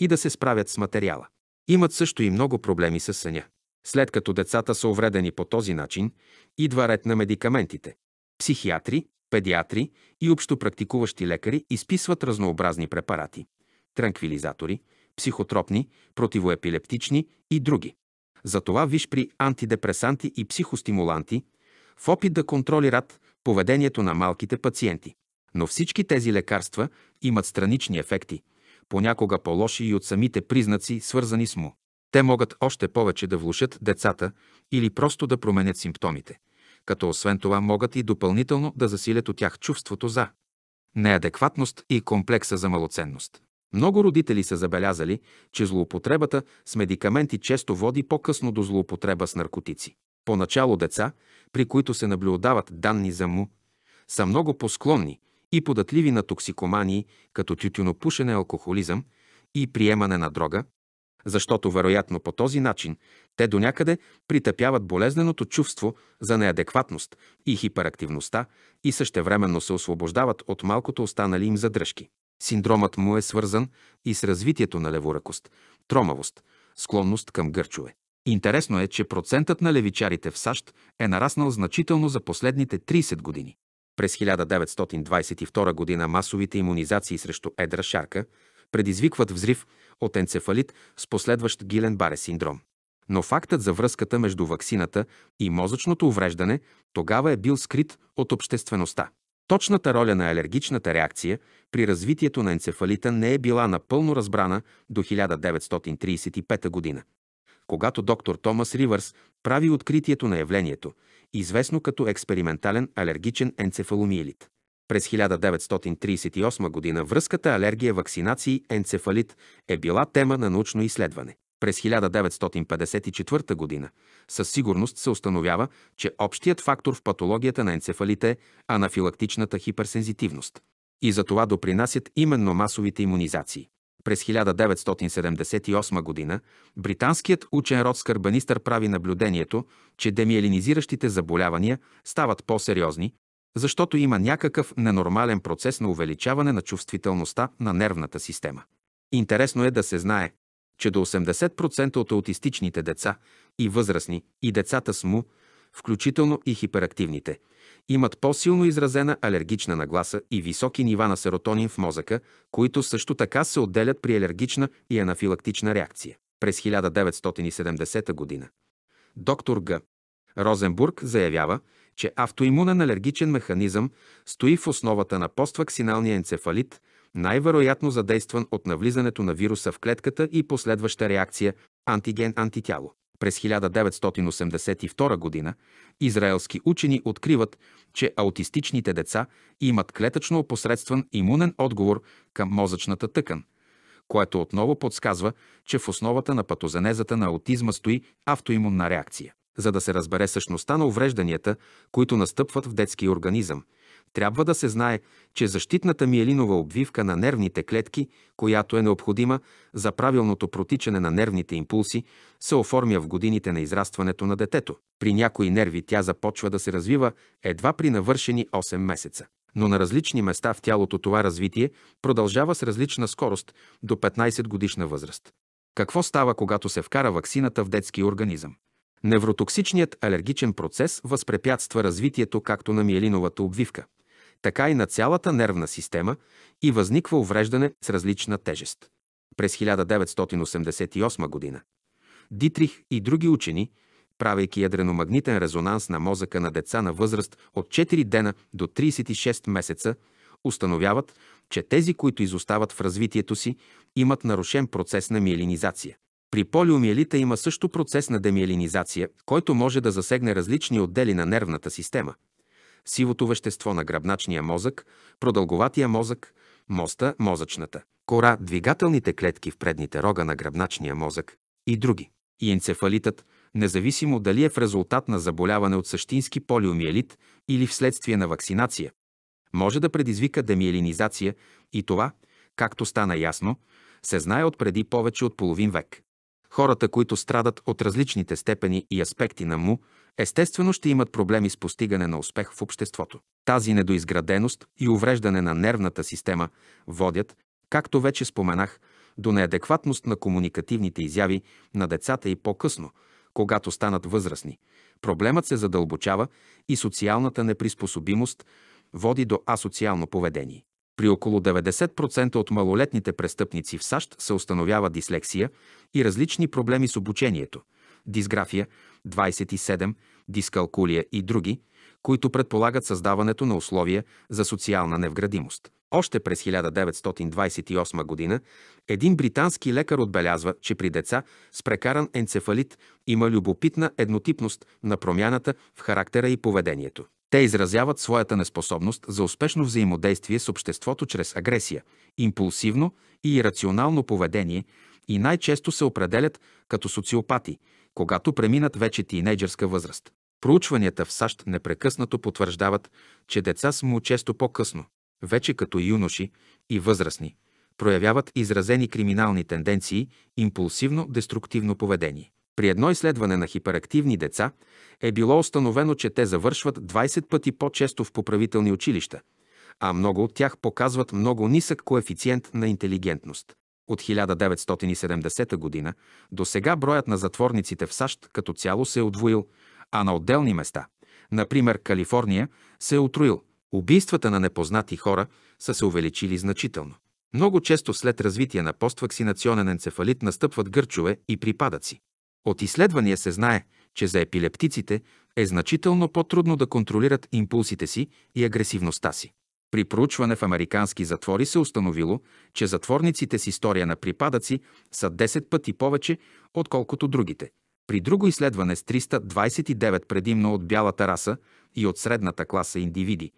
и да се справят с материала. Имат също и много проблеми с съня. След като децата са увредени по този начин, идва ред на медикаментите. Психиатри, педиатри и общопрактикуващи лекари изписват разнообразни препарати – транквилизатори, психотропни, противоепилептични и други. Затова виж при антидепресанти и психостимуланти в опит да контролират поведението на малките пациенти. Но всички тези лекарства имат странични ефекти, понякога по-лоши и от самите признаци, свързани с му. Те могат още повече да влушат децата или просто да променят симптомите, като освен това могат и допълнително да засилят от тях чувството за неадекватност и комплекса за малоценност. Много родители са забелязали, че злоупотребата с медикаменти често води по-късно до злоупотреба с наркотици. Поначало деца, при които се наблюдават данни за му, са много посклонни и податливи на токсикомании, като тютюнопушене, алкохолизъм и приемане на дрога, защото вероятно по този начин те до някъде притъпяват болезненото чувство за неадекватност и хиперактивността и същевременно се освобождават от малкото останали им задръжки. Синдромът му е свързан и с развитието на леворъкост, тромавост, склонност към гърчове. Интересно е, че процентът на левичарите в САЩ е нараснал значително за последните 30 години. През 1922 г. масовите иммунизации срещу едра шарка предизвикват взрив от енцефалит с последващ Гилен-Баре синдром. Но фактът за връзката между ваксината и мозъчното увреждане тогава е бил скрит от обществеността. Точната роля на алергичната реакция при развитието на енцефалита не е била напълно разбрана до 1935 година, когато доктор Томас Ривърс прави откритието на явлението известно като експериментален алергичен енцефаломиелит. През 1938 г. връзката алергия-вакцинации-енцефалит е била тема на научно изследване. През 1954 г. със сигурност се установява, че общият фактор в патологията на енцефалит е анафилактичната хиперсензитивност. И за това допринасят именно масовите иммунизации през 1978 г. британският учен род скърбанистър прави наблюдението, че демиелинизиращите заболявания стават по-сериозни, защото има някакъв ненормален процес на увеличаване на чувствителността на нервната система. Интересно е да се знае, че до 80% от аутистичните деца и възрастни и децата с му, включително и хиперактивните – имат по-силно изразена алергична нагласа и високи нива на серотонин в мозъка, които също така се отделят при алергична и анафилактична реакция. През 1970 г. доктор Г. Розенбург заявява, че автоимунен алергичен механизъм стои в основата на постваксиналния енцефалит, най-вероятно задействан от навлизането на вируса в клетката и последваща реакция антиген-антитяло. През 1982 г. израелски учени откриват, че аутистичните деца имат клетъчно опосредствен имунен отговор към мозъчната тъкан, което отново подсказва, че в основата на патозенезата на аутизма стои автоимунна реакция. За да се разбере същността на уврежданията, които настъпват в детския организъм – трябва да се знае, че защитната миелинова обвивка на нервните клетки, която е необходима за правилното протичане на нервните импулси, се оформя в годините на израстването на детето. При някои нерви тя започва да се развива едва при навършени 8 месеца. Но на различни места в тялото това развитие продължава с различна скорост до 15 годишна възраст. Какво става, когато се вкара ваксината в детски организъм? Невротоксичният алергичен процес възпрепятства развитието както на миелиновата обвивка, така и на цялата нервна система и възниква увреждане с различна тежест. През 1988 г. Дитрих и други учени, правейки ядреномагнитен резонанс на мозъка на деца на възраст от 4 дена до 36 месеца, установяват, че тези, които изостават в развитието си, имат нарушен процес на миелинизация. При полиомиелита има също процес на демиелинизация, който може да засегне различни отдели на нервната система. Сивото вещество на гръбначния мозък, продълговатия мозък, моста, мозъчната, кора, двигателните клетки в предните рога на гръбначния мозък и други. И енцефалитът, независимо дали е в резултат на заболяване от същински полиомиелит или вследствие на вакцинация, може да предизвика демиелинизация и това, както стана ясно, се знае от преди повече от половин век. Хората, които страдат от различните степени и аспекти на му, естествено ще имат проблеми с постигане на успех в обществото. Тази недоизграденост и увреждане на нервната система водят, както вече споменах, до неадекватност на комуникативните изяви на децата и по-късно, когато станат възрастни. Проблемът се задълбочава и социалната неприспособимост води до асоциално поведение. При около 90% от малолетните престъпници в САЩ се установява дислексия и различни проблеми с обучението, дисграфия, 27, дискалкулия и други, които предполагат създаването на условия за социална невградимост. Още през 1928 г. един британски лекар отбелязва, че при деца с прекаран енцефалит има любопитна еднотипност на промяната в характера и поведението. Те изразяват своята неспособност за успешно взаимодействие с обществото чрез агресия, импулсивно и ирационално поведение и най-често се определят като социопати, когато преминат вече тинейджерска възраст. Проучванията в САЩ непрекъснато потвърждават, че деца с му често по-късно, вече като юноши и възрастни, проявяват изразени криминални тенденции, импулсивно-деструктивно поведение. При едно изследване на хиперактивни деца е било установено, че те завършват 20 пъти по-често в поправителни училища, а много от тях показват много нисък коефициент на интелигентност. От 1970 г. до сега броят на затворниците в САЩ като цяло се е удвоил, а на отделни места, например Калифорния, се е отруил. Убийствата на непознати хора са се увеличили значително. Много често след развитие на постваксинационен енцефалит настъпват гърчове и припадъци. От изследвания се знае, че за епилептиците е значително по-трудно да контролират импулсите си и агресивността си. При проучване в американски затвори се установило, че затворниците с история на припадъци са 10 пъти повече, отколкото другите. При друго изследване с 329 предимно от бялата раса и от средната класа индивиди,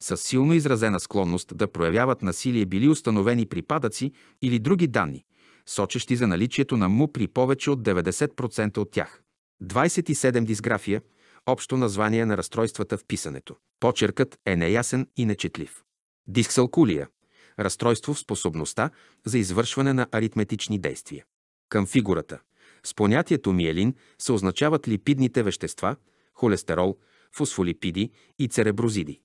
с силно изразена склонност да проявяват насилие били установени припадъци или други данни, сочещи за наличието на му при повече от 90% от тях. 27 дисграфия – общо название на разстройствата в писането. Почеркът е неясен и нечетлив. Дисксалкулия – разстройство в способността за извършване на аритметични действия. Към фигурата – с понятието миелин се означават липидните вещества – холестерол, фосфолипиди и цереброзиди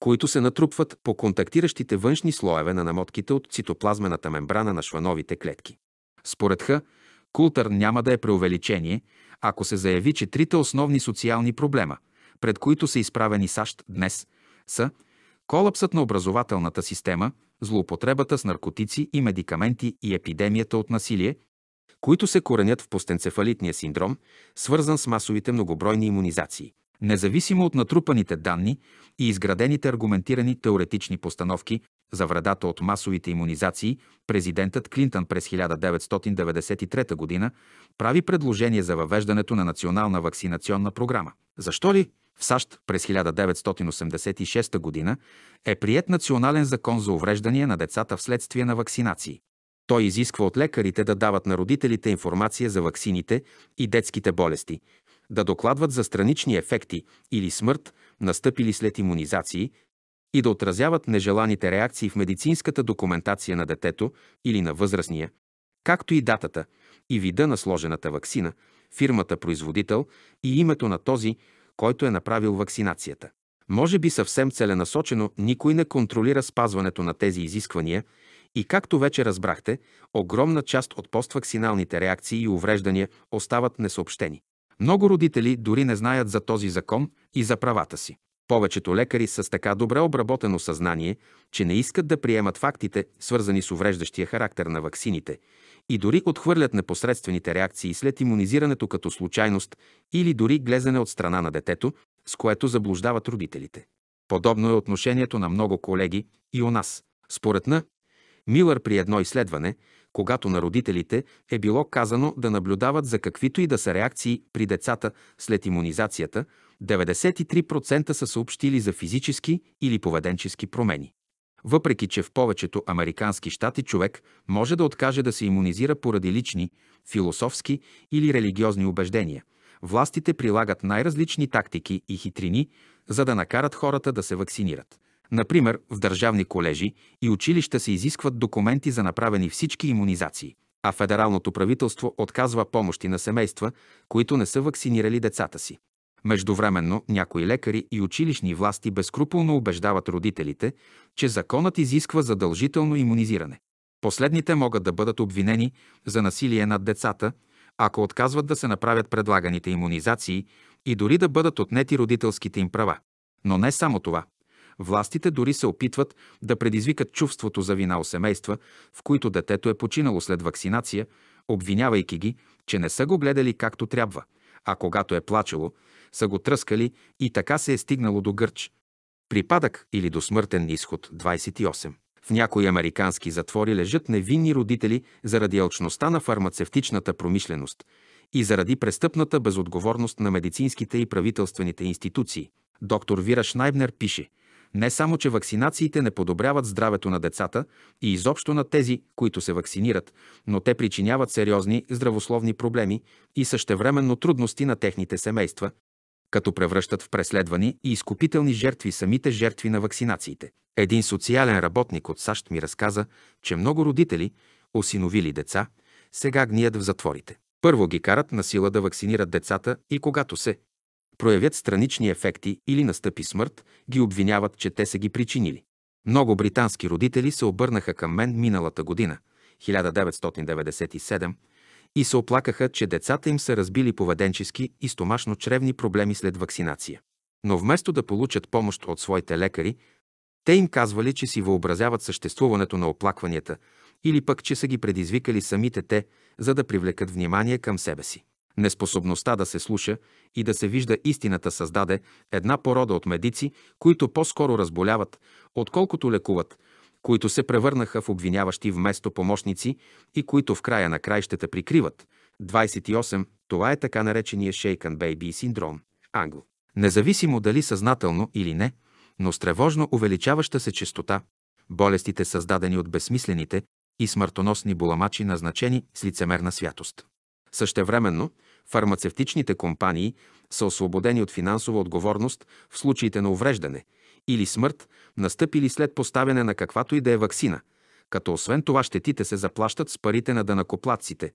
които се натрупват по контактиращите външни слоеве на намотките от цитоплазмената мембрана на швановите клетки. Според Х, Култър няма да е преувеличение, ако се заяви, че трите основни социални проблема, пред които са изправени САЩ днес, са колапсът на образователната система, злоупотребата с наркотици и медикаменти и епидемията от насилие, които се коренят в постенцефалитния синдром, свързан с масовите многобройни иммунизации. Независимо от натрупаните данни и изградените аргументирани теоретични постановки за вредата от масовите иммунизации, президентът Клинтън през 1993 г. прави предложение за въвеждането на национална вакцинационна програма. Защо ли? В САЩ през 1986 г. е прият национален закон за увреждания на децата вследствие на вакцинации. Той изисква от лекарите да дават на родителите информация за ваксините и детските болести – да докладват за странични ефекти или смърт, настъпили след иммунизации, и да отразяват нежеланите реакции в медицинската документация на детето или на възрастния, както и датата и вида на сложената вакцина, фирмата производител и името на този, който е направил вакцинацията. Може би съвсем целенасочено никой не контролира спазването на тези изисквания и както вече разбрахте, огромна част от постваксиналните реакции и увреждания остават несъобщени. Много родители дори не знаят за този закон и за правата си. Повечето лекари са с така добре обработено съзнание, че не искат да приемат фактите, свързани с увреждащия характер на ваксините, и дори отхвърлят непосредствените реакции след имунизирането като случайност или дори глезене от страна на детето, с което заблуждават родителите. Подобно е отношението на много колеги и у нас. Според на Милър при едно изследване – когато на родителите е било казано да наблюдават за каквито и да са реакции при децата след имунизацията, 93% са съобщили за физически или поведенчески промени. Въпреки, че в повечето американски щати човек може да откаже да се иммунизира поради лични, философски или религиозни убеждения, властите прилагат най-различни тактики и хитрини, за да накарат хората да се вакцинират. Например, в държавни колежи и училища се изискват документи за направени всички иммунизации, а федералното правителство отказва помощи на семейства, които не са вакцинирали децата си. Междувременно някои лекари и училищни власти безкруполно убеждават родителите, че законът изисква задължително иммунизиране. Последните могат да бъдат обвинени за насилие над децата, ако отказват да се направят предлаганите иммунизации и дори да бъдат отнети родителските им права. Но не само това. Властите дори се опитват да предизвикат чувството за вина у семейства, в които детето е починало след вакцинация, обвинявайки ги, че не са го гледали както трябва, а когато е плачело, са го тръскали и така се е стигнало до гърч. Припадък или до смъртен изход 28. В някои американски затвори лежат невинни родители заради алчността на фармацевтичната промишленост и заради престъпната безотговорност на медицинските и правителствените институции. Доктор Вира Шнайбнер пише, не само, че вакцинациите не подобряват здравето на децата и изобщо на тези, които се вакцинират, но те причиняват сериозни здравословни проблеми и същевременно трудности на техните семейства, като превръщат в преследвани и изкупителни жертви самите жертви на вакцинациите. Един социален работник от САЩ ми разказа, че много родители, осиновили деца, сега гният в затворите. Първо ги карат на сила да вакцинират децата и когато се проявят странични ефекти или настъпи смърт, ги обвиняват, че те са ги причинили. Много британски родители се обърнаха към мен миналата година, 1997, и се оплакаха, че децата им са разбили поведенчески и стомашно-чревни проблеми след вакцинация. Но вместо да получат помощ от своите лекари, те им казвали, че си въобразяват съществуването на оплакванията или пък, че са ги предизвикали самите те, за да привлекат внимание към себе си. Неспособността да се слуша и да се вижда истината създаде една порода от медици, които по-скоро разболяват, отколкото лекуват, които се превърнаха в обвиняващи вместо помощници и които в края на краищата прикриват. 28. Това е така наречения Shaken Baby синдром. Англ. Независимо дали съзнателно или не, но с тревожно увеличаваща се частота, болестите създадени от безсмислените и смъртоносни буламачи назначени с лицемерна святост. Същевременно, Фармацевтичните компании са освободени от финансова отговорност в случаите на увреждане или смърт, настъпили след поставяне на каквато и да е ваксина, като освен това щетите се заплащат с парите на данакоплатците,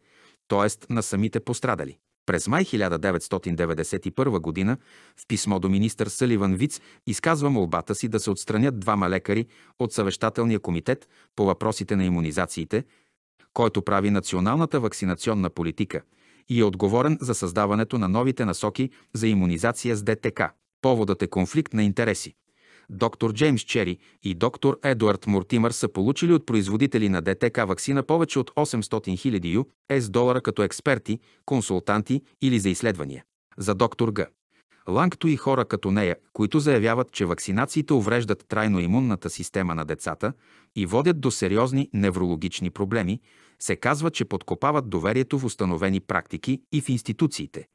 т.е. на самите пострадали. През май 1991 г. в писмо до министър Саливан Виц изказва молбата си да се отстранят двама лекари от съвещателния комитет по въпросите на иммунизациите, който прави националната вакцинационна политика – и е отговорен за създаването на новите насоки за иммунизация с ДТК. Поводът е конфликт на интереси. Доктор Джеймс Чери и доктор Едуард Мортимър са получили от производители на ДТК вакцина повече от 800 000 US долара като експерти, консултанти или за изследвания. За доктор Г. Лангто и хора като нея, които заявяват, че вакцинациите увреждат трайно имунната система на децата и водят до сериозни неврологични проблеми, се казва, че подкопават доверието в установени практики и в институциите,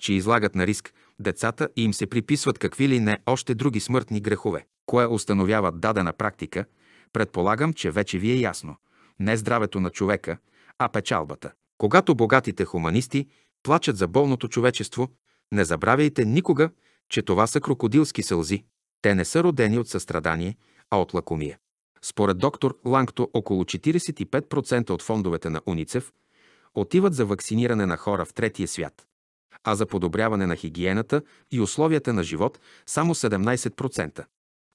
че излагат на риск децата и им се приписват какви ли не още други смъртни грехове. Кое установява дадена практика, предполагам, че вече ви е ясно. Не здравето на човека, а печалбата. Когато богатите хуманисти плачат за болното човечество, не забравяйте никога, че това са крокодилски сълзи. Те не са родени от състрадание, а от лакомия. Според доктор Лангто около 45% от фондовете на Уницев отиват за вакциниране на хора в третия свят, а за подобряване на хигиената и условията на живот само 17%.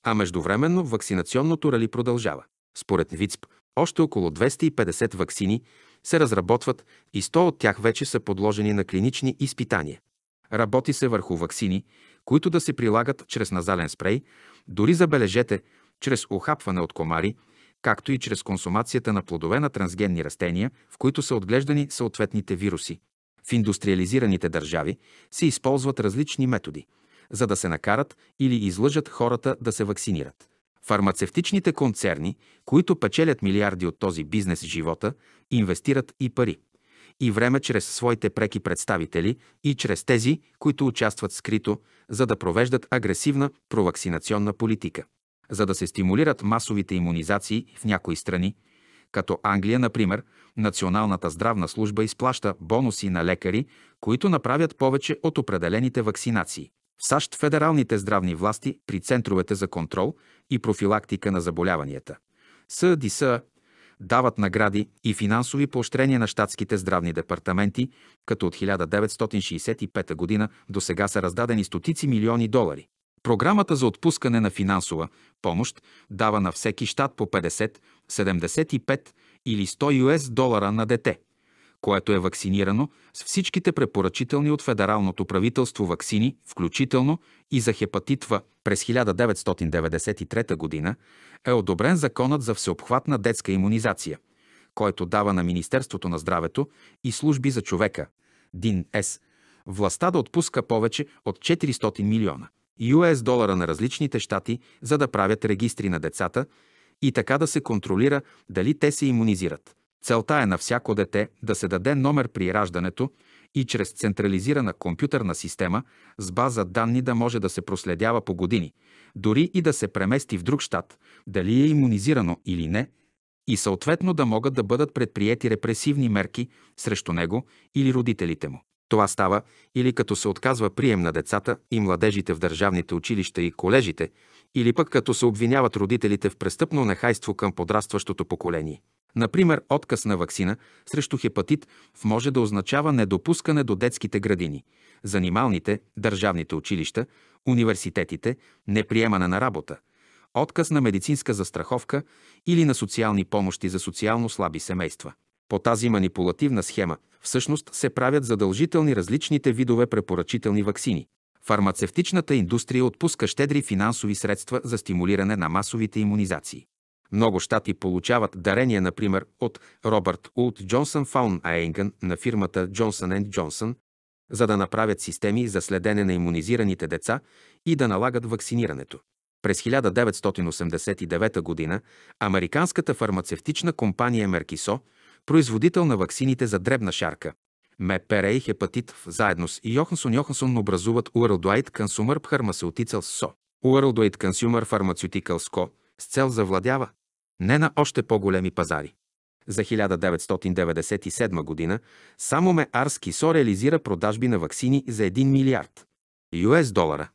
А междувременно вакцинационното рали продължава. Според ВИЦП, още около 250 вакцини се разработват и 100 от тях вече са подложени на клинични изпитания. Работи се върху вакцини, които да се прилагат чрез назален спрей, дори забележете – чрез ухапване от комари, както и чрез консумацията на плодове на трансгенни растения, в които са отглеждани съответните вируси. В индустриализираните държави се използват различни методи, за да се накарат или излъжат хората да се вакцинират. Фармацевтичните концерни, които печелят милиарди от този бизнес живота, инвестират и пари, и време чрез своите преки представители и чрез тези, които участват скрито, за да провеждат агресивна проваксинационна политика за да се стимулират масовите иммунизации в някои страни, като Англия, например, Националната здравна служба изплаща бонуси на лекари, които направят повече от определените вакцинации. В САЩ федералните здравни власти при центровете за контрол и профилактика на заболяванията СДС дават награди и финансови поощрения на щатските здравни департаменти, като от 1965 г. до сега са раздадени стотици милиони долари. Програмата за отпускане на финансова помощ дава на всеки щат по 50, 75 или 100 US долара на дете, което е вакцинирано с всичките препоръчителни от федералното правителство вакцини, включително и за хепатитва. През 1993 г. е одобрен Законът за всеобхватна детска иммунизация, който дава на Министерството на здравето и служби за човека, ДИН-С, властта да отпуска повече от 400 милиона – US долара на различните щати, за да правят регистри на децата и така да се контролира дали те се иммунизират. Целта е на всяко дете да се даде номер при раждането и чрез централизирана компютърна система с база данни да може да се проследява по години, дори и да се премести в друг щат, дали е иммунизирано или не, и съответно да могат да бъдат предприяти репресивни мерки срещу него или родителите му. Това става или като се отказва прием на децата и младежите в държавните училища и колежите, или пък като се обвиняват родителите в престъпно нехайство към подрастващото поколение. Например, отказ на вакцина срещу хепатит може да означава недопускане до детските градини, занималните, държавните училища, университетите, неприемане на работа, отказ на медицинска застраховка или на социални помощи за социално слаби семейства. По тази манипулативна схема всъщност се правят задължителни различните видове препоръчителни ваксини. Фармацевтичната индустрия отпуска щедри финансови средства за стимулиране на масовите иммунизации. Много щати получават дарения, например, от Робърт Улт Джонсън Фаун Айнган на фирмата Енд Джонсън, за да направят системи за следене на иммунизираните деца и да налагат вакцинирането. През 1989 г. американската фармацевтична компания Меркисо производител на ваксините за дребна шарка. МПР и хепатит заедно с Йохансон Йохансон образуват Уърлдуайт Consumer Pharmaceuticals СО. Уърлдуайт Consumer Pharmaceuticals Co. с цел завладява не на още по-големи пазари. За 1997 година само Меарски СО реализира продажби на ваксини за 1 милиард US долара.